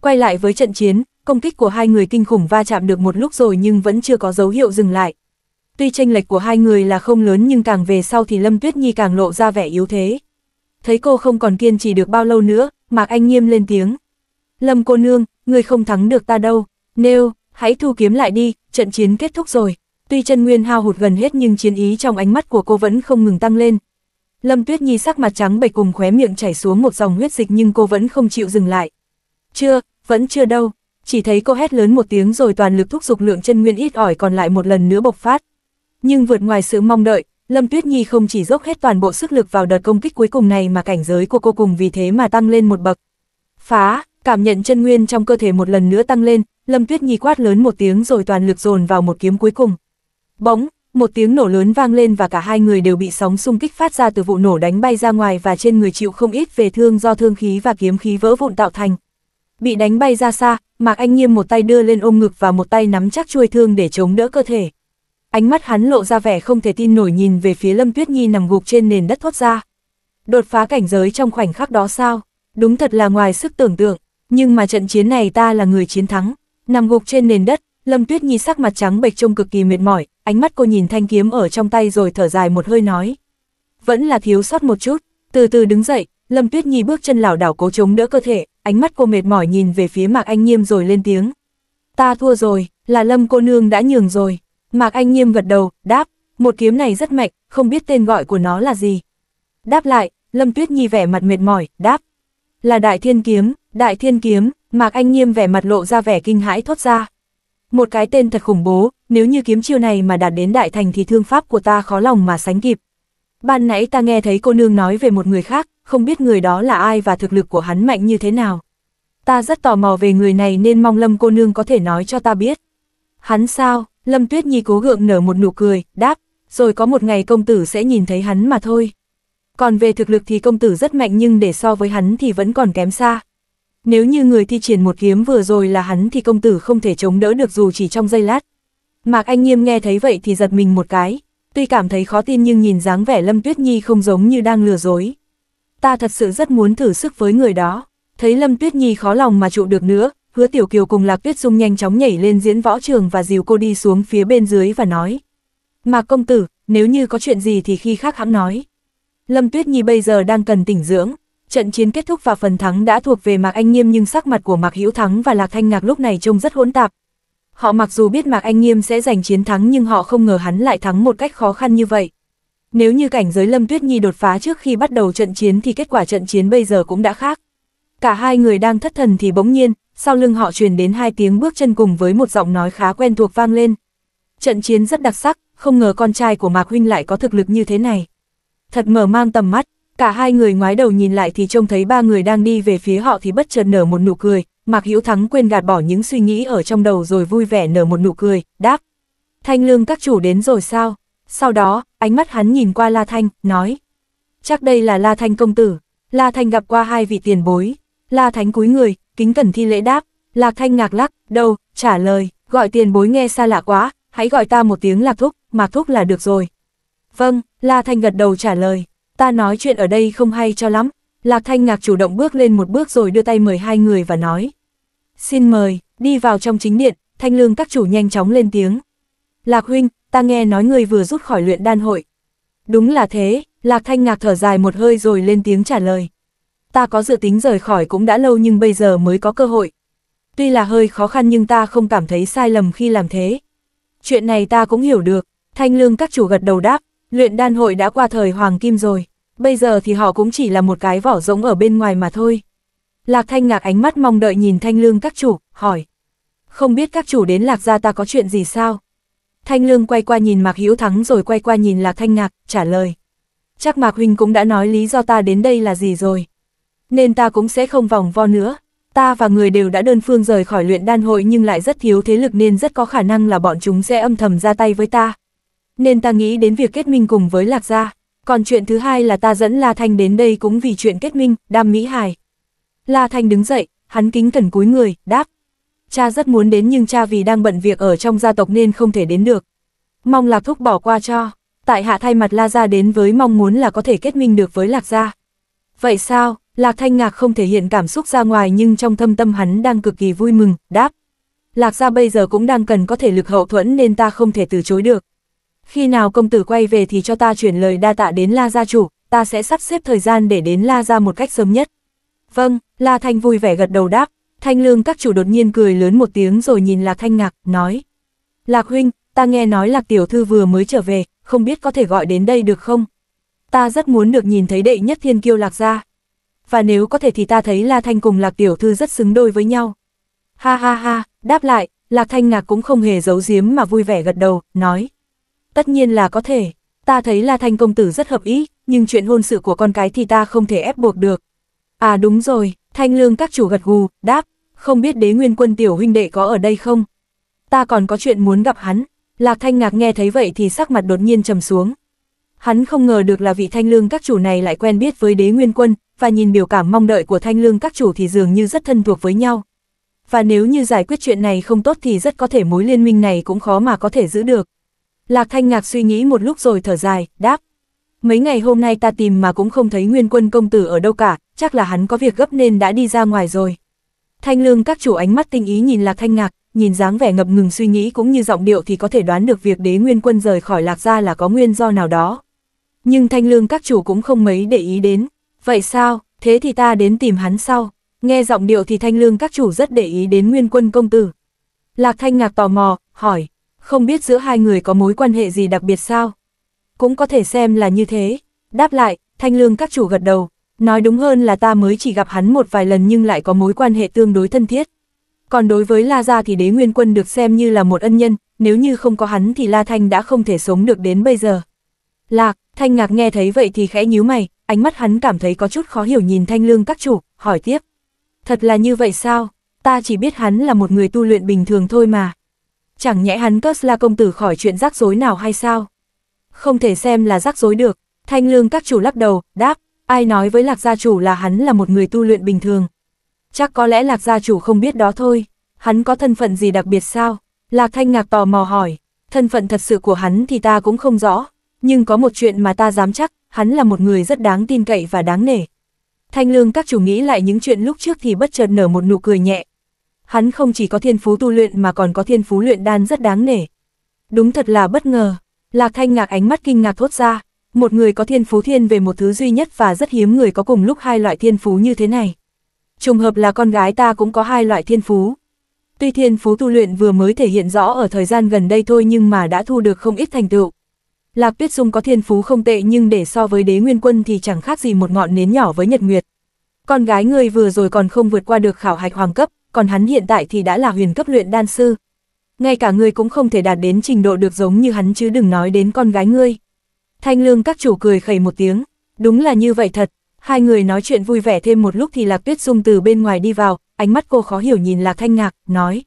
Quay lại với trận chiến, công kích của hai người kinh khủng va chạm được một lúc rồi nhưng vẫn chưa có dấu hiệu dừng lại. Tuy tranh lệch của hai người là không lớn nhưng càng về sau thì Lâm Tuyết Nhi càng lộ ra vẻ yếu thế thấy cô không còn kiên trì được bao lâu nữa, Mạc Anh Nghiêm lên tiếng. Lâm cô nương, người không thắng được ta đâu, nêu, hãy thu kiếm lại đi, trận chiến kết thúc rồi. Tuy chân nguyên hao hụt gần hết nhưng chiến ý trong ánh mắt của cô vẫn không ngừng tăng lên. Lâm Tuyết Nhi sắc mặt trắng bệch cùng khóe miệng chảy xuống một dòng huyết dịch nhưng cô vẫn không chịu dừng lại. Chưa, vẫn chưa đâu, chỉ thấy cô hét lớn một tiếng rồi toàn lực thúc giục lượng chân nguyên ít ỏi còn lại một lần nữa bộc phát. Nhưng vượt ngoài sự mong đợi, Lâm Tuyết Nhi không chỉ dốc hết toàn bộ sức lực vào đợt công kích cuối cùng này mà cảnh giới của cô cùng vì thế mà tăng lên một bậc. Phá, cảm nhận chân nguyên trong cơ thể một lần nữa tăng lên, Lâm Tuyết Nhi quát lớn một tiếng rồi toàn lực dồn vào một kiếm cuối cùng. Bóng, một tiếng nổ lớn vang lên và cả hai người đều bị sóng xung kích phát ra từ vụ nổ đánh bay ra ngoài và trên người chịu không ít về thương do thương khí và kiếm khí vỡ vụn tạo thành. Bị đánh bay ra xa, Mạc Anh Nghiêm một tay đưa lên ôm ngực và một tay nắm chắc chuôi thương để chống đỡ cơ thể ánh mắt hắn lộ ra vẻ không thể tin nổi nhìn về phía Lâm Tuyết Nhi nằm gục trên nền đất thoát ra. Đột phá cảnh giới trong khoảnh khắc đó sao? Đúng thật là ngoài sức tưởng tượng, nhưng mà trận chiến này ta là người chiến thắng. Nằm gục trên nền đất, Lâm Tuyết Nhi sắc mặt trắng bệch trông cực kỳ mệt mỏi, ánh mắt cô nhìn thanh kiếm ở trong tay rồi thở dài một hơi nói. Vẫn là thiếu sót một chút, từ từ đứng dậy, Lâm Tuyết Nhi bước chân lảo đảo cố chống đỡ cơ thể, ánh mắt cô mệt mỏi nhìn về phía Mạc Anh Nghiêm rồi lên tiếng. Ta thua rồi, là Lâm cô nương đã nhường rồi. Mạc Anh nghiêm gật đầu, đáp, một kiếm này rất mạnh, không biết tên gọi của nó là gì. Đáp lại, Lâm Tuyết Nhi vẻ mặt mệt mỏi, đáp, là Đại Thiên Kiếm, Đại Thiên Kiếm, Mạc Anh nghiêm vẻ mặt lộ ra vẻ kinh hãi thốt ra. Một cái tên thật khủng bố, nếu như kiếm chiêu này mà đạt đến đại thành thì thương pháp của ta khó lòng mà sánh kịp. Ban nãy ta nghe thấy cô nương nói về một người khác, không biết người đó là ai và thực lực của hắn mạnh như thế nào. Ta rất tò mò về người này nên mong lâm cô nương có thể nói cho ta biết. Hắn sao? Lâm Tuyết Nhi cố gượng nở một nụ cười, đáp, rồi có một ngày công tử sẽ nhìn thấy hắn mà thôi. Còn về thực lực thì công tử rất mạnh nhưng để so với hắn thì vẫn còn kém xa. Nếu như người thi triển một kiếm vừa rồi là hắn thì công tử không thể chống đỡ được dù chỉ trong giây lát. Mạc Anh Nghiêm nghe thấy vậy thì giật mình một cái, tuy cảm thấy khó tin nhưng nhìn dáng vẻ Lâm Tuyết Nhi không giống như đang lừa dối. Ta thật sự rất muốn thử sức với người đó, thấy Lâm Tuyết Nhi khó lòng mà trụ được nữa, hứa tiểu kiều cùng lạc tuyết dung nhanh chóng nhảy lên diễn võ trường và dìu cô đi xuống phía bên dưới và nói. Mà công tử, nếu như có chuyện gì thì khi khác hãng nói. Lâm Tuyết Nhi bây giờ đang cần tỉnh dưỡng, trận chiến kết thúc và phần thắng đã thuộc về Mạc Anh Nghiêm nhưng sắc mặt của Mạc Hữu Thắng và Lạc Thanh Ngạc lúc này trông rất hỗn tạp. Họ mặc dù biết Mạc Anh Nghiêm sẽ giành chiến thắng nhưng họ không ngờ hắn lại thắng một cách khó khăn như vậy. Nếu như cảnh giới Lâm Tuyết Nhi đột phá trước khi bắt đầu trận chiến thì kết quả trận chiến bây giờ cũng đã khác. Cả hai người đang thất thần thì bỗng nhiên, sau lưng họ truyền đến hai tiếng bước chân cùng với một giọng nói khá quen thuộc vang lên. Trận chiến rất đặc sắc, không ngờ con trai của Mạc Huynh lại có thực lực như thế này. Thật mở mang tầm mắt, cả hai người ngoái đầu nhìn lại thì trông thấy ba người đang đi về phía họ thì bất chợt nở một nụ cười, Mạc Hữu Thắng quên gạt bỏ những suy nghĩ ở trong đầu rồi vui vẻ nở một nụ cười, đáp. Thanh lương các chủ đến rồi sao? Sau đó, ánh mắt hắn nhìn qua La Thanh, nói. Chắc đây là La Thanh công tử. La Thanh gặp qua hai vị tiền bối. La Thánh cúi người, kính cẩn thi lễ đáp, Lạc Thanh ngạc lắc, đâu, trả lời, gọi tiền bối nghe xa lạ quá, hãy gọi ta một tiếng Lạc Thúc, Mạc Thúc là được rồi. Vâng, La Thanh gật đầu trả lời, ta nói chuyện ở đây không hay cho lắm. Lạc Thanh ngạc chủ động bước lên một bước rồi đưa tay mời hai người và nói. Xin mời, đi vào trong chính điện, Thanh Lương các chủ nhanh chóng lên tiếng. Lạc huynh, ta nghe nói người vừa rút khỏi luyện đan hội. Đúng là thế, Lạc Thanh ngạc thở dài một hơi rồi lên tiếng trả lời ta có dự tính rời khỏi cũng đã lâu nhưng bây giờ mới có cơ hội. Tuy là hơi khó khăn nhưng ta không cảm thấy sai lầm khi làm thế. Chuyện này ta cũng hiểu được, thanh lương các chủ gật đầu đáp, luyện đan hội đã qua thời hoàng kim rồi, bây giờ thì họ cũng chỉ là một cái vỏ rỗng ở bên ngoài mà thôi. Lạc thanh ngạc ánh mắt mong đợi nhìn thanh lương các chủ, hỏi. Không biết các chủ đến lạc gia ta có chuyện gì sao? Thanh lương quay qua nhìn Mạc Hữu Thắng rồi quay qua nhìn lạc thanh ngạc, trả lời. Chắc Mạc Huynh cũng đã nói lý do ta đến đây là gì rồi nên ta cũng sẽ không vòng vo nữa. Ta và người đều đã đơn phương rời khỏi luyện đan hội nhưng lại rất thiếu thế lực nên rất có khả năng là bọn chúng sẽ âm thầm ra tay với ta. Nên ta nghĩ đến việc kết minh cùng với Lạc Gia. Còn chuyện thứ hai là ta dẫn La Thanh đến đây cũng vì chuyện kết minh, đam mỹ hài. La Thanh đứng dậy, hắn kính cẩn cúi người, đáp. Cha rất muốn đến nhưng cha vì đang bận việc ở trong gia tộc nên không thể đến được. Mong Lạc Thúc bỏ qua cho. Tại hạ thay mặt La Gia đến với mong muốn là có thể kết minh được với Lạc Gia. Vậy sao, Lạc Thanh Ngạc không thể hiện cảm xúc ra ngoài nhưng trong thâm tâm hắn đang cực kỳ vui mừng, đáp. Lạc gia bây giờ cũng đang cần có thể lực hậu thuẫn nên ta không thể từ chối được. Khi nào công tử quay về thì cho ta chuyển lời đa tạ đến La gia chủ, ta sẽ sắp xếp thời gian để đến La gia một cách sớm nhất. Vâng, La Thanh vui vẻ gật đầu đáp, Thanh lương các chủ đột nhiên cười lớn một tiếng rồi nhìn Lạc Thanh Ngạc, nói. Lạc huynh, ta nghe nói Lạc tiểu thư vừa mới trở về, không biết có thể gọi đến đây được không? Ta rất muốn được nhìn thấy đệ nhất thiên kiêu Lạc gia và nếu có thể thì ta thấy La Thanh cùng Lạc Tiểu Thư rất xứng đôi với nhau. Ha ha ha, đáp lại, Lạc Thanh Ngạc cũng không hề giấu giếm mà vui vẻ gật đầu, nói. Tất nhiên là có thể, ta thấy La Thanh công tử rất hợp ý, nhưng chuyện hôn sự của con cái thì ta không thể ép buộc được. À đúng rồi, Thanh Lương các chủ gật gù, đáp, không biết đế nguyên quân tiểu huynh đệ có ở đây không? Ta còn có chuyện muốn gặp hắn. Lạc Thanh Ngạc nghe thấy vậy thì sắc mặt đột nhiên trầm xuống. Hắn không ngờ được là vị Thanh Lương các chủ này lại quen biết với đế nguyên quân, và nhìn biểu cảm mong đợi của thanh lương các chủ thì dường như rất thân thuộc với nhau. Và nếu như giải quyết chuyện này không tốt thì rất có thể mối liên minh này cũng khó mà có thể giữ được. Lạc Thanh Ngạc suy nghĩ một lúc rồi thở dài, đáp. Mấy ngày hôm nay ta tìm mà cũng không thấy nguyên quân công tử ở đâu cả, chắc là hắn có việc gấp nên đã đi ra ngoài rồi. Thanh lương các chủ ánh mắt tinh ý nhìn Lạc Thanh Ngạc, nhìn dáng vẻ ngập ngừng suy nghĩ cũng như giọng điệu thì có thể đoán được việc đế nguyên quân rời khỏi Lạc gia là có nguyên do nào đó. Nhưng thanh lương các chủ cũng không mấy để ý đến, Vậy sao, thế thì ta đến tìm hắn sau. Nghe giọng điệu thì thanh lương các chủ rất để ý đến nguyên quân công tử. Lạc thanh ngạc tò mò, hỏi, không biết giữa hai người có mối quan hệ gì đặc biệt sao? Cũng có thể xem là như thế. Đáp lại, thanh lương các chủ gật đầu, nói đúng hơn là ta mới chỉ gặp hắn một vài lần nhưng lại có mối quan hệ tương đối thân thiết. Còn đối với La Gia thì đế nguyên quân được xem như là một ân nhân, nếu như không có hắn thì La Thanh đã không thể sống được đến bây giờ. Lạc, Thanh Ngạc nghe thấy vậy thì khẽ nhíu mày, ánh mắt hắn cảm thấy có chút khó hiểu nhìn thanh lương các chủ, hỏi tiếp. Thật là như vậy sao? Ta chỉ biết hắn là một người tu luyện bình thường thôi mà. Chẳng nhẽ hắn cớt là công tử khỏi chuyện rắc rối nào hay sao? Không thể xem là rắc rối được. Thanh lương các chủ lắc đầu, đáp, ai nói với lạc gia chủ là hắn là một người tu luyện bình thường. Chắc có lẽ lạc gia chủ không biết đó thôi. Hắn có thân phận gì đặc biệt sao? Lạc thanh ngạc tò mò hỏi. Thân phận thật sự của hắn thì ta cũng không rõ. Nhưng có một chuyện mà ta dám chắc, hắn là một người rất đáng tin cậy và đáng nể. Thanh lương các chủ nghĩ lại những chuyện lúc trước thì bất chợt nở một nụ cười nhẹ. Hắn không chỉ có thiên phú tu luyện mà còn có thiên phú luyện đan rất đáng nể. Đúng thật là bất ngờ, Lạc Thanh ngạc ánh mắt kinh ngạc thốt ra, một người có thiên phú thiên về một thứ duy nhất và rất hiếm người có cùng lúc hai loại thiên phú như thế này. Trùng hợp là con gái ta cũng có hai loại thiên phú. Tuy thiên phú tu luyện vừa mới thể hiện rõ ở thời gian gần đây thôi nhưng mà đã thu được không ít thành tựu. Lạc Tuyết Dung có thiên phú không tệ nhưng để so với đế nguyên quân thì chẳng khác gì một ngọn nến nhỏ với nhật nguyệt. Con gái người vừa rồi còn không vượt qua được khảo hạch hoàng cấp, còn hắn hiện tại thì đã là huyền cấp luyện đan sư. Ngay cả người cũng không thể đạt đến trình độ được giống như hắn chứ đừng nói đến con gái ngươi. Thanh lương các chủ cười khẩy một tiếng, đúng là như vậy thật. Hai người nói chuyện vui vẻ thêm một lúc thì Lạc Tuyết Dung từ bên ngoài đi vào, ánh mắt cô khó hiểu nhìn Lạc Thanh Ngạc, nói.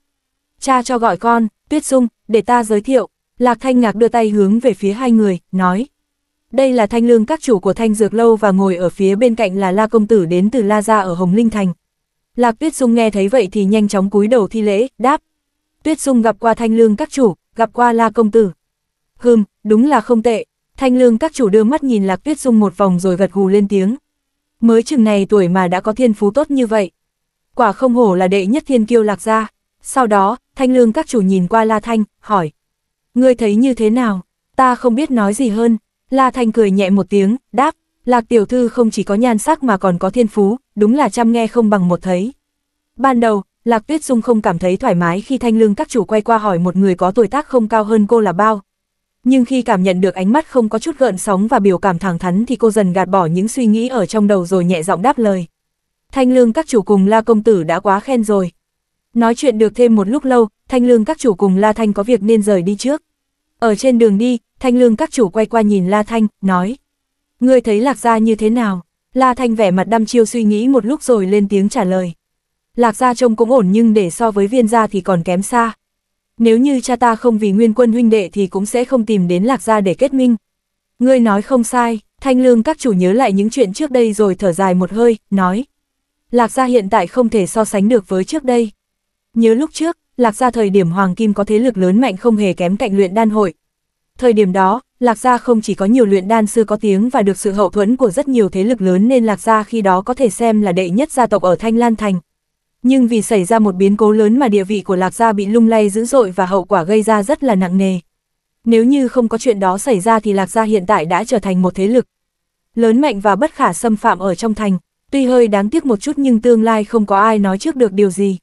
Cha cho gọi con, Tuyết Dung, để ta giới thiệu, Lạc Thanh Ngạc đưa tay hướng về phía hai người, nói. Đây là thanh lương các chủ của thanh dược lâu và ngồi ở phía bên cạnh là La Công Tử đến từ La Gia ở Hồng Linh Thành. Lạc Tuyết Dung nghe thấy vậy thì nhanh chóng cúi đầu thi lễ, đáp. Tuyết Dung gặp qua thanh lương các chủ, gặp qua La Công Tử. Hừm, đúng là không tệ. Thanh lương các chủ đưa mắt nhìn Lạc Tuyết Dung một vòng rồi gật gù lên tiếng. Mới chừng này tuổi mà đã có thiên phú tốt như vậy. Quả không hổ là đệ nhất thiên kiêu Lạc Gia. Sau đó, thanh lương các chủ nhìn qua La Thanh, hỏi. Ngươi thấy như thế nào? Ta không biết nói gì hơn. La Thanh cười nhẹ một tiếng, đáp, Lạc tiểu thư không chỉ có nhan sắc mà còn có thiên phú, đúng là chăm nghe không bằng một thấy. Ban đầu, Lạc Tuyết Dung không cảm thấy thoải mái khi thanh lương các chủ quay qua hỏi một người có tuổi tác không cao hơn cô là bao. Nhưng khi cảm nhận được ánh mắt không có chút gợn sóng và biểu cảm thẳng thắn thì cô dần gạt bỏ những suy nghĩ ở trong đầu rồi nhẹ giọng đáp lời. Thanh lương các chủ cùng La Công Tử đã quá khen rồi. Nói chuyện được thêm một lúc lâu, thanh lương các chủ cùng La Thanh có việc nên rời đi trước. Ở trên đường đi, thanh lương các chủ quay qua nhìn La Thanh, nói. Ngươi thấy lạc gia như thế nào? La Thanh vẻ mặt đăm chiêu suy nghĩ một lúc rồi lên tiếng trả lời. Lạc gia trông cũng ổn nhưng để so với viên gia thì còn kém xa. Nếu như cha ta không vì nguyên quân huynh đệ thì cũng sẽ không tìm đến lạc gia để kết minh. Ngươi nói không sai, thanh lương các chủ nhớ lại những chuyện trước đây rồi thở dài một hơi, nói. Lạc gia hiện tại không thể so sánh được với trước đây. Nhớ lúc trước, Lạc Gia thời điểm Hoàng Kim có thế lực lớn mạnh không hề kém cạnh luyện đan hội. Thời điểm đó, Lạc Gia không chỉ có nhiều luyện đan sư có tiếng và được sự hậu thuẫn của rất nhiều thế lực lớn nên Lạc Gia khi đó có thể xem là đệ nhất gia tộc ở Thanh Lan Thành. Nhưng vì xảy ra một biến cố lớn mà địa vị của Lạc Gia bị lung lay dữ dội và hậu quả gây ra rất là nặng nề. Nếu như không có chuyện đó xảy ra thì Lạc Gia hiện tại đã trở thành một thế lực lớn mạnh và bất khả xâm phạm ở trong thành. Tuy hơi đáng tiếc một chút nhưng tương lai không có ai nói trước được điều gì.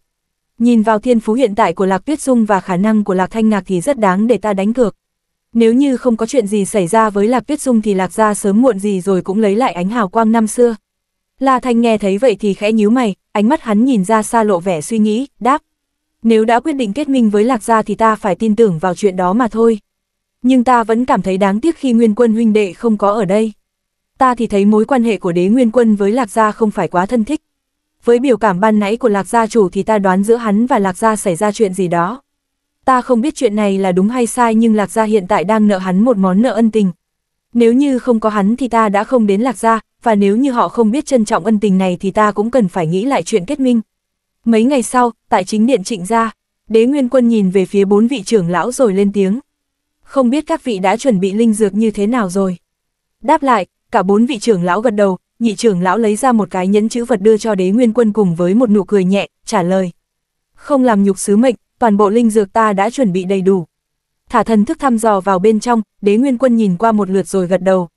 Nhìn vào thiên phú hiện tại của Lạc Tuyết Dung và khả năng của Lạc Thanh Ngạc thì rất đáng để ta đánh cược. Nếu như không có chuyện gì xảy ra với Lạc Tuyết Dung thì Lạc gia sớm muộn gì rồi cũng lấy lại ánh hào quang năm xưa. La Thanh nghe thấy vậy thì khẽ nhíu mày, ánh mắt hắn nhìn ra xa lộ vẻ suy nghĩ, đáp. Nếu đã quyết định kết minh với Lạc gia thì ta phải tin tưởng vào chuyện đó mà thôi. Nhưng ta vẫn cảm thấy đáng tiếc khi Nguyên Quân huynh đệ không có ở đây. Ta thì thấy mối quan hệ của đế Nguyên Quân với Lạc gia không phải quá thân thích với biểu cảm ban nãy của lạc gia chủ thì ta đoán giữa hắn và lạc gia xảy ra chuyện gì đó. Ta không biết chuyện này là đúng hay sai nhưng lạc gia hiện tại đang nợ hắn một món nợ ân tình. Nếu như không có hắn thì ta đã không đến lạc gia, và nếu như họ không biết trân trọng ân tình này thì ta cũng cần phải nghĩ lại chuyện kết minh. Mấy ngày sau, tại chính điện trịnh gia, đế nguyên quân nhìn về phía bốn vị trưởng lão rồi lên tiếng. Không biết các vị đã chuẩn bị linh dược như thế nào rồi? Đáp lại, cả bốn vị trưởng lão gật đầu, nhị trưởng lão lấy ra một cái nhẫn chữ vật đưa cho đế nguyên quân cùng với một nụ cười nhẹ, trả lời. Không làm nhục sứ mệnh, toàn bộ linh dược ta đã chuẩn bị đầy đủ. Thả thần thức thăm dò vào bên trong, đế nguyên quân nhìn qua một lượt rồi gật đầu.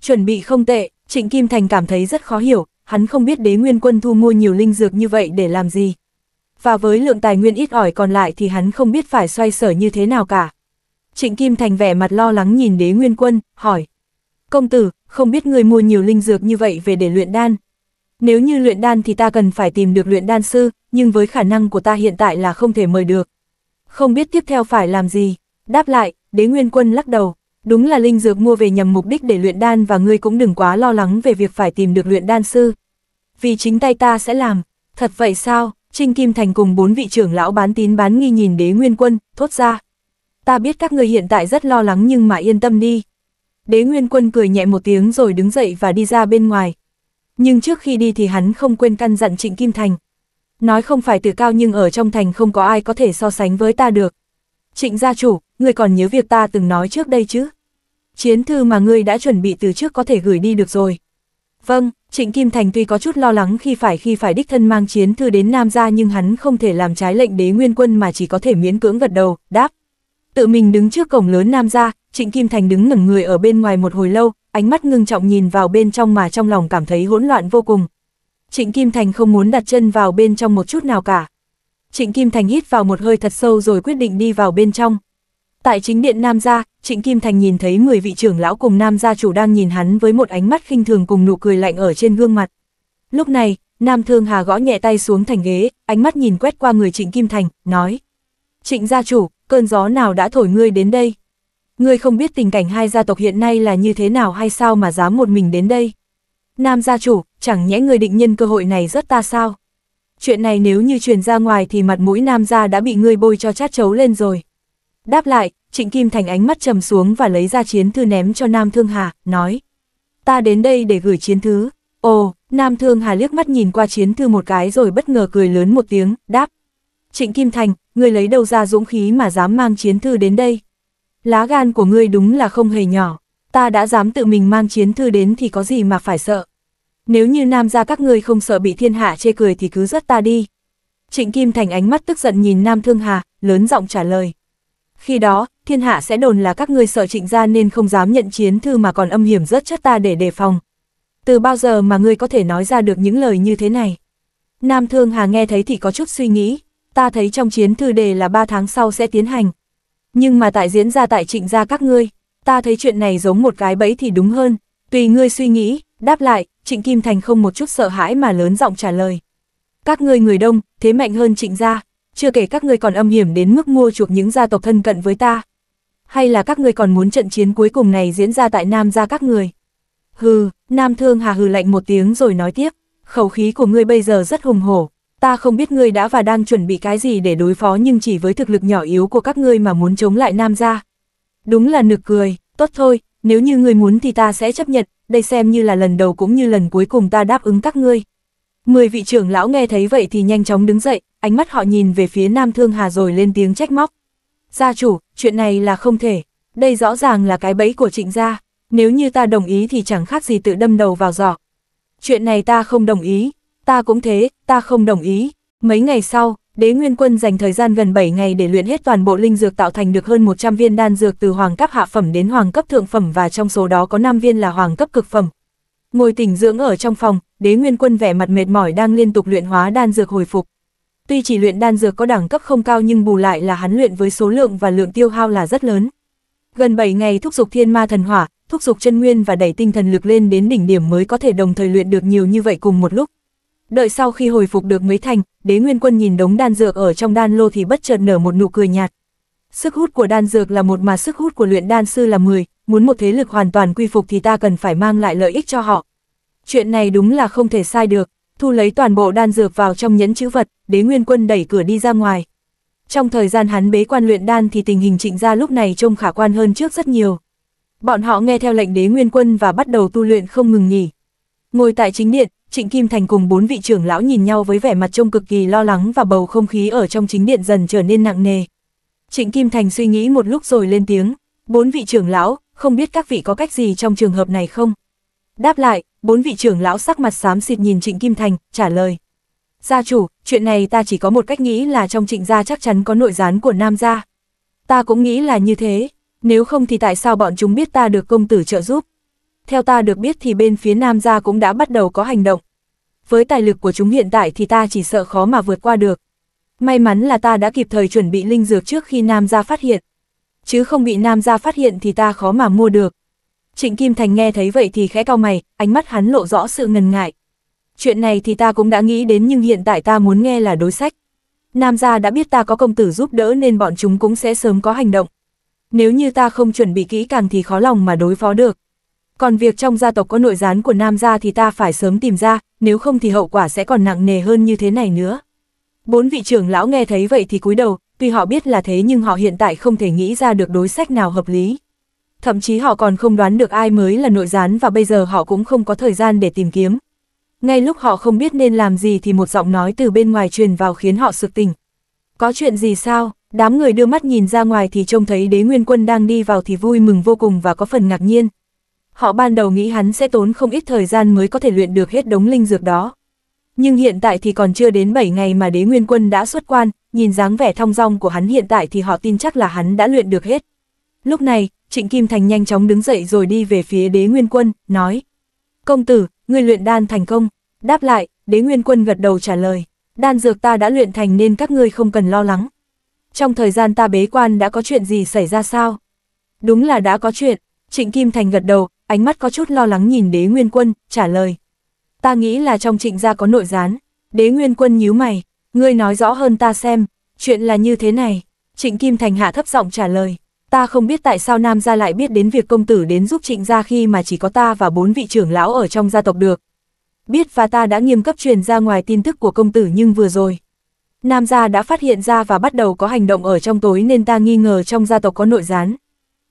Chuẩn bị không tệ, Trịnh Kim Thành cảm thấy rất khó hiểu, hắn không biết đế nguyên quân thu mua nhiều linh dược như vậy để làm gì. Và với lượng tài nguyên ít ỏi còn lại thì hắn không biết phải xoay sở như thế nào cả. Trịnh Kim Thành vẻ mặt lo lắng nhìn đế nguyên quân, hỏi. Công tử, không biết người mua nhiều linh dược như vậy về để luyện đan. Nếu như luyện đan thì ta cần phải tìm được luyện đan sư, nhưng với khả năng của ta hiện tại là không thể mời được. Không biết tiếp theo phải làm gì. Đáp lại, đế nguyên quân lắc đầu. Đúng là linh dược mua về nhằm mục đích để luyện đan và ngươi cũng đừng quá lo lắng về việc phải tìm được luyện đan sư. Vì chính tay ta sẽ làm. Thật vậy sao? Trinh Kim Thành cùng bốn vị trưởng lão bán tín bán nghi nhìn đế nguyên quân, thốt ra. Ta biết các người hiện tại rất lo lắng nhưng mà yên tâm đi, Đế Nguyên Quân cười nhẹ một tiếng rồi đứng dậy và đi ra bên ngoài. Nhưng trước khi đi thì hắn không quên căn dặn Trịnh Kim Thành. Nói không phải từ cao nhưng ở trong thành không có ai có thể so sánh với ta được. Trịnh gia chủ, ngươi còn nhớ việc ta từng nói trước đây chứ? Chiến thư mà ngươi đã chuẩn bị từ trước có thể gửi đi được rồi. Vâng, Trịnh Kim Thành tuy có chút lo lắng khi phải khi phải đích thân mang chiến thư đến Nam gia nhưng hắn không thể làm trái lệnh đế nguyên quân mà chỉ có thể miễn cưỡng gật đầu, đáp, Tự mình đứng trước cổng lớn Nam ra, Trịnh Kim Thành đứng ngẩn người ở bên ngoài một hồi lâu, ánh mắt ngưng trọng nhìn vào bên trong mà trong lòng cảm thấy hỗn loạn vô cùng. Trịnh Kim Thành không muốn đặt chân vào bên trong một chút nào cả. Trịnh Kim Thành hít vào một hơi thật sâu rồi quyết định đi vào bên trong. Tại chính điện Nam gia, Trịnh Kim Thành nhìn thấy 10 vị trưởng lão cùng Nam gia chủ đang nhìn hắn với một ánh mắt khinh thường cùng nụ cười lạnh ở trên gương mặt. Lúc này, Nam Thương Hà gõ nhẹ tay xuống thành ghế, ánh mắt nhìn quét qua người Trịnh Kim Thành, nói. Trịnh gia chủ, cơn gió nào đã thổi ngươi đến đây? Ngươi không biết tình cảnh hai gia tộc hiện nay là như thế nào hay sao mà dám một mình đến đây? Nam gia chủ, chẳng nhẽ ngươi định nhân cơ hội này rất ta sao? Chuyện này nếu như truyền ra ngoài thì mặt mũi nam gia đã bị ngươi bôi cho chát chấu lên rồi. Đáp lại, Trịnh Kim Thành ánh mắt trầm xuống và lấy ra chiến thư ném cho Nam Thương Hà, nói. Ta đến đây để gửi chiến thư. Ồ, Nam Thương Hà liếc mắt nhìn qua chiến thư một cái rồi bất ngờ cười lớn một tiếng, đáp, Trịnh Kim Thành, ngươi lấy đâu ra dũng khí mà dám mang chiến thư đến đây. Lá gan của ngươi đúng là không hề nhỏ, ta đã dám tự mình mang chiến thư đến thì có gì mà phải sợ. Nếu như nam gia các ngươi không sợ bị thiên hạ chê cười thì cứ rất ta đi. Trịnh Kim Thành ánh mắt tức giận nhìn Nam Thương Hà, lớn giọng trả lời. Khi đó, thiên hạ sẽ đồn là các ngươi sợ trịnh gia nên không dám nhận chiến thư mà còn âm hiểm rất chất ta để đề phòng. Từ bao giờ mà ngươi có thể nói ra được những lời như thế này? Nam Thương Hà nghe thấy thì có chút suy nghĩ, ta thấy trong chiến thư đề là 3 tháng sau sẽ tiến hành. Nhưng mà tại diễn ra tại trịnh gia các ngươi, ta thấy chuyện này giống một cái bẫy thì đúng hơn, tùy ngươi suy nghĩ, đáp lại, trịnh Kim Thành không một chút sợ hãi mà lớn giọng trả lời. Các ngươi người đông, thế mạnh hơn trịnh gia, chưa kể các ngươi còn âm hiểm đến mức mua chuộc những gia tộc thân cận với ta. Hay là các ngươi còn muốn trận chiến cuối cùng này diễn ra tại Nam gia các người? Hừ, Nam Thương Hà hừ lạnh một tiếng rồi nói tiếp, khẩu khí của ngươi bây giờ rất hùng hổ, ta không biết ngươi đã và đang chuẩn bị cái gì để đối phó nhưng chỉ với thực lực nhỏ yếu của các ngươi mà muốn chống lại nam gia. Đúng là nực cười, tốt thôi, nếu như ngươi muốn thì ta sẽ chấp nhận, đây xem như là lần đầu cũng như lần cuối cùng ta đáp ứng các ngươi. Mười vị trưởng lão nghe thấy vậy thì nhanh chóng đứng dậy, ánh mắt họ nhìn về phía Nam Thương Hà rồi lên tiếng trách móc. Gia chủ, chuyện này là không thể, đây rõ ràng là cái bẫy của trịnh gia, nếu như ta đồng ý thì chẳng khác gì tự đâm đầu vào giỏ. Chuyện này ta không đồng ý, ta cũng thế, ta không đồng ý. Mấy ngày sau, đế nguyên quân dành thời gian gần 7 ngày để luyện hết toàn bộ linh dược tạo thành được hơn 100 viên đan dược từ hoàng cấp hạ phẩm đến hoàng cấp thượng phẩm và trong số đó có 5 viên là hoàng cấp cực phẩm. Ngồi tỉnh dưỡng ở trong phòng, đế nguyên quân vẻ mặt mệt mỏi đang liên tục luyện hóa đan dược hồi phục. Tuy chỉ luyện đan dược có đẳng cấp không cao nhưng bù lại là hắn luyện với số lượng và lượng tiêu hao là rất lớn. Gần 7 ngày thúc dục thiên ma thần hỏa, thúc dục chân nguyên và đẩy tinh thần lực lên đến đỉnh điểm mới có thể đồng thời luyện được nhiều như vậy cùng một lúc. Đợi sau khi hồi phục được mấy thành, đế nguyên quân nhìn đống đan dược ở trong đan lô thì bất chợt nở một nụ cười nhạt. Sức hút của đan dược là một mà sức hút của luyện đan sư là 10, muốn một thế lực hoàn toàn quy phục thì ta cần phải mang lại lợi ích cho họ. Chuyện này đúng là không thể sai được, thu lấy toàn bộ đan dược vào trong nhẫn chữ vật, đế nguyên quân đẩy cửa đi ra ngoài. Trong thời gian hắn bế quan luyện đan thì tình hình trịnh gia lúc này trông khả quan hơn trước rất nhiều. Bọn họ nghe theo lệnh đế nguyên quân và bắt đầu tu luyện không ngừng nghỉ. Ngồi tại chính điện, Trịnh Kim Thành cùng bốn vị trưởng lão nhìn nhau với vẻ mặt trông cực kỳ lo lắng và bầu không khí ở trong chính điện dần trở nên nặng nề. Trịnh Kim Thành suy nghĩ một lúc rồi lên tiếng, bốn vị trưởng lão, không biết các vị có cách gì trong trường hợp này không? Đáp lại, bốn vị trưởng lão sắc mặt xám xịt nhìn Trịnh Kim Thành, trả lời. Gia chủ, chuyện này ta chỉ có một cách nghĩ là trong trịnh gia chắc chắn có nội gián của nam gia. Ta cũng nghĩ là như thế, nếu không thì tại sao bọn chúng biết ta được công tử trợ giúp? theo ta được biết thì bên phía Nam gia cũng đã bắt đầu có hành động. Với tài lực của chúng hiện tại thì ta chỉ sợ khó mà vượt qua được. May mắn là ta đã kịp thời chuẩn bị linh dược trước khi Nam gia phát hiện. Chứ không bị Nam gia phát hiện thì ta khó mà mua được. Trịnh Kim Thành nghe thấy vậy thì khẽ cau mày, ánh mắt hắn lộ rõ sự ngần ngại. Chuyện này thì ta cũng đã nghĩ đến nhưng hiện tại ta muốn nghe là đối sách. Nam gia đã biết ta có công tử giúp đỡ nên bọn chúng cũng sẽ sớm có hành động. Nếu như ta không chuẩn bị kỹ càng thì khó lòng mà đối phó được. Còn việc trong gia tộc có nội gián của nam gia thì ta phải sớm tìm ra, nếu không thì hậu quả sẽ còn nặng nề hơn như thế này nữa. Bốn vị trưởng lão nghe thấy vậy thì cúi đầu, tuy họ biết là thế nhưng họ hiện tại không thể nghĩ ra được đối sách nào hợp lý. Thậm chí họ còn không đoán được ai mới là nội gián và bây giờ họ cũng không có thời gian để tìm kiếm. Ngay lúc họ không biết nên làm gì thì một giọng nói từ bên ngoài truyền vào khiến họ sực tỉnh. Có chuyện gì sao? Đám người đưa mắt nhìn ra ngoài thì trông thấy đế nguyên quân đang đi vào thì vui mừng vô cùng và có phần ngạc nhiên, Họ ban đầu nghĩ hắn sẽ tốn không ít thời gian mới có thể luyện được hết đống linh dược đó. Nhưng hiện tại thì còn chưa đến 7 ngày mà đế nguyên quân đã xuất quan, nhìn dáng vẻ thong dong của hắn hiện tại thì họ tin chắc là hắn đã luyện được hết. Lúc này, Trịnh Kim Thành nhanh chóng đứng dậy rồi đi về phía đế nguyên quân, nói. Công tử, người luyện đan thành công. Đáp lại, đế nguyên quân gật đầu trả lời. Đan dược ta đã luyện thành nên các ngươi không cần lo lắng. Trong thời gian ta bế quan đã có chuyện gì xảy ra sao? Đúng là đã có chuyện. Trịnh Kim Thành gật đầu, ánh mắt có chút lo lắng nhìn đế nguyên quân, trả lời. Ta nghĩ là trong trịnh gia có nội gián. Đế nguyên quân nhíu mày, ngươi nói rõ hơn ta xem, chuyện là như thế này. Trịnh Kim Thành hạ thấp giọng trả lời. Ta không biết tại sao Nam gia lại biết đến việc công tử đến giúp trịnh gia khi mà chỉ có ta và bốn vị trưởng lão ở trong gia tộc được. Biết và ta đã nghiêm cấp truyền ra ngoài tin tức của công tử nhưng vừa rồi. Nam gia đã phát hiện ra và bắt đầu có hành động ở trong tối nên ta nghi ngờ trong gia tộc có nội gián.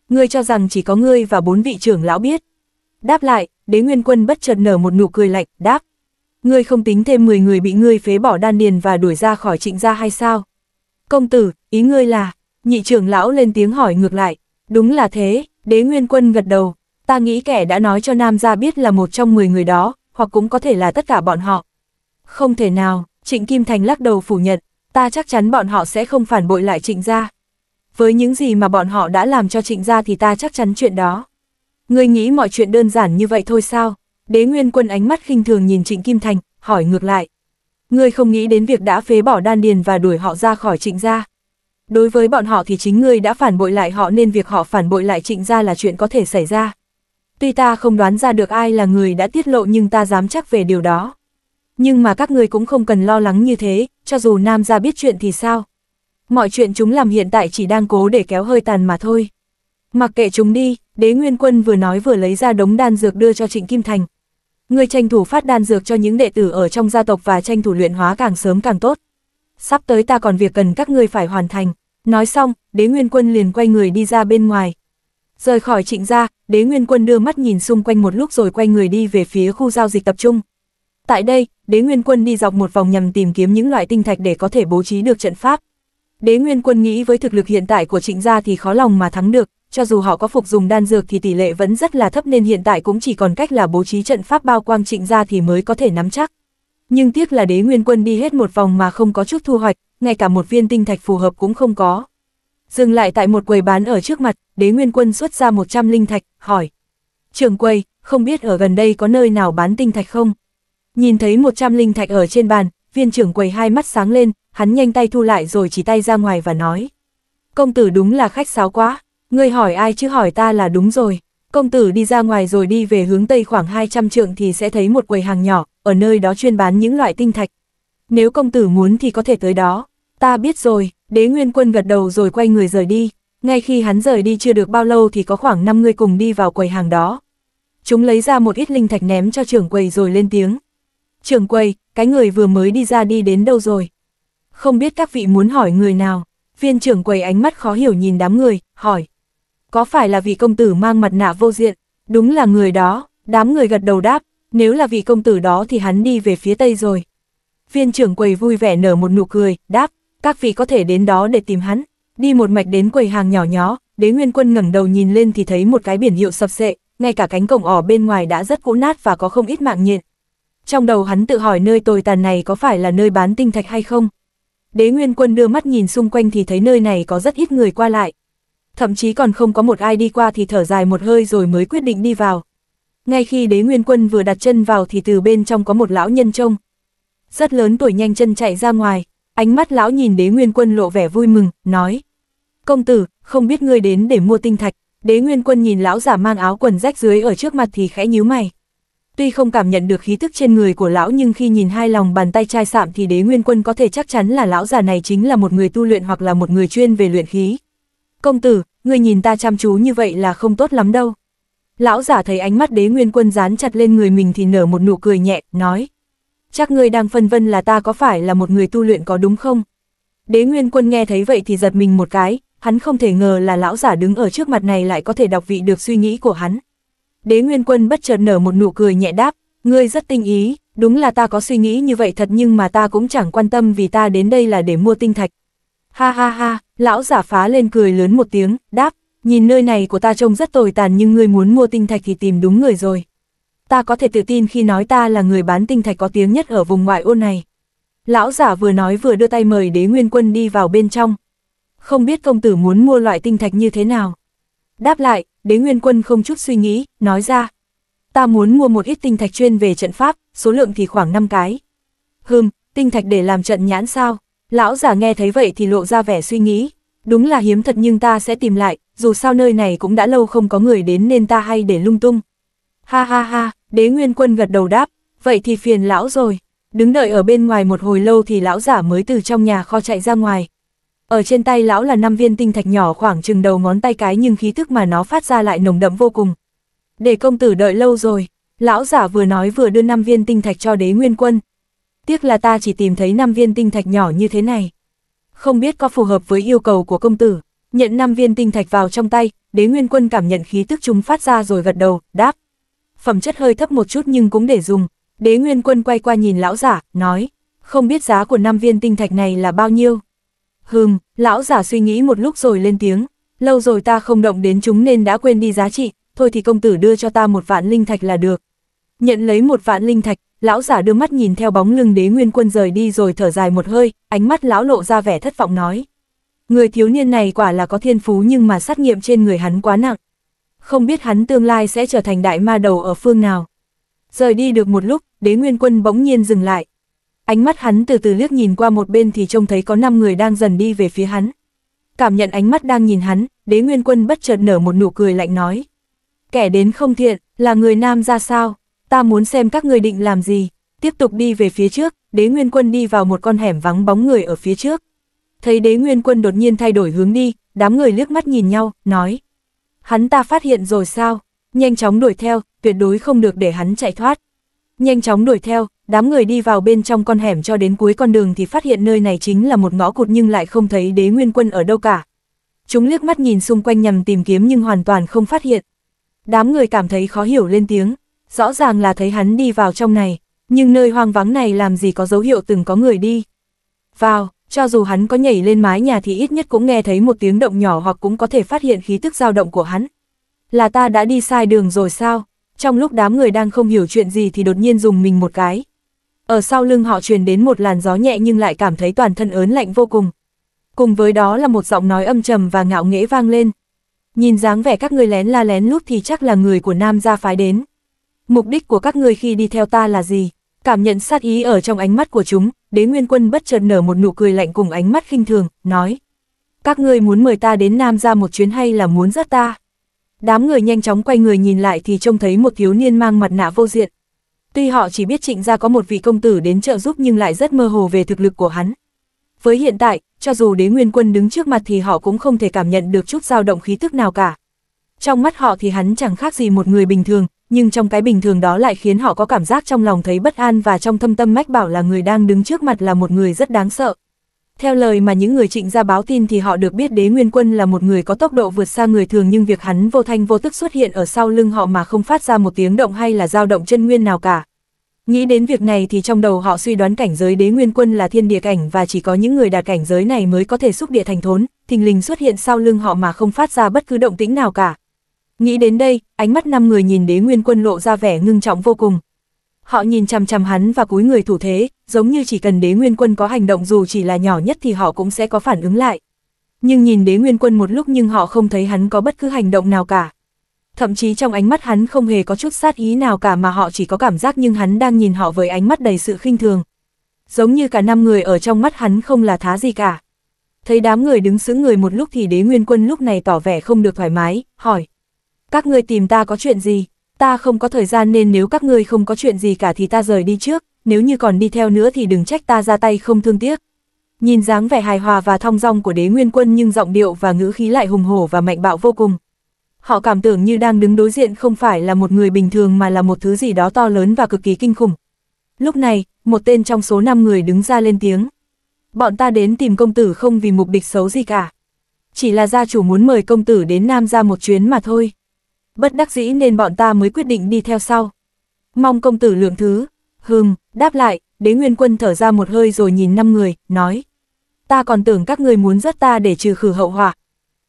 Ngươi cho rằng chỉ có ngươi và bốn vị trưởng lão biết, đáp lại, đế nguyên quân bất chợt nở một nụ cười lạnh, đáp. Ngươi không tính thêm 10 người bị ngươi phế bỏ đan điền và đuổi ra khỏi trịnh gia hay sao? Công tử, ý ngươi là, nhị trưởng lão lên tiếng hỏi ngược lại, đúng là thế, đế nguyên quân gật đầu, ta nghĩ kẻ đã nói cho nam gia biết là một trong 10 người đó, hoặc cũng có thể là tất cả bọn họ. Không thể nào, trịnh Kim Thành lắc đầu phủ nhận, ta chắc chắn bọn họ sẽ không phản bội lại trịnh gia. Với những gì mà bọn họ đã làm cho trịnh gia thì ta chắc chắn chuyện đó. Ngươi nghĩ mọi chuyện đơn giản như vậy thôi sao? Đế Nguyên Quân ánh mắt khinh thường nhìn Trịnh Kim Thành, hỏi ngược lại. Ngươi không nghĩ đến việc đã phế bỏ đan điền và đuổi họ ra khỏi trịnh gia. Đối với bọn họ thì chính ngươi đã phản bội lại họ nên việc họ phản bội lại trịnh gia là chuyện có thể xảy ra. Tuy ta không đoán ra được ai là người đã tiết lộ nhưng ta dám chắc về điều đó. Nhưng mà các ngươi cũng không cần lo lắng như thế, cho dù nam gia biết chuyện thì sao. Mọi chuyện chúng làm hiện tại chỉ đang cố để kéo hơi tàn mà thôi. Mặc kệ chúng đi, Đế Nguyên Quân vừa nói vừa lấy ra đống đan dược đưa cho Trịnh Kim Thành. Người tranh thủ phát đan dược cho những đệ tử ở trong gia tộc và tranh thủ luyện hóa càng sớm càng tốt. Sắp tới ta còn việc cần các ngươi phải hoàn thành. Nói xong, đế nguyên quân liền quay người đi ra bên ngoài. Rời khỏi trịnh gia, đế nguyên quân đưa mắt nhìn xung quanh một lúc rồi quay người đi về phía khu giao dịch tập trung. Tại đây, đế nguyên quân đi dọc một vòng nhằm tìm kiếm những loại tinh thạch để có thể bố trí được trận pháp. Đế nguyên quân nghĩ với thực lực hiện tại của trịnh gia thì khó lòng mà thắng được, cho dù họ có phục dùng đan dược thì tỷ lệ vẫn rất là thấp nên hiện tại cũng chỉ còn cách là bố trí trận pháp bao quang trịnh ra thì mới có thể nắm chắc. Nhưng tiếc là đế nguyên quân đi hết một vòng mà không có chút thu hoạch, ngay cả một viên tinh thạch phù hợp cũng không có. Dừng lại tại một quầy bán ở trước mặt, đế nguyên quân xuất ra 100 linh thạch, hỏi. Trường quầy, không biết ở gần đây có nơi nào bán tinh thạch không? Nhìn thấy 100 linh thạch ở trên bàn, viên trưởng quầy hai mắt sáng lên, hắn nhanh tay thu lại rồi chỉ tay ra ngoài và nói. Công tử đúng là khách sáo quá. Ngươi hỏi ai chứ hỏi ta là đúng rồi. Công tử đi ra ngoài rồi đi về hướng tây khoảng 200 trượng thì sẽ thấy một quầy hàng nhỏ, ở nơi đó chuyên bán những loại tinh thạch. Nếu công tử muốn thì có thể tới đó. Ta biết rồi, đế nguyên quân gật đầu rồi quay người rời đi. Ngay khi hắn rời đi chưa được bao lâu thì có khoảng 5 người cùng đi vào quầy hàng đó. Chúng lấy ra một ít linh thạch ném cho trưởng quầy rồi lên tiếng. Trưởng quầy, cái người vừa mới đi ra đi đến đâu rồi? Không biết các vị muốn hỏi người nào? Viên trưởng quầy ánh mắt khó hiểu nhìn đám người, hỏi có phải là vị công tử mang mặt nạ vô diện? Đúng là người đó, đám người gật đầu đáp, nếu là vị công tử đó thì hắn đi về phía tây rồi. Viên trưởng quầy vui vẻ nở một nụ cười, đáp, các vị có thể đến đó để tìm hắn. Đi một mạch đến quầy hàng nhỏ nhó, đế nguyên quân ngẩng đầu nhìn lên thì thấy một cái biển hiệu sập sệ, ngay cả cánh cổng ỏ bên ngoài đã rất cũ nát và có không ít mạng nhện. Trong đầu hắn tự hỏi nơi tồi tàn này có phải là nơi bán tinh thạch hay không. Đế Nguyên Quân đưa mắt nhìn xung quanh thì thấy nơi này có rất ít người qua lại, thậm chí còn không có một ai đi qua thì thở dài một hơi rồi mới quyết định đi vào. Ngay khi đế nguyên quân vừa đặt chân vào thì từ bên trong có một lão nhân trông. Rất lớn tuổi nhanh chân chạy ra ngoài, ánh mắt lão nhìn đế nguyên quân lộ vẻ vui mừng, nói. Công tử, không biết ngươi đến để mua tinh thạch, đế nguyên quân nhìn lão giả mang áo quần rách dưới ở trước mặt thì khẽ nhíu mày. Tuy không cảm nhận được khí tức trên người của lão nhưng khi nhìn hai lòng bàn tay chai sạm thì đế nguyên quân có thể chắc chắn là lão già này chính là một người tu luyện hoặc là một người chuyên về luyện khí công tử, người nhìn ta chăm chú như vậy là không tốt lắm đâu. Lão giả thấy ánh mắt đế nguyên quân dán chặt lên người mình thì nở một nụ cười nhẹ, nói. Chắc ngươi đang phân vân là ta có phải là một người tu luyện có đúng không? Đế nguyên quân nghe thấy vậy thì giật mình một cái, hắn không thể ngờ là lão giả đứng ở trước mặt này lại có thể đọc vị được suy nghĩ của hắn. Đế nguyên quân bất chợt nở một nụ cười nhẹ đáp, ngươi rất tinh ý, đúng là ta có suy nghĩ như vậy thật nhưng mà ta cũng chẳng quan tâm vì ta đến đây là để mua tinh thạch. Ha ha ha, lão giả phá lên cười lớn một tiếng, đáp, nhìn nơi này của ta trông rất tồi tàn nhưng ngươi muốn mua tinh thạch thì tìm đúng người rồi. Ta có thể tự tin khi nói ta là người bán tinh thạch có tiếng nhất ở vùng ngoại ô này. Lão giả vừa nói vừa đưa tay mời đế nguyên quân đi vào bên trong. Không biết công tử muốn mua loại tinh thạch như thế nào. Đáp lại, đế nguyên quân không chút suy nghĩ, nói ra. Ta muốn mua một ít tinh thạch chuyên về trận pháp, số lượng thì khoảng 5 cái. Hừm, tinh thạch để làm trận nhãn sao? Lão giả nghe thấy vậy thì lộ ra vẻ suy nghĩ, đúng là hiếm thật nhưng ta sẽ tìm lại, dù sao nơi này cũng đã lâu không có người đến nên ta hay để lung tung. Ha ha ha, đế nguyên quân gật đầu đáp, vậy thì phiền lão rồi. Đứng đợi ở bên ngoài một hồi lâu thì lão giả mới từ trong nhà kho chạy ra ngoài. Ở trên tay lão là năm viên tinh thạch nhỏ khoảng chừng đầu ngón tay cái nhưng khí thức mà nó phát ra lại nồng đậm vô cùng. Để công tử đợi lâu rồi, lão giả vừa nói vừa đưa năm viên tinh thạch cho đế nguyên quân, tiếc là ta chỉ tìm thấy 5 viên tinh thạch nhỏ như thế này. Không biết có phù hợp với yêu cầu của công tử, nhận 5 viên tinh thạch vào trong tay, đế nguyên quân cảm nhận khí tức chúng phát ra rồi gật đầu, đáp. Phẩm chất hơi thấp một chút nhưng cũng để dùng, đế nguyên quân quay qua nhìn lão giả, nói, không biết giá của 5 viên tinh thạch này là bao nhiêu. Hừm, lão giả suy nghĩ một lúc rồi lên tiếng, lâu rồi ta không động đến chúng nên đã quên đi giá trị, thôi thì công tử đưa cho ta một vạn linh thạch là được. Nhận lấy một vạn linh thạch, Lão giả đưa mắt nhìn theo bóng lưng đế nguyên quân rời đi rồi thở dài một hơi, ánh mắt lão lộ ra vẻ thất vọng nói. Người thiếu niên này quả là có thiên phú nhưng mà sát nghiệm trên người hắn quá nặng. Không biết hắn tương lai sẽ trở thành đại ma đầu ở phương nào. Rời đi được một lúc, đế nguyên quân bỗng nhiên dừng lại. Ánh mắt hắn từ từ liếc nhìn qua một bên thì trông thấy có 5 người đang dần đi về phía hắn. Cảm nhận ánh mắt đang nhìn hắn, đế nguyên quân bất chợt nở một nụ cười lạnh nói. Kẻ đến không thiện, là người nam ra sao? ta muốn xem các người định làm gì, tiếp tục đi về phía trước, đế nguyên quân đi vào một con hẻm vắng bóng người ở phía trước. Thấy đế nguyên quân đột nhiên thay đổi hướng đi, đám người liếc mắt nhìn nhau, nói. Hắn ta phát hiện rồi sao, nhanh chóng đuổi theo, tuyệt đối không được để hắn chạy thoát. Nhanh chóng đuổi theo, đám người đi vào bên trong con hẻm cho đến cuối con đường thì phát hiện nơi này chính là một ngõ cụt nhưng lại không thấy đế nguyên quân ở đâu cả. Chúng liếc mắt nhìn xung quanh nhằm tìm kiếm nhưng hoàn toàn không phát hiện. Đám người cảm thấy khó hiểu lên tiếng, rõ ràng là thấy hắn đi vào trong này, nhưng nơi hoang vắng này làm gì có dấu hiệu từng có người đi. Vào, cho dù hắn có nhảy lên mái nhà thì ít nhất cũng nghe thấy một tiếng động nhỏ hoặc cũng có thể phát hiện khí tức dao động của hắn. Là ta đã đi sai đường rồi sao? Trong lúc đám người đang không hiểu chuyện gì thì đột nhiên dùng mình một cái. Ở sau lưng họ truyền đến một làn gió nhẹ nhưng lại cảm thấy toàn thân ớn lạnh vô cùng. Cùng với đó là một giọng nói âm trầm và ngạo nghễ vang lên. Nhìn dáng vẻ các ngươi lén la lén lút thì chắc là người của nam gia phái đến mục đích của các ngươi khi đi theo ta là gì? Cảm nhận sát ý ở trong ánh mắt của chúng, đế nguyên quân bất chợt nở một nụ cười lạnh cùng ánh mắt khinh thường, nói. Các ngươi muốn mời ta đến Nam ra một chuyến hay là muốn giết ta? Đám người nhanh chóng quay người nhìn lại thì trông thấy một thiếu niên mang mặt nạ vô diện. Tuy họ chỉ biết trịnh ra có một vị công tử đến trợ giúp nhưng lại rất mơ hồ về thực lực của hắn. Với hiện tại, cho dù đế nguyên quân đứng trước mặt thì họ cũng không thể cảm nhận được chút dao động khí tức nào cả. Trong mắt họ thì hắn chẳng khác gì một người bình thường, nhưng trong cái bình thường đó lại khiến họ có cảm giác trong lòng thấy bất an và trong thâm tâm mách bảo là người đang đứng trước mặt là một người rất đáng sợ. Theo lời mà những người trịnh gia báo tin thì họ được biết đế nguyên quân là một người có tốc độ vượt xa người thường nhưng việc hắn vô thanh vô tức xuất hiện ở sau lưng họ mà không phát ra một tiếng động hay là dao động chân nguyên nào cả. Nghĩ đến việc này thì trong đầu họ suy đoán cảnh giới đế nguyên quân là thiên địa cảnh và chỉ có những người đạt cảnh giới này mới có thể xúc địa thành thốn, thình lình xuất hiện sau lưng họ mà không phát ra bất cứ động tĩnh nào cả. Nghĩ đến đây, ánh mắt năm người nhìn đế nguyên quân lộ ra vẻ ngưng trọng vô cùng. Họ nhìn chằm chằm hắn và cúi người thủ thế, giống như chỉ cần đế nguyên quân có hành động dù chỉ là nhỏ nhất thì họ cũng sẽ có phản ứng lại. Nhưng nhìn đế nguyên quân một lúc nhưng họ không thấy hắn có bất cứ hành động nào cả. Thậm chí trong ánh mắt hắn không hề có chút sát ý nào cả mà họ chỉ có cảm giác nhưng hắn đang nhìn họ với ánh mắt đầy sự khinh thường. Giống như cả năm người ở trong mắt hắn không là thá gì cả. Thấy đám người đứng xứng người một lúc thì đế nguyên quân lúc này tỏ vẻ không được thoải mái, hỏi các ngươi tìm ta có chuyện gì, ta không có thời gian nên nếu các ngươi không có chuyện gì cả thì ta rời đi trước, nếu như còn đi theo nữa thì đừng trách ta ra tay không thương tiếc. Nhìn dáng vẻ hài hòa và thong dong của đế nguyên quân nhưng giọng điệu và ngữ khí lại hùng hổ và mạnh bạo vô cùng. Họ cảm tưởng như đang đứng đối diện không phải là một người bình thường mà là một thứ gì đó to lớn và cực kỳ kinh khủng. Lúc này, một tên trong số 5 người đứng ra lên tiếng. Bọn ta đến tìm công tử không vì mục đích xấu gì cả. Chỉ là gia chủ muốn mời công tử đến Nam ra một chuyến mà thôi bất đắc dĩ nên bọn ta mới quyết định đi theo sau. Mong công tử lượng thứ, hừm, đáp lại, đế nguyên quân thở ra một hơi rồi nhìn năm người, nói. Ta còn tưởng các người muốn rất ta để trừ khử hậu họa.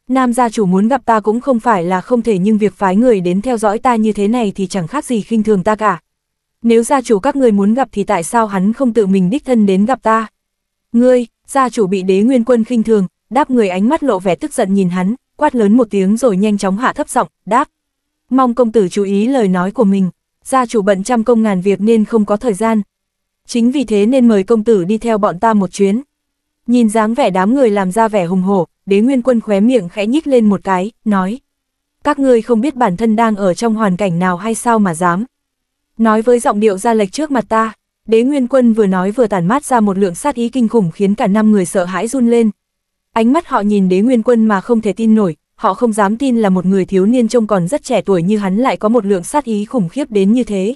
Nam gia chủ muốn gặp ta cũng không phải là không thể nhưng việc phái người đến theo dõi ta như thế này thì chẳng khác gì khinh thường ta cả. Nếu gia chủ các người muốn gặp thì tại sao hắn không tự mình đích thân đến gặp ta? Ngươi, gia chủ bị đế nguyên quân khinh thường, đáp người ánh mắt lộ vẻ tức giận nhìn hắn, quát lớn một tiếng rồi nhanh chóng hạ thấp giọng, đáp, Mong công tử chú ý lời nói của mình, gia chủ bận trăm công ngàn việc nên không có thời gian. Chính vì thế nên mời công tử đi theo bọn ta một chuyến. Nhìn dáng vẻ đám người làm ra vẻ hùng hổ, đế nguyên quân khóe miệng khẽ nhích lên một cái, nói. Các ngươi không biết bản thân đang ở trong hoàn cảnh nào hay sao mà dám. Nói với giọng điệu ra lệch trước mặt ta, đế nguyên quân vừa nói vừa tản mát ra một lượng sát ý kinh khủng khiến cả năm người sợ hãi run lên. Ánh mắt họ nhìn đế nguyên quân mà không thể tin nổi, họ không dám tin là một người thiếu niên trông còn rất trẻ tuổi như hắn lại có một lượng sát ý khủng khiếp đến như thế.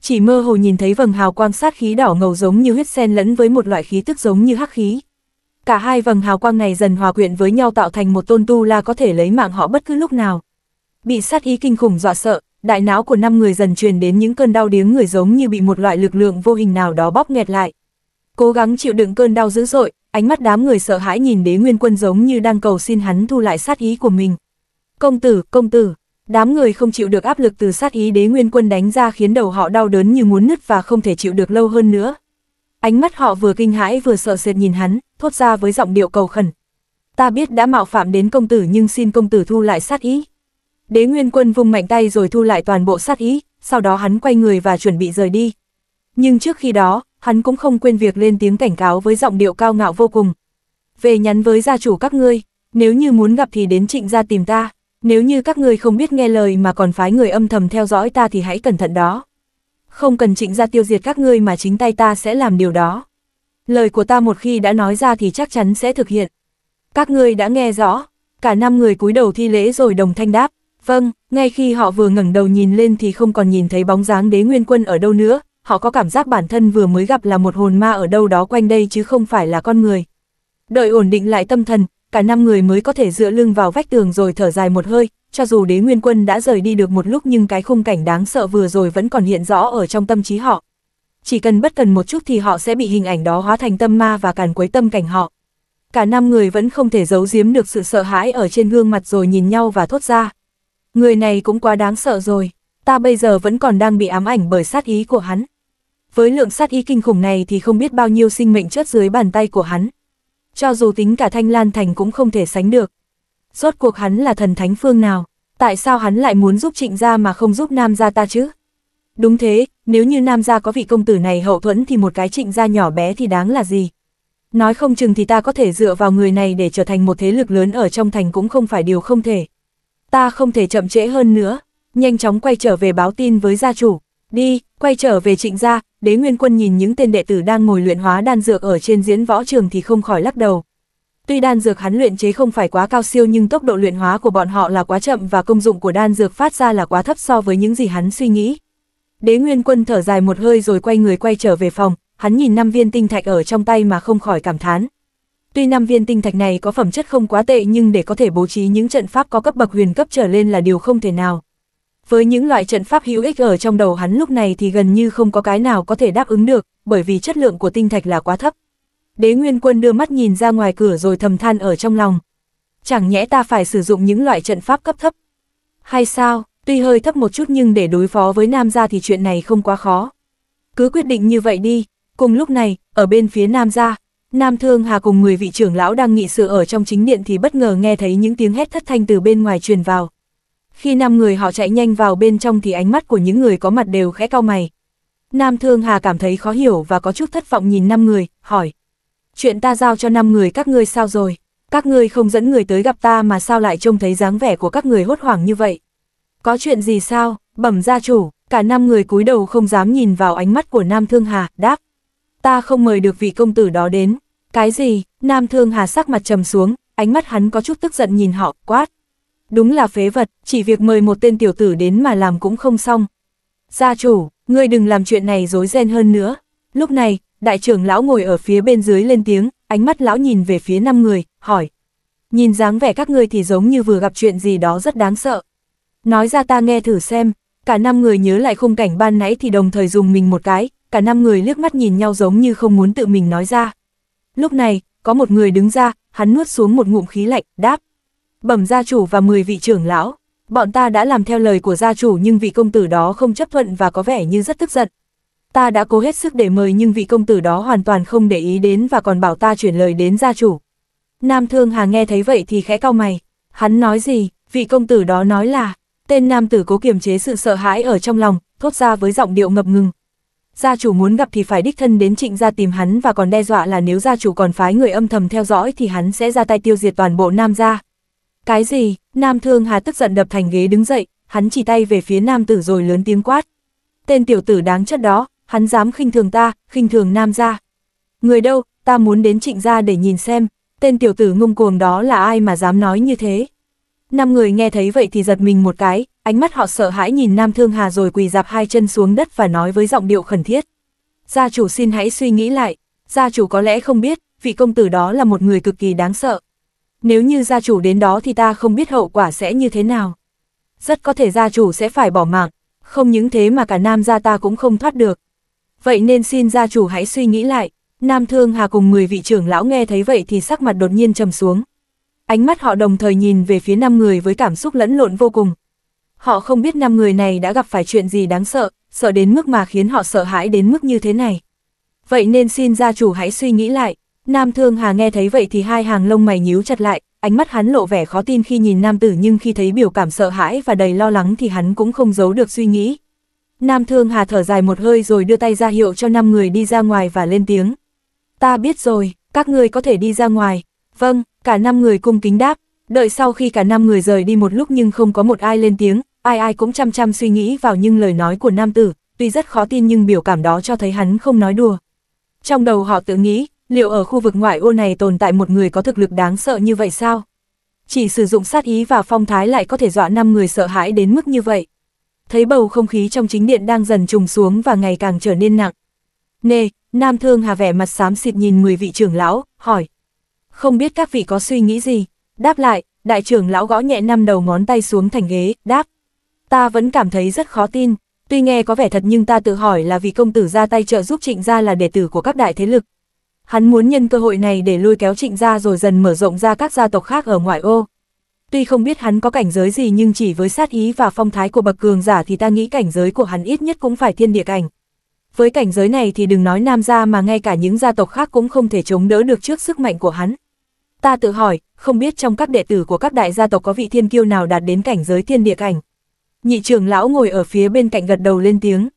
Chỉ mơ hồ nhìn thấy vầng hào quang sát khí đỏ ngầu giống như huyết sen lẫn với một loại khí tức giống như hắc khí. Cả hai vầng hào quang này dần hòa quyện với nhau tạo thành một tôn tu la có thể lấy mạng họ bất cứ lúc nào. Bị sát ý kinh khủng dọa sợ, đại não của năm người dần truyền đến những cơn đau điếng người giống như bị một loại lực lượng vô hình nào đó bóp nghẹt lại. Cố gắng chịu đựng cơn đau dữ dội, ánh mắt đám người sợ hãi nhìn đế nguyên quân giống như đang cầu xin hắn thu lại sát ý của mình. Công tử, công tử, đám người không chịu được áp lực từ sát ý đế nguyên quân đánh ra khiến đầu họ đau đớn như muốn nứt và không thể chịu được lâu hơn nữa. Ánh mắt họ vừa kinh hãi vừa sợ sệt nhìn hắn, thốt ra với giọng điệu cầu khẩn. Ta biết đã mạo phạm đến công tử nhưng xin công tử thu lại sát ý. Đế nguyên quân vung mạnh tay rồi thu lại toàn bộ sát ý, sau đó hắn quay người và chuẩn bị rời đi. Nhưng trước khi đó, hắn cũng không quên việc lên tiếng cảnh cáo với giọng điệu cao ngạo vô cùng. Về nhắn với gia chủ các ngươi, nếu như muốn gặp thì đến trịnh gia tìm ta, nếu như các ngươi không biết nghe lời mà còn phái người âm thầm theo dõi ta thì hãy cẩn thận đó. Không cần trịnh gia tiêu diệt các ngươi mà chính tay ta sẽ làm điều đó. Lời của ta một khi đã nói ra thì chắc chắn sẽ thực hiện. Các ngươi đã nghe rõ, cả năm người cúi đầu thi lễ rồi đồng thanh đáp. Vâng, ngay khi họ vừa ngẩng đầu nhìn lên thì không còn nhìn thấy bóng dáng đế nguyên quân ở đâu nữa, họ có cảm giác bản thân vừa mới gặp là một hồn ma ở đâu đó quanh đây chứ không phải là con người. Đợi ổn định lại tâm thần, cả năm người mới có thể dựa lưng vào vách tường rồi thở dài một hơi, cho dù đế nguyên quân đã rời đi được một lúc nhưng cái khung cảnh đáng sợ vừa rồi vẫn còn hiện rõ ở trong tâm trí họ. Chỉ cần bất cần một chút thì họ sẽ bị hình ảnh đó hóa thành tâm ma và càn quấy tâm cảnh họ. Cả năm người vẫn không thể giấu giếm được sự sợ hãi ở trên gương mặt rồi nhìn nhau và thốt ra. Người này cũng quá đáng sợ rồi, ta bây giờ vẫn còn đang bị ám ảnh bởi sát ý của hắn. Với lượng sát ý kinh khủng này thì không biết bao nhiêu sinh mệnh chất dưới bàn tay của hắn. Cho dù tính cả Thanh Lan Thành cũng không thể sánh được. Rốt cuộc hắn là thần thánh phương nào? Tại sao hắn lại muốn giúp trịnh gia mà không giúp nam gia ta chứ? Đúng thế, nếu như nam gia có vị công tử này hậu thuẫn thì một cái trịnh gia nhỏ bé thì đáng là gì? Nói không chừng thì ta có thể dựa vào người này để trở thành một thế lực lớn ở trong thành cũng không phải điều không thể. Ta không thể chậm trễ hơn nữa, nhanh chóng quay trở về báo tin với gia chủ. Đi, quay trở về trịnh gia, đế nguyên quân nhìn những tên đệ tử đang ngồi luyện hóa đan dược ở trên diễn võ trường thì không khỏi lắc đầu. Tuy đan dược hắn luyện chế không phải quá cao siêu nhưng tốc độ luyện hóa của bọn họ là quá chậm và công dụng của đan dược phát ra là quá thấp so với những gì hắn suy nghĩ. Đế Nguyên Quân thở dài một hơi rồi quay người quay trở về phòng, hắn nhìn năm viên tinh thạch ở trong tay mà không khỏi cảm thán. Tuy năm viên tinh thạch này có phẩm chất không quá tệ nhưng để có thể bố trí những trận pháp có cấp bậc huyền cấp trở lên là điều không thể nào. Với những loại trận pháp hữu ích ở trong đầu hắn lúc này thì gần như không có cái nào có thể đáp ứng được, bởi vì chất lượng của tinh thạch là quá thấp. Đế Nguyên Quân đưa mắt nhìn ra ngoài cửa rồi thầm than ở trong lòng. Chẳng nhẽ ta phải sử dụng những loại trận pháp cấp thấp. Hay sao, tuy hơi thấp một chút nhưng để đối phó với Nam gia thì chuyện này không quá khó. Cứ quyết định như vậy đi, cùng lúc này, ở bên phía Nam gia, Nam Thương Hà cùng người vị trưởng lão đang nghị sự ở trong chính điện thì bất ngờ nghe thấy những tiếng hét thất thanh từ bên ngoài truyền vào. Khi năm người họ chạy nhanh vào bên trong thì ánh mắt của những người có mặt đều khẽ cau mày. Nam Thương Hà cảm thấy khó hiểu và có chút thất vọng nhìn năm người, hỏi. Chuyện ta giao cho năm người các ngươi sao rồi? Các ngươi không dẫn người tới gặp ta mà sao lại trông thấy dáng vẻ của các người hốt hoảng như vậy? Có chuyện gì sao? Bẩm gia chủ, cả năm người cúi đầu không dám nhìn vào ánh mắt của Nam Thương Hà, đáp. Ta không mời được vị công tử đó đến. Cái gì? Nam Thương Hà sắc mặt trầm xuống, ánh mắt hắn có chút tức giận nhìn họ, quát. Đúng là phế vật, chỉ việc mời một tên tiểu tử đến mà làm cũng không xong. Gia chủ, ngươi đừng làm chuyện này dối ren hơn nữa. Lúc này, đại trưởng lão ngồi ở phía bên dưới lên tiếng, ánh mắt lão nhìn về phía năm người, hỏi. Nhìn dáng vẻ các ngươi thì giống như vừa gặp chuyện gì đó rất đáng sợ. Nói ra ta nghe thử xem, cả năm người nhớ lại khung cảnh ban nãy thì đồng thời dùng mình một cái, cả năm người liếc mắt nhìn nhau giống như không muốn tự mình nói ra. Lúc này, có một người đứng ra, hắn nuốt xuống một ngụm khí lạnh, đáp, bẩm gia chủ và 10 vị trưởng lão, bọn ta đã làm theo lời của gia chủ nhưng vị công tử đó không chấp thuận và có vẻ như rất tức giận. Ta đã cố hết sức để mời nhưng vị công tử đó hoàn toàn không để ý đến và còn bảo ta chuyển lời đến gia chủ. Nam Thương Hà nghe thấy vậy thì khẽ cau mày, hắn nói gì, vị công tử đó nói là, tên nam tử cố kiềm chế sự sợ hãi ở trong lòng, thốt ra với giọng điệu ngập ngừng. Gia chủ muốn gặp thì phải đích thân đến trịnh gia tìm hắn và còn đe dọa là nếu gia chủ còn phái người âm thầm theo dõi thì hắn sẽ ra tay tiêu diệt toàn bộ nam gia. Cái gì? Nam Thương Hà tức giận đập thành ghế đứng dậy, hắn chỉ tay về phía nam tử rồi lớn tiếng quát. Tên tiểu tử đáng chất đó, hắn dám khinh thường ta, khinh thường nam gia. Người đâu, ta muốn đến trịnh gia để nhìn xem, tên tiểu tử ngông cuồng đó là ai mà dám nói như thế. Năm người nghe thấy vậy thì giật mình một cái, ánh mắt họ sợ hãi nhìn Nam Thương Hà rồi quỳ dạp hai chân xuống đất và nói với giọng điệu khẩn thiết. Gia chủ xin hãy suy nghĩ lại, gia chủ có lẽ không biết, vị công tử đó là một người cực kỳ đáng sợ, nếu như gia chủ đến đó thì ta không biết hậu quả sẽ như thế nào. Rất có thể gia chủ sẽ phải bỏ mạng, không những thế mà cả nam gia ta cũng không thoát được. Vậy nên xin gia chủ hãy suy nghĩ lại, Nam Thương Hà cùng 10 vị trưởng lão nghe thấy vậy thì sắc mặt đột nhiên trầm xuống. Ánh mắt họ đồng thời nhìn về phía năm người với cảm xúc lẫn lộn vô cùng. Họ không biết năm người này đã gặp phải chuyện gì đáng sợ, sợ đến mức mà khiến họ sợ hãi đến mức như thế này. Vậy nên xin gia chủ hãy suy nghĩ lại, Nam Thương Hà nghe thấy vậy thì hai hàng lông mày nhíu chặt lại, ánh mắt hắn lộ vẻ khó tin khi nhìn nam tử nhưng khi thấy biểu cảm sợ hãi và đầy lo lắng thì hắn cũng không giấu được suy nghĩ. Nam Thương Hà thở dài một hơi rồi đưa tay ra hiệu cho năm người đi ra ngoài và lên tiếng. Ta biết rồi, các người có thể đi ra ngoài. Vâng, cả năm người cung kính đáp, đợi sau khi cả năm người rời đi một lúc nhưng không có một ai lên tiếng, ai ai cũng chăm chăm suy nghĩ vào những lời nói của nam tử, tuy rất khó tin nhưng biểu cảm đó cho thấy hắn không nói đùa. Trong đầu họ tự nghĩ, Liệu ở khu vực ngoại ô này tồn tại một người có thực lực đáng sợ như vậy sao? Chỉ sử dụng sát ý và phong thái lại có thể dọa năm người sợ hãi đến mức như vậy. Thấy bầu không khí trong chính điện đang dần trùng xuống và ngày càng trở nên nặng. Nê, Nam Thương Hà vẻ mặt xám xịt nhìn 10 vị trưởng lão, hỏi. Không biết các vị có suy nghĩ gì? Đáp lại, đại trưởng lão gõ nhẹ năm đầu ngón tay xuống thành ghế, đáp. Ta vẫn cảm thấy rất khó tin, tuy nghe có vẻ thật nhưng ta tự hỏi là vì công tử ra tay trợ giúp trịnh gia là đệ tử của các đại thế lực, Hắn muốn nhân cơ hội này để lôi kéo trịnh gia rồi dần mở rộng ra các gia tộc khác ở ngoại ô. Tuy không biết hắn có cảnh giới gì nhưng chỉ với sát ý và phong thái của bậc cường giả thì ta nghĩ cảnh giới của hắn ít nhất cũng phải thiên địa cảnh. Với cảnh giới này thì đừng nói nam gia mà ngay cả những gia tộc khác cũng không thể chống đỡ được trước sức mạnh của hắn. Ta tự hỏi, không biết trong các đệ tử của các đại gia tộc có vị thiên kiêu nào đạt đến cảnh giới thiên địa cảnh. Nhị trưởng lão ngồi ở phía bên cạnh gật đầu lên tiếng.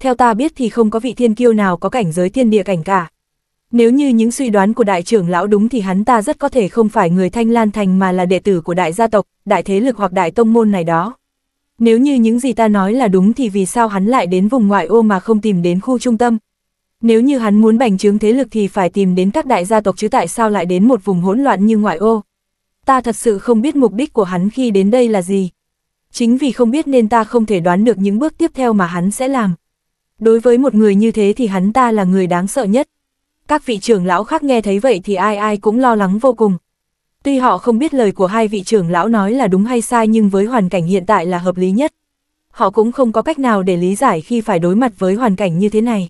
Theo ta biết thì không có vị thiên kiêu nào có cảnh giới thiên địa cảnh cả. Nếu như những suy đoán của đại trưởng lão đúng thì hắn ta rất có thể không phải người Thanh Lan Thành mà là đệ tử của đại gia tộc, đại thế lực hoặc đại tông môn này đó. Nếu như những gì ta nói là đúng thì vì sao hắn lại đến vùng ngoại ô mà không tìm đến khu trung tâm? Nếu như hắn muốn bành trướng thế lực thì phải tìm đến các đại gia tộc chứ tại sao lại đến một vùng hỗn loạn như ngoại ô? Ta thật sự không biết mục đích của hắn khi đến đây là gì. Chính vì không biết nên ta không thể đoán được những bước tiếp theo mà hắn sẽ làm. Đối với một người như thế thì hắn ta là người đáng sợ nhất các vị trưởng lão khác nghe thấy vậy thì ai ai cũng lo lắng vô cùng. Tuy họ không biết lời của hai vị trưởng lão nói là đúng hay sai nhưng với hoàn cảnh hiện tại là hợp lý nhất. Họ cũng không có cách nào để lý giải khi phải đối mặt với hoàn cảnh như thế này.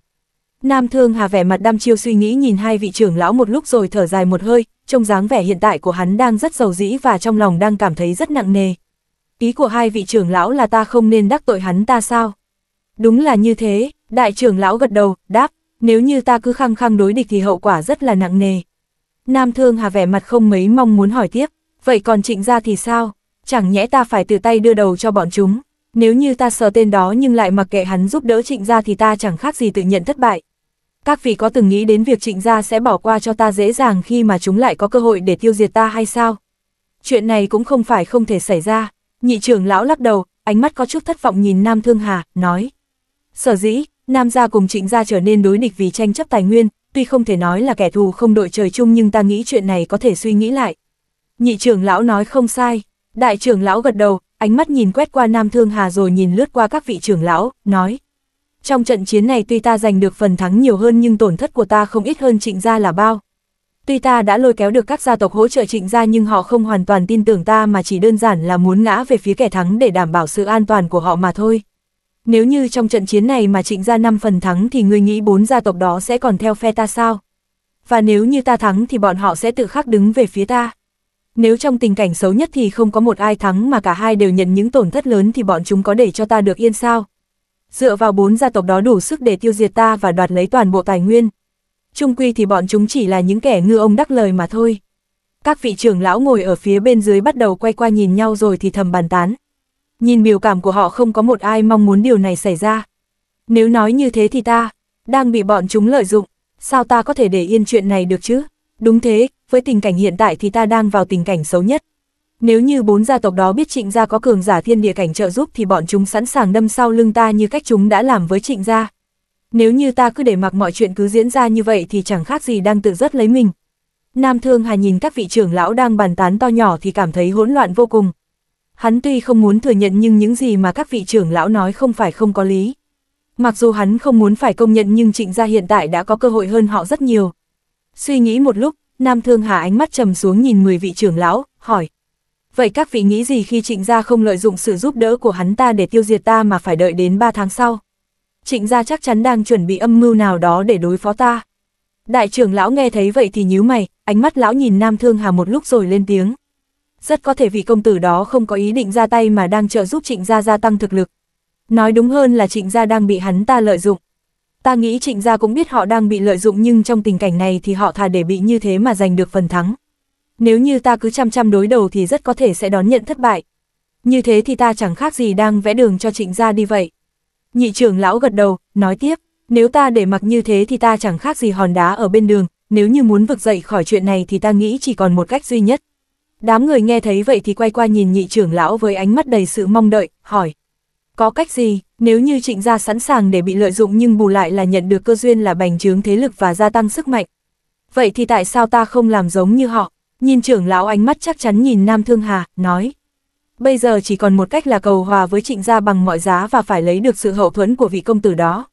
Nam Thương Hà vẻ mặt đăm chiêu suy nghĩ nhìn hai vị trưởng lão một lúc rồi thở dài một hơi, trông dáng vẻ hiện tại của hắn đang rất giàu dĩ và trong lòng đang cảm thấy rất nặng nề. Ý của hai vị trưởng lão là ta không nên đắc tội hắn ta sao? Đúng là như thế, đại trưởng lão gật đầu, đáp, nếu như ta cứ khăng khăng đối địch thì hậu quả rất là nặng nề. Nam Thương Hà vẻ mặt không mấy mong muốn hỏi tiếp, vậy còn trịnh ra thì sao? Chẳng nhẽ ta phải từ tay đưa đầu cho bọn chúng, nếu như ta sờ tên đó nhưng lại mặc kệ hắn giúp đỡ trịnh ra thì ta chẳng khác gì tự nhận thất bại. Các vị có từng nghĩ đến việc trịnh gia sẽ bỏ qua cho ta dễ dàng khi mà chúng lại có cơ hội để tiêu diệt ta hay sao? Chuyện này cũng không phải không thể xảy ra. Nhị trưởng lão lắc đầu, ánh mắt có chút thất vọng nhìn Nam Thương Hà, nói. Sở dĩ, Nam gia cùng trịnh gia trở nên đối địch vì tranh chấp tài nguyên, tuy không thể nói là kẻ thù không đội trời chung nhưng ta nghĩ chuyện này có thể suy nghĩ lại. Nhị trưởng lão nói không sai, đại trưởng lão gật đầu, ánh mắt nhìn quét qua Nam Thương Hà rồi nhìn lướt qua các vị trưởng lão, nói. Trong trận chiến này tuy ta giành được phần thắng nhiều hơn nhưng tổn thất của ta không ít hơn trịnh gia là bao. Tuy ta đã lôi kéo được các gia tộc hỗ trợ trịnh gia nhưng họ không hoàn toàn tin tưởng ta mà chỉ đơn giản là muốn ngã về phía kẻ thắng để đảm bảo sự an toàn của họ mà thôi. Nếu như trong trận chiến này mà trịnh ra 5 phần thắng thì người nghĩ bốn gia tộc đó sẽ còn theo phe ta sao? Và nếu như ta thắng thì bọn họ sẽ tự khắc đứng về phía ta. Nếu trong tình cảnh xấu nhất thì không có một ai thắng mà cả hai đều nhận những tổn thất lớn thì bọn chúng có để cho ta được yên sao? Dựa vào bốn gia tộc đó đủ sức để tiêu diệt ta và đoạt lấy toàn bộ tài nguyên. Trung quy thì bọn chúng chỉ là những kẻ ngư ông đắc lời mà thôi. Các vị trưởng lão ngồi ở phía bên dưới bắt đầu quay qua nhìn nhau rồi thì thầm bàn tán nhìn biểu cảm của họ không có một ai mong muốn điều này xảy ra. Nếu nói như thế thì ta, đang bị bọn chúng lợi dụng, sao ta có thể để yên chuyện này được chứ? Đúng thế, với tình cảnh hiện tại thì ta đang vào tình cảnh xấu nhất. Nếu như bốn gia tộc đó biết trịnh gia có cường giả thiên địa cảnh trợ giúp thì bọn chúng sẵn sàng đâm sau lưng ta như cách chúng đã làm với trịnh gia. Nếu như ta cứ để mặc mọi chuyện cứ diễn ra như vậy thì chẳng khác gì đang tự rất lấy mình. Nam Thương Hà nhìn các vị trưởng lão đang bàn tán to nhỏ thì cảm thấy hỗn loạn vô cùng. Hắn tuy không muốn thừa nhận nhưng những gì mà các vị trưởng lão nói không phải không có lý. Mặc dù hắn không muốn phải công nhận nhưng trịnh gia hiện tại đã có cơ hội hơn họ rất nhiều. Suy nghĩ một lúc, Nam Thương Hà ánh mắt trầm xuống nhìn 10 vị trưởng lão, hỏi. Vậy các vị nghĩ gì khi trịnh gia không lợi dụng sự giúp đỡ của hắn ta để tiêu diệt ta mà phải đợi đến 3 tháng sau? Trịnh gia chắc chắn đang chuẩn bị âm mưu nào đó để đối phó ta. Đại trưởng lão nghe thấy vậy thì nhíu mày, ánh mắt lão nhìn Nam Thương Hà một lúc rồi lên tiếng rất có thể vị công tử đó không có ý định ra tay mà đang trợ giúp trịnh gia gia tăng thực lực. Nói đúng hơn là trịnh gia đang bị hắn ta lợi dụng. Ta nghĩ trịnh gia cũng biết họ đang bị lợi dụng nhưng trong tình cảnh này thì họ thà để bị như thế mà giành được phần thắng. Nếu như ta cứ chăm chăm đối đầu thì rất có thể sẽ đón nhận thất bại. Như thế thì ta chẳng khác gì đang vẽ đường cho trịnh gia đi vậy. Nhị trưởng lão gật đầu, nói tiếp, nếu ta để mặc như thế thì ta chẳng khác gì hòn đá ở bên đường, nếu như muốn vực dậy khỏi chuyện này thì ta nghĩ chỉ còn một cách duy nhất, Đám người nghe thấy vậy thì quay qua nhìn nhị trưởng lão với ánh mắt đầy sự mong đợi, hỏi. Có cách gì, nếu như trịnh gia sẵn sàng để bị lợi dụng nhưng bù lại là nhận được cơ duyên là bành trướng thế lực và gia tăng sức mạnh. Vậy thì tại sao ta không làm giống như họ? Nhìn trưởng lão ánh mắt chắc chắn nhìn Nam Thương Hà, nói. Bây giờ chỉ còn một cách là cầu hòa với trịnh gia bằng mọi giá và phải lấy được sự hậu thuẫn của vị công tử đó.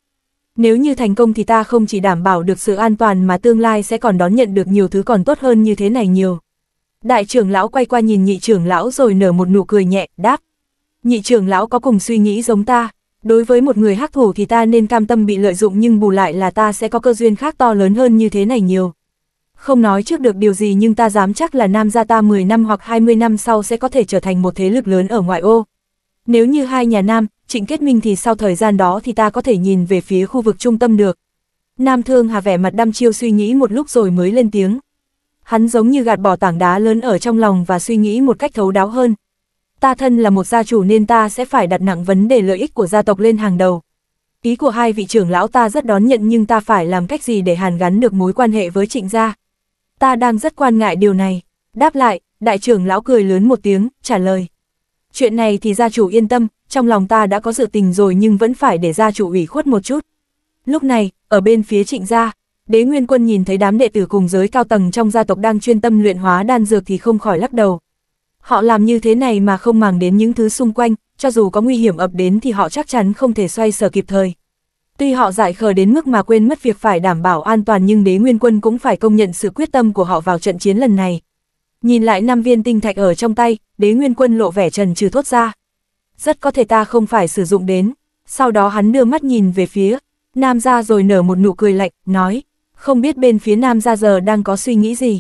Nếu như thành công thì ta không chỉ đảm bảo được sự an toàn mà tương lai sẽ còn đón nhận được nhiều thứ còn tốt hơn như thế này nhiều. Đại trưởng lão quay qua nhìn nhị trưởng lão rồi nở một nụ cười nhẹ, đáp. Nhị trưởng lão có cùng suy nghĩ giống ta, đối với một người hắc thủ thì ta nên cam tâm bị lợi dụng nhưng bù lại là ta sẽ có cơ duyên khác to lớn hơn như thế này nhiều. Không nói trước được điều gì nhưng ta dám chắc là nam gia ta 10 năm hoặc 20 năm sau sẽ có thể trở thành một thế lực lớn ở ngoại ô. Nếu như hai nhà nam, trịnh kết minh thì sau thời gian đó thì ta có thể nhìn về phía khu vực trung tâm được. Nam Thương Hà vẻ mặt đăm chiêu suy nghĩ một lúc rồi mới lên tiếng hắn giống như gạt bỏ tảng đá lớn ở trong lòng và suy nghĩ một cách thấu đáo hơn. Ta thân là một gia chủ nên ta sẽ phải đặt nặng vấn đề lợi ích của gia tộc lên hàng đầu. Ý của hai vị trưởng lão ta rất đón nhận nhưng ta phải làm cách gì để hàn gắn được mối quan hệ với trịnh gia. Ta đang rất quan ngại điều này. Đáp lại, đại trưởng lão cười lớn một tiếng, trả lời. Chuyện này thì gia chủ yên tâm, trong lòng ta đã có dự tình rồi nhưng vẫn phải để gia chủ ủy khuất một chút. Lúc này, ở bên phía trịnh gia, đế nguyên quân nhìn thấy đám đệ tử cùng giới cao tầng trong gia tộc đang chuyên tâm luyện hóa đan dược thì không khỏi lắc đầu. Họ làm như thế này mà không màng đến những thứ xung quanh, cho dù có nguy hiểm ập đến thì họ chắc chắn không thể xoay sở kịp thời. Tuy họ giải khờ đến mức mà quên mất việc phải đảm bảo an toàn nhưng đế nguyên quân cũng phải công nhận sự quyết tâm của họ vào trận chiến lần này. Nhìn lại năm viên tinh thạch ở trong tay, đế nguyên quân lộ vẻ trần trừ thốt ra. Rất có thể ta không phải sử dụng đến. Sau đó hắn đưa mắt nhìn về phía, nam ra rồi nở một nụ cười lạnh, nói không biết bên phía nam ra giờ đang có suy nghĩ gì.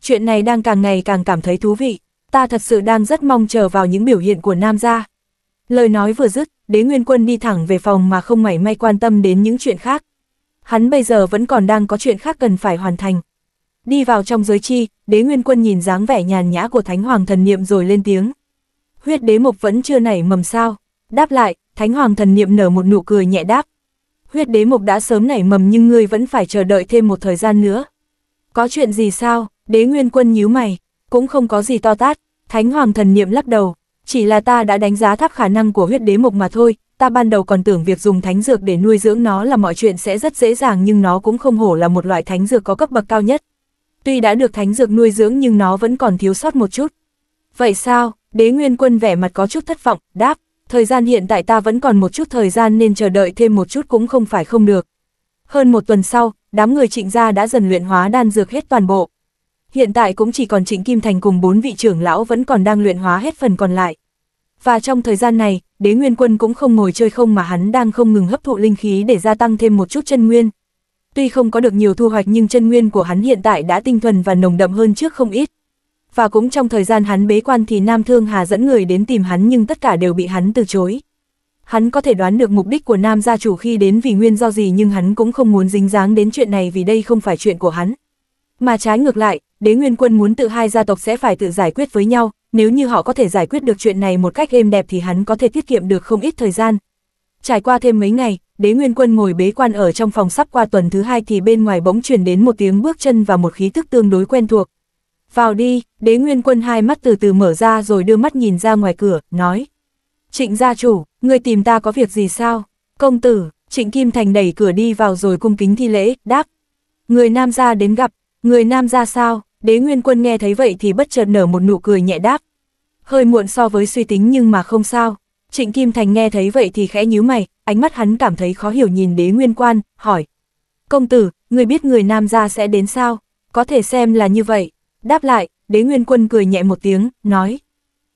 Chuyện này đang càng ngày càng cảm thấy thú vị, ta thật sự đang rất mong chờ vào những biểu hiện của nam gia. Lời nói vừa dứt, đế nguyên quân đi thẳng về phòng mà không mảy may quan tâm đến những chuyện khác. Hắn bây giờ vẫn còn đang có chuyện khác cần phải hoàn thành. Đi vào trong giới chi, đế nguyên quân nhìn dáng vẻ nhàn nhã của thánh hoàng thần niệm rồi lên tiếng. Huyết đế mục vẫn chưa nảy mầm sao. Đáp lại, thánh hoàng thần niệm nở một nụ cười nhẹ đáp, huyết đế mục đã sớm nảy mầm nhưng ngươi vẫn phải chờ đợi thêm một thời gian nữa. Có chuyện gì sao, đế nguyên quân nhíu mày, cũng không có gì to tát, thánh hoàng thần niệm lắc đầu, chỉ là ta đã đánh giá thấp khả năng của huyết đế mục mà thôi, ta ban đầu còn tưởng việc dùng thánh dược để nuôi dưỡng nó là mọi chuyện sẽ rất dễ dàng nhưng nó cũng không hổ là một loại thánh dược có cấp bậc cao nhất. Tuy đã được thánh dược nuôi dưỡng nhưng nó vẫn còn thiếu sót một chút. Vậy sao, đế nguyên quân vẻ mặt có chút thất vọng, đáp, thời gian hiện tại ta vẫn còn một chút thời gian nên chờ đợi thêm một chút cũng không phải không được. Hơn một tuần sau, đám người trịnh gia đã dần luyện hóa đan dược hết toàn bộ. Hiện tại cũng chỉ còn trịnh Kim Thành cùng bốn vị trưởng lão vẫn còn đang luyện hóa hết phần còn lại. Và trong thời gian này, đế nguyên quân cũng không ngồi chơi không mà hắn đang không ngừng hấp thụ linh khí để gia tăng thêm một chút chân nguyên. Tuy không có được nhiều thu hoạch nhưng chân nguyên của hắn hiện tại đã tinh thuần và nồng đậm hơn trước không ít và cũng trong thời gian hắn bế quan thì Nam Thương Hà dẫn người đến tìm hắn nhưng tất cả đều bị hắn từ chối. Hắn có thể đoán được mục đích của Nam gia chủ khi đến vì nguyên do gì nhưng hắn cũng không muốn dính dáng đến chuyện này vì đây không phải chuyện của hắn. Mà trái ngược lại, đế nguyên quân muốn tự hai gia tộc sẽ phải tự giải quyết với nhau, nếu như họ có thể giải quyết được chuyện này một cách êm đẹp thì hắn có thể tiết kiệm được không ít thời gian. Trải qua thêm mấy ngày, đế nguyên quân ngồi bế quan ở trong phòng sắp qua tuần thứ hai thì bên ngoài bỗng truyền đến một tiếng bước chân và một khí thức tương đối quen thuộc, vào đi, đế nguyên quân hai mắt từ từ mở ra rồi đưa mắt nhìn ra ngoài cửa, nói. Trịnh gia chủ, người tìm ta có việc gì sao? Công tử, trịnh Kim Thành đẩy cửa đi vào rồi cung kính thi lễ, đáp. Người nam gia đến gặp, người nam gia sao? Đế nguyên quân nghe thấy vậy thì bất chợt nở một nụ cười nhẹ đáp. Hơi muộn so với suy tính nhưng mà không sao. Trịnh Kim Thành nghe thấy vậy thì khẽ nhíu mày, ánh mắt hắn cảm thấy khó hiểu nhìn đế nguyên quan, hỏi. Công tử, người biết người nam gia sẽ đến sao? Có thể xem là như vậy. Đáp lại, đế nguyên quân cười nhẹ một tiếng, nói.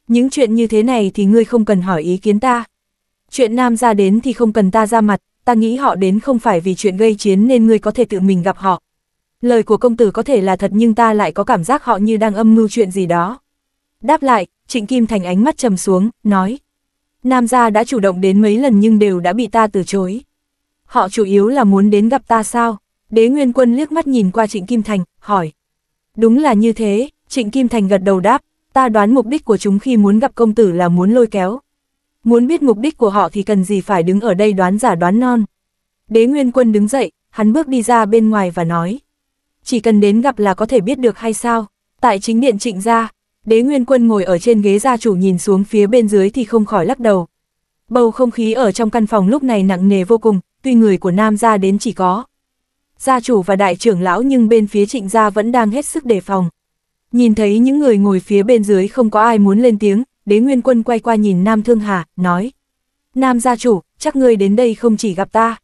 Những chuyện như thế này thì ngươi không cần hỏi ý kiến ta. Chuyện nam ra đến thì không cần ta ra mặt, ta nghĩ họ đến không phải vì chuyện gây chiến nên ngươi có thể tự mình gặp họ. Lời của công tử có thể là thật nhưng ta lại có cảm giác họ như đang âm mưu chuyện gì đó. Đáp lại, Trịnh Kim Thành ánh mắt trầm xuống, nói. Nam gia đã chủ động đến mấy lần nhưng đều đã bị ta từ chối. Họ chủ yếu là muốn đến gặp ta sao? Đế Nguyên Quân liếc mắt nhìn qua Trịnh Kim Thành, hỏi. Đúng là như thế, Trịnh Kim Thành gật đầu đáp, ta đoán mục đích của chúng khi muốn gặp công tử là muốn lôi kéo. Muốn biết mục đích của họ thì cần gì phải đứng ở đây đoán giả đoán non. Đế Nguyên Quân đứng dậy, hắn bước đi ra bên ngoài và nói. Chỉ cần đến gặp là có thể biết được hay sao, tại chính điện trịnh gia, đế Nguyên Quân ngồi ở trên ghế gia chủ nhìn xuống phía bên dưới thì không khỏi lắc đầu. Bầu không khí ở trong căn phòng lúc này nặng nề vô cùng, tuy người của nam gia đến chỉ có gia chủ và đại trưởng lão nhưng bên phía trịnh gia vẫn đang hết sức đề phòng. Nhìn thấy những người ngồi phía bên dưới không có ai muốn lên tiếng, đế nguyên quân quay qua nhìn Nam Thương Hà, nói. Nam gia chủ, chắc ngươi đến đây không chỉ gặp ta.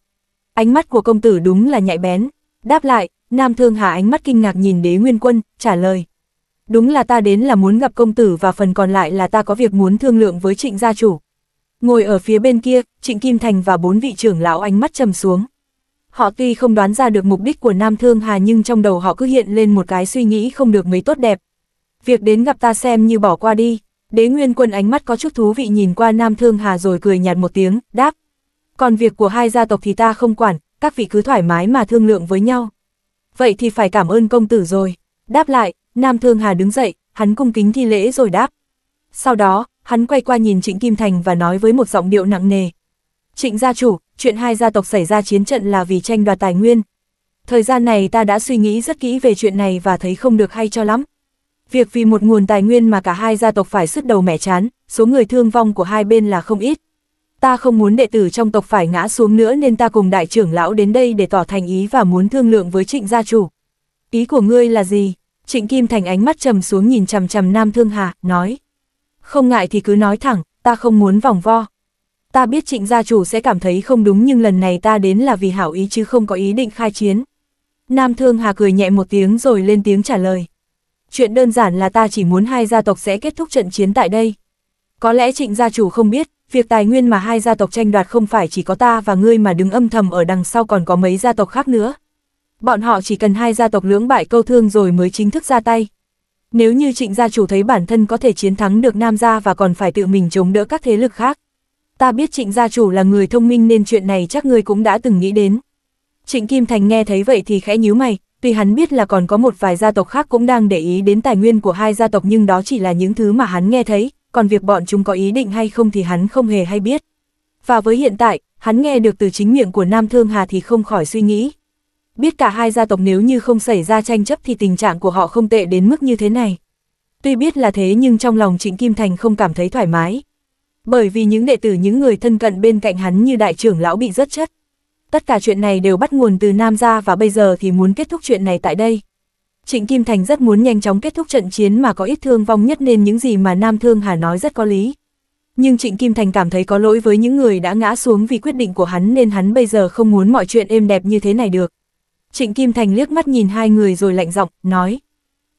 Ánh mắt của công tử đúng là nhạy bén. Đáp lại, Nam Thương Hà ánh mắt kinh ngạc nhìn đế nguyên quân, trả lời. Đúng là ta đến là muốn gặp công tử và phần còn lại là ta có việc muốn thương lượng với trịnh gia chủ. Ngồi ở phía bên kia, trịnh Kim Thành và bốn vị trưởng lão ánh mắt trầm xuống. Họ tuy không đoán ra được mục đích của Nam Thương Hà nhưng trong đầu họ cứ hiện lên một cái suy nghĩ không được mấy tốt đẹp. Việc đến gặp ta xem như bỏ qua đi, đế nguyên quân ánh mắt có chút thú vị nhìn qua Nam Thương Hà rồi cười nhạt một tiếng, đáp. Còn việc của hai gia tộc thì ta không quản, các vị cứ thoải mái mà thương lượng với nhau. Vậy thì phải cảm ơn công tử rồi. Đáp lại, Nam Thương Hà đứng dậy, hắn cung kính thi lễ rồi đáp. Sau đó, hắn quay qua nhìn Trịnh Kim Thành và nói với một giọng điệu nặng nề, Trịnh gia chủ, chuyện hai gia tộc xảy ra chiến trận là vì tranh đoạt tài nguyên. Thời gian này ta đã suy nghĩ rất kỹ về chuyện này và thấy không được hay cho lắm. Việc vì một nguồn tài nguyên mà cả hai gia tộc phải sứt đầu mẻ chán, số người thương vong của hai bên là không ít. Ta không muốn đệ tử trong tộc phải ngã xuống nữa nên ta cùng đại trưởng lão đến đây để tỏ thành ý và muốn thương lượng với trịnh gia chủ. Ý của ngươi là gì? Trịnh Kim Thành ánh mắt trầm xuống nhìn chầm chầm Nam Thương Hà, nói. Không ngại thì cứ nói thẳng, ta không muốn vòng vo ta biết trịnh gia chủ sẽ cảm thấy không đúng nhưng lần này ta đến là vì hảo ý chứ không có ý định khai chiến. Nam Thương Hà cười nhẹ một tiếng rồi lên tiếng trả lời. Chuyện đơn giản là ta chỉ muốn hai gia tộc sẽ kết thúc trận chiến tại đây. Có lẽ trịnh gia chủ không biết, việc tài nguyên mà hai gia tộc tranh đoạt không phải chỉ có ta và ngươi mà đứng âm thầm ở đằng sau còn có mấy gia tộc khác nữa. Bọn họ chỉ cần hai gia tộc lưỡng bại câu thương rồi mới chính thức ra tay. Nếu như trịnh gia chủ thấy bản thân có thể chiến thắng được Nam gia và còn phải tự mình chống đỡ các thế lực khác, ta biết trịnh gia chủ là người thông minh nên chuyện này chắc ngươi cũng đã từng nghĩ đến. Trịnh Kim Thành nghe thấy vậy thì khẽ nhíu mày, tuy hắn biết là còn có một vài gia tộc khác cũng đang để ý đến tài nguyên của hai gia tộc nhưng đó chỉ là những thứ mà hắn nghe thấy, còn việc bọn chúng có ý định hay không thì hắn không hề hay biết. Và với hiện tại, hắn nghe được từ chính miệng của Nam Thương Hà thì không khỏi suy nghĩ. Biết cả hai gia tộc nếu như không xảy ra tranh chấp thì tình trạng của họ không tệ đến mức như thế này. Tuy biết là thế nhưng trong lòng Trịnh Kim Thành không cảm thấy thoải mái bởi vì những đệ tử những người thân cận bên cạnh hắn như đại trưởng lão bị rất chất. Tất cả chuyện này đều bắt nguồn từ Nam gia và bây giờ thì muốn kết thúc chuyện này tại đây. Trịnh Kim Thành rất muốn nhanh chóng kết thúc trận chiến mà có ít thương vong nhất nên những gì mà Nam Thương Hà nói rất có lý. Nhưng Trịnh Kim Thành cảm thấy có lỗi với những người đã ngã xuống vì quyết định của hắn nên hắn bây giờ không muốn mọi chuyện êm đẹp như thế này được. Trịnh Kim Thành liếc mắt nhìn hai người rồi lạnh giọng, nói.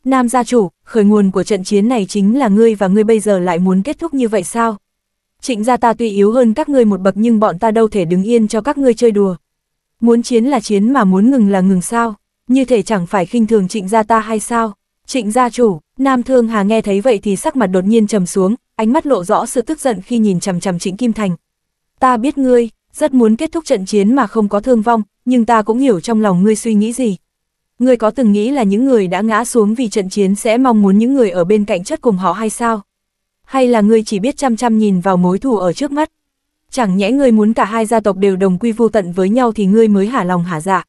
Nam gia chủ, khởi nguồn của trận chiến này chính là ngươi và ngươi bây giờ lại muốn kết thúc như vậy sao? trịnh gia ta tuy yếu hơn các ngươi một bậc nhưng bọn ta đâu thể đứng yên cho các ngươi chơi đùa. Muốn chiến là chiến mà muốn ngừng là ngừng sao, như thể chẳng phải khinh thường trịnh gia ta hay sao. Trịnh gia chủ, Nam Thương Hà nghe thấy vậy thì sắc mặt đột nhiên trầm xuống, ánh mắt lộ rõ sự tức giận khi nhìn chằm chằm Trịnh Kim Thành. Ta biết ngươi, rất muốn kết thúc trận chiến mà không có thương vong, nhưng ta cũng hiểu trong lòng ngươi suy nghĩ gì. Ngươi có từng nghĩ là những người đã ngã xuống vì trận chiến sẽ mong muốn những người ở bên cạnh chất cùng họ hay sao? hay là ngươi chỉ biết chăm chăm nhìn vào mối thù ở trước mắt? Chẳng nhẽ ngươi muốn cả hai gia tộc đều đồng quy vô tận với nhau thì ngươi mới hả lòng hả dạ.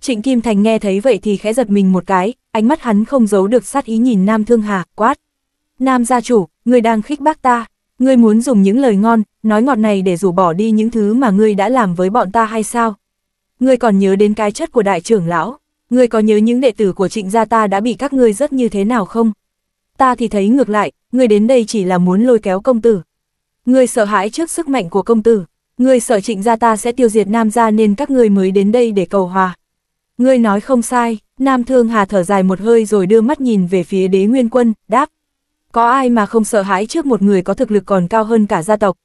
Trịnh Kim Thành nghe thấy vậy thì khẽ giật mình một cái, ánh mắt hắn không giấu được sát ý nhìn Nam Thương Hà, quát. Nam gia chủ, ngươi đang khích bác ta, ngươi muốn dùng những lời ngon, nói ngọt này để rủ bỏ đi những thứ mà ngươi đã làm với bọn ta hay sao? Ngươi còn nhớ đến cái chất của đại trưởng lão, ngươi có nhớ những đệ tử của trịnh gia ta đã bị các ngươi rất như thế nào không? ta thì thấy ngược lại, ngươi đến đây chỉ là muốn lôi kéo công tử. Ngươi sợ hãi trước sức mạnh của công tử, ngươi sợ trịnh gia ta sẽ tiêu diệt nam gia nên các ngươi mới đến đây để cầu hòa. Ngươi nói không sai, nam thương hà thở dài một hơi rồi đưa mắt nhìn về phía đế nguyên quân, đáp. Có ai mà không sợ hãi trước một người có thực lực còn cao hơn cả gia tộc.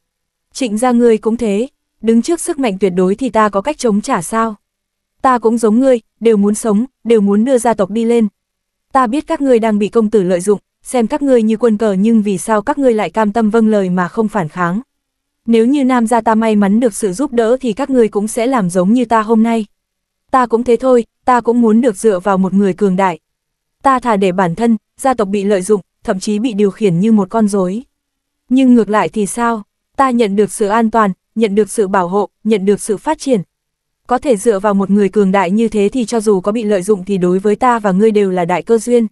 Trịnh gia ngươi cũng thế, đứng trước sức mạnh tuyệt đối thì ta có cách chống trả sao. Ta cũng giống ngươi, đều muốn sống, đều muốn đưa gia tộc đi lên. Ta biết các ngươi đang bị công tử lợi dụng, xem các ngươi như quân cờ nhưng vì sao các ngươi lại cam tâm vâng lời mà không phản kháng. Nếu như nam gia ta may mắn được sự giúp đỡ thì các ngươi cũng sẽ làm giống như ta hôm nay. Ta cũng thế thôi, ta cũng muốn được dựa vào một người cường đại. Ta thà để bản thân, gia tộc bị lợi dụng, thậm chí bị điều khiển như một con rối. Nhưng ngược lại thì sao? Ta nhận được sự an toàn, nhận được sự bảo hộ, nhận được sự phát triển. Có thể dựa vào một người cường đại như thế thì cho dù có bị lợi dụng thì đối với ta và ngươi đều là đại cơ duyên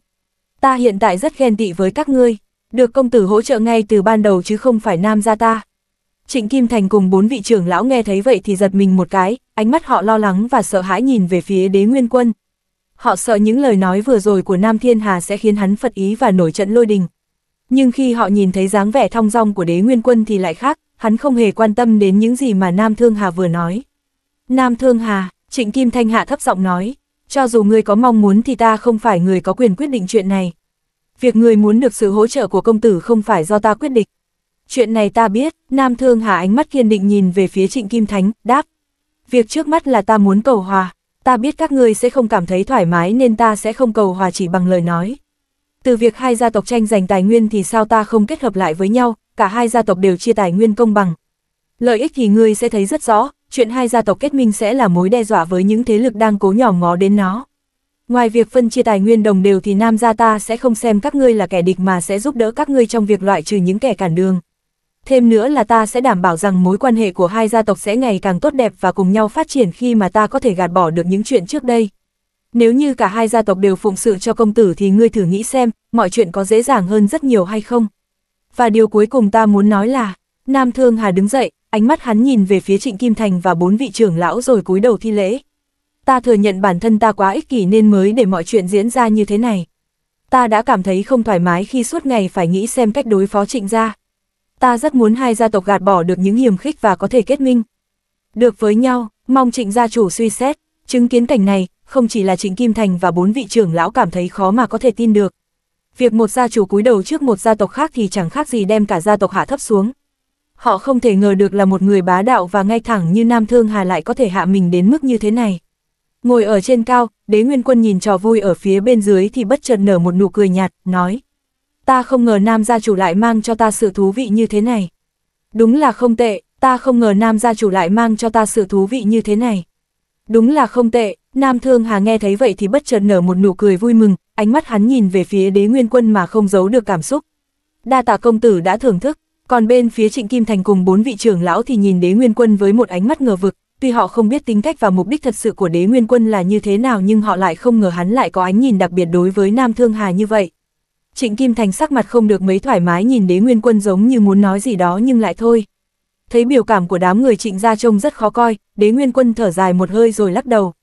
ta hiện tại rất ghen tị với các ngươi, được công tử hỗ trợ ngay từ ban đầu chứ không phải nam gia ta. Trịnh Kim Thành cùng bốn vị trưởng lão nghe thấy vậy thì giật mình một cái, ánh mắt họ lo lắng và sợ hãi nhìn về phía đế nguyên quân. Họ sợ những lời nói vừa rồi của Nam Thiên Hà sẽ khiến hắn phật ý và nổi trận lôi đình. Nhưng khi họ nhìn thấy dáng vẻ thong dong của đế nguyên quân thì lại khác, hắn không hề quan tâm đến những gì mà Nam Thương Hà vừa nói. Nam Thương Hà, Trịnh Kim Thanh Hạ thấp giọng nói, cho dù ngươi có mong muốn thì ta không phải người có quyền quyết định chuyện này. Việc ngươi muốn được sự hỗ trợ của công tử không phải do ta quyết định. Chuyện này ta biết, Nam Thương Hà ánh mắt kiên định nhìn về phía Trịnh Kim Thánh, đáp. Việc trước mắt là ta muốn cầu hòa, ta biết các ngươi sẽ không cảm thấy thoải mái nên ta sẽ không cầu hòa chỉ bằng lời nói. Từ việc hai gia tộc tranh giành tài nguyên thì sao ta không kết hợp lại với nhau, cả hai gia tộc đều chia tài nguyên công bằng. Lợi ích thì ngươi sẽ thấy rất rõ, chuyện hai gia tộc kết minh sẽ là mối đe dọa với những thế lực đang cố nhỏ ngó đến nó. Ngoài việc phân chia tài nguyên đồng đều thì nam gia ta sẽ không xem các ngươi là kẻ địch mà sẽ giúp đỡ các ngươi trong việc loại trừ những kẻ cản đường. Thêm nữa là ta sẽ đảm bảo rằng mối quan hệ của hai gia tộc sẽ ngày càng tốt đẹp và cùng nhau phát triển khi mà ta có thể gạt bỏ được những chuyện trước đây. Nếu như cả hai gia tộc đều phụng sự cho công tử thì ngươi thử nghĩ xem, mọi chuyện có dễ dàng hơn rất nhiều hay không. Và điều cuối cùng ta muốn nói là, Nam Thương Hà đứng dậy, ánh mắt hắn nhìn về phía Trịnh Kim Thành và bốn vị trưởng lão rồi cúi đầu thi lễ. Ta thừa nhận bản thân ta quá ích kỷ nên mới để mọi chuyện diễn ra như thế này. Ta đã cảm thấy không thoải mái khi suốt ngày phải nghĩ xem cách đối phó trịnh gia. Ta rất muốn hai gia tộc gạt bỏ được những hiềm khích và có thể kết minh. Được với nhau, mong trịnh gia chủ suy xét, chứng kiến cảnh này, không chỉ là trịnh Kim Thành và bốn vị trưởng lão cảm thấy khó mà có thể tin được. Việc một gia chủ cúi đầu trước một gia tộc khác thì chẳng khác gì đem cả gia tộc hạ thấp xuống. Họ không thể ngờ được là một người bá đạo và ngay thẳng như Nam Thương Hà lại có thể hạ mình đến mức như thế này. Ngồi ở trên cao, đế nguyên quân nhìn trò vui ở phía bên dưới thì bất chợt nở một nụ cười nhạt, nói. Ta không ngờ Nam gia chủ lại mang cho ta sự thú vị như thế này. Đúng là không tệ, ta không ngờ Nam gia chủ lại mang cho ta sự thú vị như thế này. Đúng là không tệ, Nam Thương Hà nghe thấy vậy thì bất chợt nở một nụ cười vui mừng, ánh mắt hắn nhìn về phía đế nguyên quân mà không giấu được cảm xúc. Đa tạ công tử đã thưởng thức. Còn bên phía Trịnh Kim Thành cùng bốn vị trưởng lão thì nhìn đế nguyên quân với một ánh mắt ngờ vực, tuy họ không biết tính cách và mục đích thật sự của đế nguyên quân là như thế nào nhưng họ lại không ngờ hắn lại có ánh nhìn đặc biệt đối với Nam Thương Hà như vậy. Trịnh Kim Thành sắc mặt không được mấy thoải mái nhìn đế nguyên quân giống như muốn nói gì đó nhưng lại thôi. Thấy biểu cảm của đám người trịnh gia trông rất khó coi, đế nguyên quân thở dài một hơi rồi lắc đầu.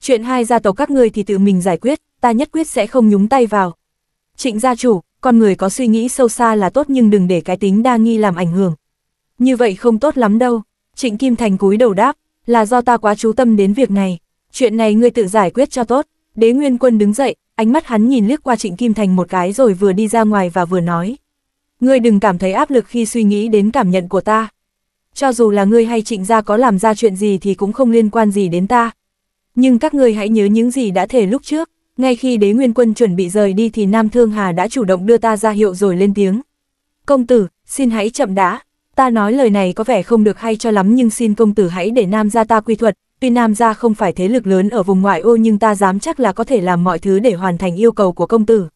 Chuyện hai gia tộc các ngươi thì tự mình giải quyết, ta nhất quyết sẽ không nhúng tay vào. Trịnh gia chủ, con người có suy nghĩ sâu xa là tốt nhưng đừng để cái tính đa nghi làm ảnh hưởng. Như vậy không tốt lắm đâu, Trịnh Kim Thành cúi đầu đáp, là do ta quá chú tâm đến việc này, chuyện này ngươi tự giải quyết cho tốt. Đế Nguyên Quân đứng dậy, ánh mắt hắn nhìn liếc qua Trịnh Kim Thành một cái rồi vừa đi ra ngoài và vừa nói. Ngươi đừng cảm thấy áp lực khi suy nghĩ đến cảm nhận của ta. Cho dù là ngươi hay trịnh gia có làm ra chuyện gì thì cũng không liên quan gì đến ta. Nhưng các ngươi hãy nhớ những gì đã thể lúc trước. Ngay khi đế nguyên quân chuẩn bị rời đi thì Nam Thương Hà đã chủ động đưa ta ra hiệu rồi lên tiếng. Công tử, xin hãy chậm đã. Ta nói lời này có vẻ không được hay cho lắm nhưng xin công tử hãy để Nam gia ta quy thuật. Tuy Nam gia không phải thế lực lớn ở vùng ngoại ô nhưng ta dám chắc là có thể làm mọi thứ để hoàn thành yêu cầu của công tử.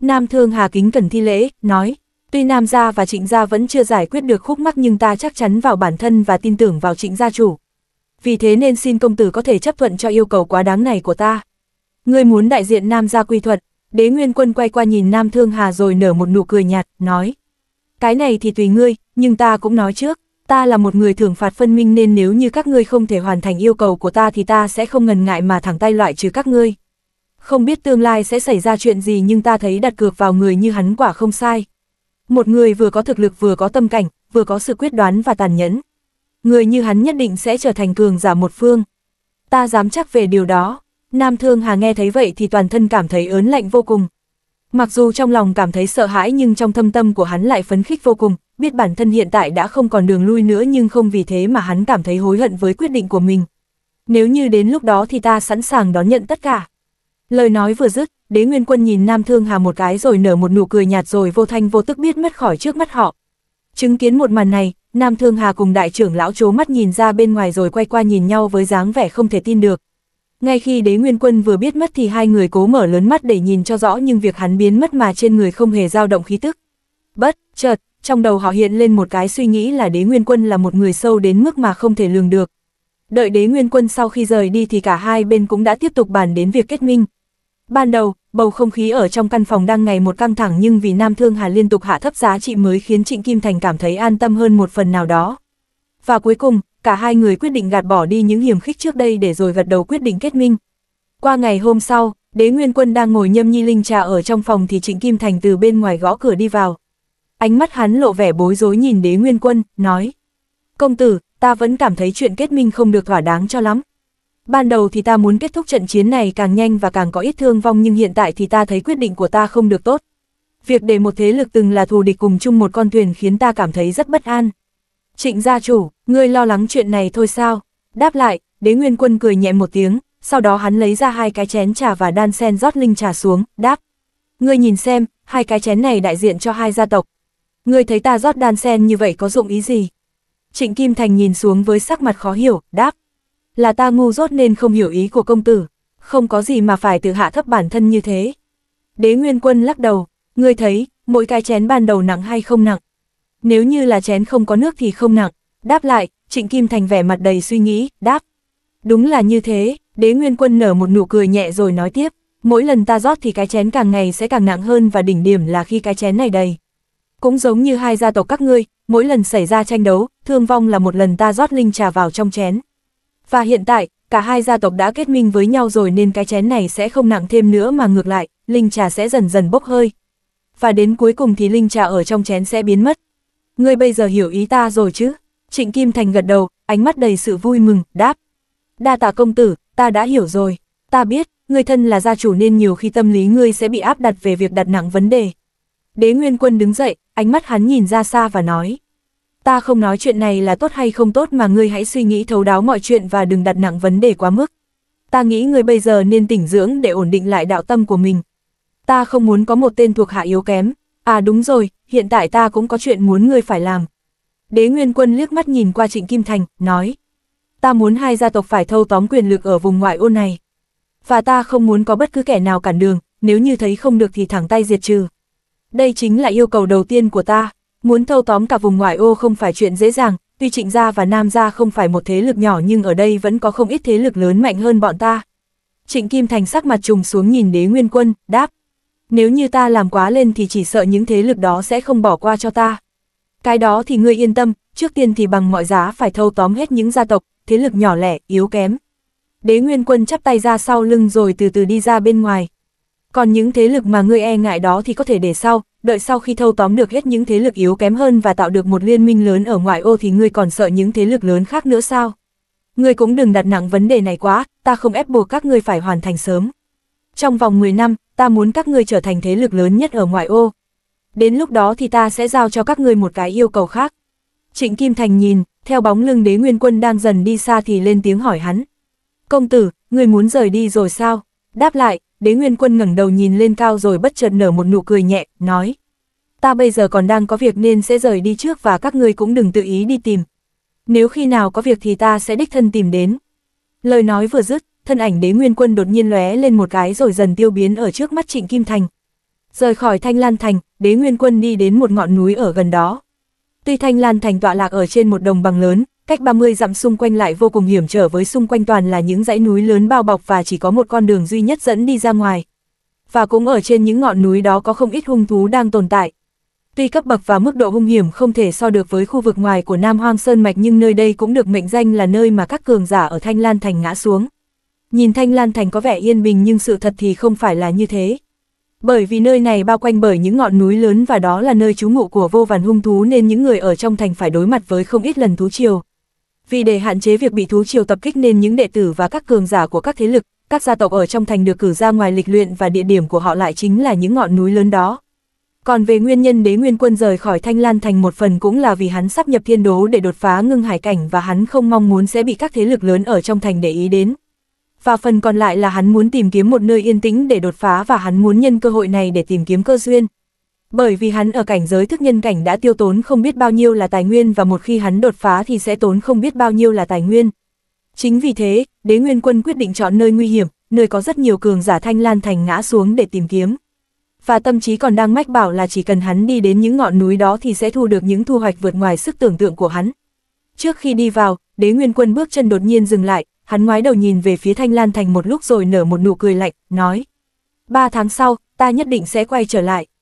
Nam Thương Hà kính cẩn thi lễ, nói. Tuy Nam gia và Trịnh gia vẫn chưa giải quyết được khúc mắc nhưng ta chắc chắn vào bản thân và tin tưởng vào Trịnh gia chủ. Vì thế nên xin công tử có thể chấp thuận cho yêu cầu quá đáng này của ta. Ngươi muốn đại diện Nam gia quy thuật, đế nguyên quân quay qua nhìn Nam Thương Hà rồi nở một nụ cười nhạt, nói. Cái này thì tùy ngươi, nhưng ta cũng nói trước, ta là một người thưởng phạt phân minh nên nếu như các ngươi không thể hoàn thành yêu cầu của ta thì ta sẽ không ngần ngại mà thẳng tay loại trừ các ngươi. Không biết tương lai sẽ xảy ra chuyện gì nhưng ta thấy đặt cược vào người như hắn quả không sai. Một người vừa có thực lực vừa có tâm cảnh, vừa có sự quyết đoán và tàn nhẫn. Người như hắn nhất định sẽ trở thành cường giả một phương. Ta dám chắc về điều đó. Nam Thương Hà nghe thấy vậy thì toàn thân cảm thấy ớn lạnh vô cùng. Mặc dù trong lòng cảm thấy sợ hãi nhưng trong thâm tâm của hắn lại phấn khích vô cùng, biết bản thân hiện tại đã không còn đường lui nữa nhưng không vì thế mà hắn cảm thấy hối hận với quyết định của mình. Nếu như đến lúc đó thì ta sẵn sàng đón nhận tất cả. Lời nói vừa dứt, đế nguyên quân nhìn Nam Thương Hà một cái rồi nở một nụ cười nhạt rồi vô thanh vô tức biết mất khỏi trước mắt họ. Chứng kiến một màn này, Nam Thương Hà cùng đại trưởng lão chố mắt nhìn ra bên ngoài rồi quay qua nhìn nhau với dáng vẻ không thể tin được, ngay khi đế nguyên quân vừa biết mất thì hai người cố mở lớn mắt để nhìn cho rõ nhưng việc hắn biến mất mà trên người không hề dao động khí tức. Bất, chợt, trong đầu họ hiện lên một cái suy nghĩ là đế nguyên quân là một người sâu đến mức mà không thể lường được. Đợi đế nguyên quân sau khi rời đi thì cả hai bên cũng đã tiếp tục bàn đến việc kết minh. Ban đầu, bầu không khí ở trong căn phòng đang ngày một căng thẳng nhưng vì Nam Thương Hà liên tục hạ thấp giá trị mới khiến Trịnh Kim Thành cảm thấy an tâm hơn một phần nào đó. Và cuối cùng, cả hai người quyết định gạt bỏ đi những hiểm khích trước đây để rồi gật đầu quyết định kết minh. Qua ngày hôm sau, đế nguyên quân đang ngồi nhâm nhi linh trà ở trong phòng thì Trịnh Kim Thành từ bên ngoài gõ cửa đi vào. Ánh mắt hắn lộ vẻ bối rối nhìn đế nguyên quân, nói. Công tử, ta vẫn cảm thấy chuyện kết minh không được thỏa đáng cho lắm. Ban đầu thì ta muốn kết thúc trận chiến này càng nhanh và càng có ít thương vong nhưng hiện tại thì ta thấy quyết định của ta không được tốt. Việc để một thế lực từng là thù địch cùng chung một con thuyền khiến ta cảm thấy rất bất an. Trịnh gia chủ, ngươi lo lắng chuyện này thôi sao? Đáp lại, đế nguyên quân cười nhẹ một tiếng, sau đó hắn lấy ra hai cái chén trà và đan sen rót linh trà xuống, đáp. Ngươi nhìn xem, hai cái chén này đại diện cho hai gia tộc. Ngươi thấy ta rót đan sen như vậy có dụng ý gì? Trịnh Kim Thành nhìn xuống với sắc mặt khó hiểu, đáp. Là ta ngu rốt nên không hiểu ý của công tử, không có gì mà phải tự hạ thấp bản thân như thế. Đế Nguyên Quân lắc đầu, ngươi thấy, mỗi cái chén ban đầu nặng hay không nặng nếu như là chén không có nước thì không nặng, đáp lại, Trịnh Kim Thành vẻ mặt đầy suy nghĩ, đáp. Đúng là như thế, đế nguyên quân nở một nụ cười nhẹ rồi nói tiếp, mỗi lần ta rót thì cái chén càng ngày sẽ càng nặng hơn và đỉnh điểm là khi cái chén này đầy. Cũng giống như hai gia tộc các ngươi, mỗi lần xảy ra tranh đấu, thương vong là một lần ta rót linh trà vào trong chén. Và hiện tại, cả hai gia tộc đã kết minh với nhau rồi nên cái chén này sẽ không nặng thêm nữa mà ngược lại, linh trà sẽ dần dần bốc hơi. Và đến cuối cùng thì linh trà ở trong chén sẽ biến mất, ngươi bây giờ hiểu ý ta rồi chứ? Trịnh Kim Thành gật đầu, ánh mắt đầy sự vui mừng, đáp. Đa tạ công tử, ta đã hiểu rồi. Ta biết, ngươi thân là gia chủ nên nhiều khi tâm lý ngươi sẽ bị áp đặt về việc đặt nặng vấn đề. Đế Nguyên Quân đứng dậy, ánh mắt hắn nhìn ra xa và nói. Ta không nói chuyện này là tốt hay không tốt mà ngươi hãy suy nghĩ thấu đáo mọi chuyện và đừng đặt nặng vấn đề quá mức. Ta nghĩ ngươi bây giờ nên tỉnh dưỡng để ổn định lại đạo tâm của mình. Ta không muốn có một tên thuộc hạ yếu kém. À đúng rồi, hiện tại ta cũng có chuyện muốn ngươi phải làm. Đế Nguyên Quân liếc mắt nhìn qua Trịnh Kim Thành, nói. Ta muốn hai gia tộc phải thâu tóm quyền lực ở vùng ngoại ô này. Và ta không muốn có bất cứ kẻ nào cản đường, nếu như thấy không được thì thẳng tay diệt trừ. Đây chính là yêu cầu đầu tiên của ta. Muốn thâu tóm cả vùng ngoại ô không phải chuyện dễ dàng, tuy trịnh gia và nam gia không phải một thế lực nhỏ nhưng ở đây vẫn có không ít thế lực lớn mạnh hơn bọn ta. Trịnh Kim Thành sắc mặt trùng xuống nhìn đế nguyên quân, đáp, nếu như ta làm quá lên thì chỉ sợ những thế lực đó sẽ không bỏ qua cho ta. Cái đó thì ngươi yên tâm, trước tiên thì bằng mọi giá phải thâu tóm hết những gia tộc, thế lực nhỏ lẻ, yếu kém. Đế Nguyên Quân chắp tay ra sau lưng rồi từ từ đi ra bên ngoài. Còn những thế lực mà ngươi e ngại đó thì có thể để sau, đợi sau khi thâu tóm được hết những thế lực yếu kém hơn và tạo được một liên minh lớn ở ngoại ô thì ngươi còn sợ những thế lực lớn khác nữa sao? Ngươi cũng đừng đặt nặng vấn đề này quá, ta không ép buộc các ngươi phải hoàn thành sớm. Trong vòng 10 năm, ta muốn các ngươi trở thành thế lực lớn nhất ở ngoại ô. Đến lúc đó thì ta sẽ giao cho các ngươi một cái yêu cầu khác. Trịnh Kim Thành nhìn, theo bóng lưng đế nguyên quân đang dần đi xa thì lên tiếng hỏi hắn. Công tử, người muốn rời đi rồi sao? Đáp lại, đế nguyên quân ngẩng đầu nhìn lên cao rồi bất chợt nở một nụ cười nhẹ, nói. Ta bây giờ còn đang có việc nên sẽ rời đi trước và các ngươi cũng đừng tự ý đi tìm. Nếu khi nào có việc thì ta sẽ đích thân tìm đến. Lời nói vừa dứt, thân ảnh đế nguyên quân đột nhiên lóe lên một cái rồi dần tiêu biến ở trước mắt Trịnh Kim Thành. Rời khỏi Thanh Lan Thành, đế nguyên quân đi đến một ngọn núi ở gần đó. Tuy Thanh Lan Thành tọa lạc ở trên một đồng bằng lớn, cách 30 dặm xung quanh lại vô cùng hiểm trở với xung quanh toàn là những dãy núi lớn bao bọc và chỉ có một con đường duy nhất dẫn đi ra ngoài. Và cũng ở trên những ngọn núi đó có không ít hung thú đang tồn tại. Tuy cấp bậc và mức độ hung hiểm không thể so được với khu vực ngoài của Nam Hoang Sơn Mạch nhưng nơi đây cũng được mệnh danh là nơi mà các cường giả ở Thanh Lan Thành ngã xuống. Nhìn Thanh Lan Thành có vẻ yên bình nhưng sự thật thì không phải là như thế. Bởi vì nơi này bao quanh bởi những ngọn núi lớn và đó là nơi trú ngụ của vô vàn hung thú nên những người ở trong thành phải đối mặt với không ít lần thú triều. Vì để hạn chế việc bị thú triều tập kích nên những đệ tử và các cường giả của các thế lực, các gia tộc ở trong thành được cử ra ngoài lịch luyện và địa điểm của họ lại chính là những ngọn núi lớn đó. Còn về nguyên nhân đế nguyên quân rời khỏi Thanh Lan thành một phần cũng là vì hắn sắp nhập thiên đố để đột phá ngưng hải cảnh và hắn không mong muốn sẽ bị các thế lực lớn ở trong thành để ý đến và phần còn lại là hắn muốn tìm kiếm một nơi yên tĩnh để đột phá và hắn muốn nhân cơ hội này để tìm kiếm cơ duyên. Bởi vì hắn ở cảnh giới thức nhân cảnh đã tiêu tốn không biết bao nhiêu là tài nguyên và một khi hắn đột phá thì sẽ tốn không biết bao nhiêu là tài nguyên. Chính vì thế, đế nguyên quân quyết định chọn nơi nguy hiểm, nơi có rất nhiều cường giả thanh lan thành ngã xuống để tìm kiếm. Và tâm trí còn đang mách bảo là chỉ cần hắn đi đến những ngọn núi đó thì sẽ thu được những thu hoạch vượt ngoài sức tưởng tượng của hắn. Trước khi đi vào, đế nguyên quân bước chân đột nhiên dừng lại, hắn ngoái đầu nhìn về phía Thanh Lan Thành một lúc rồi nở một nụ cười lạnh, nói. Ba tháng sau, ta nhất định sẽ quay trở lại.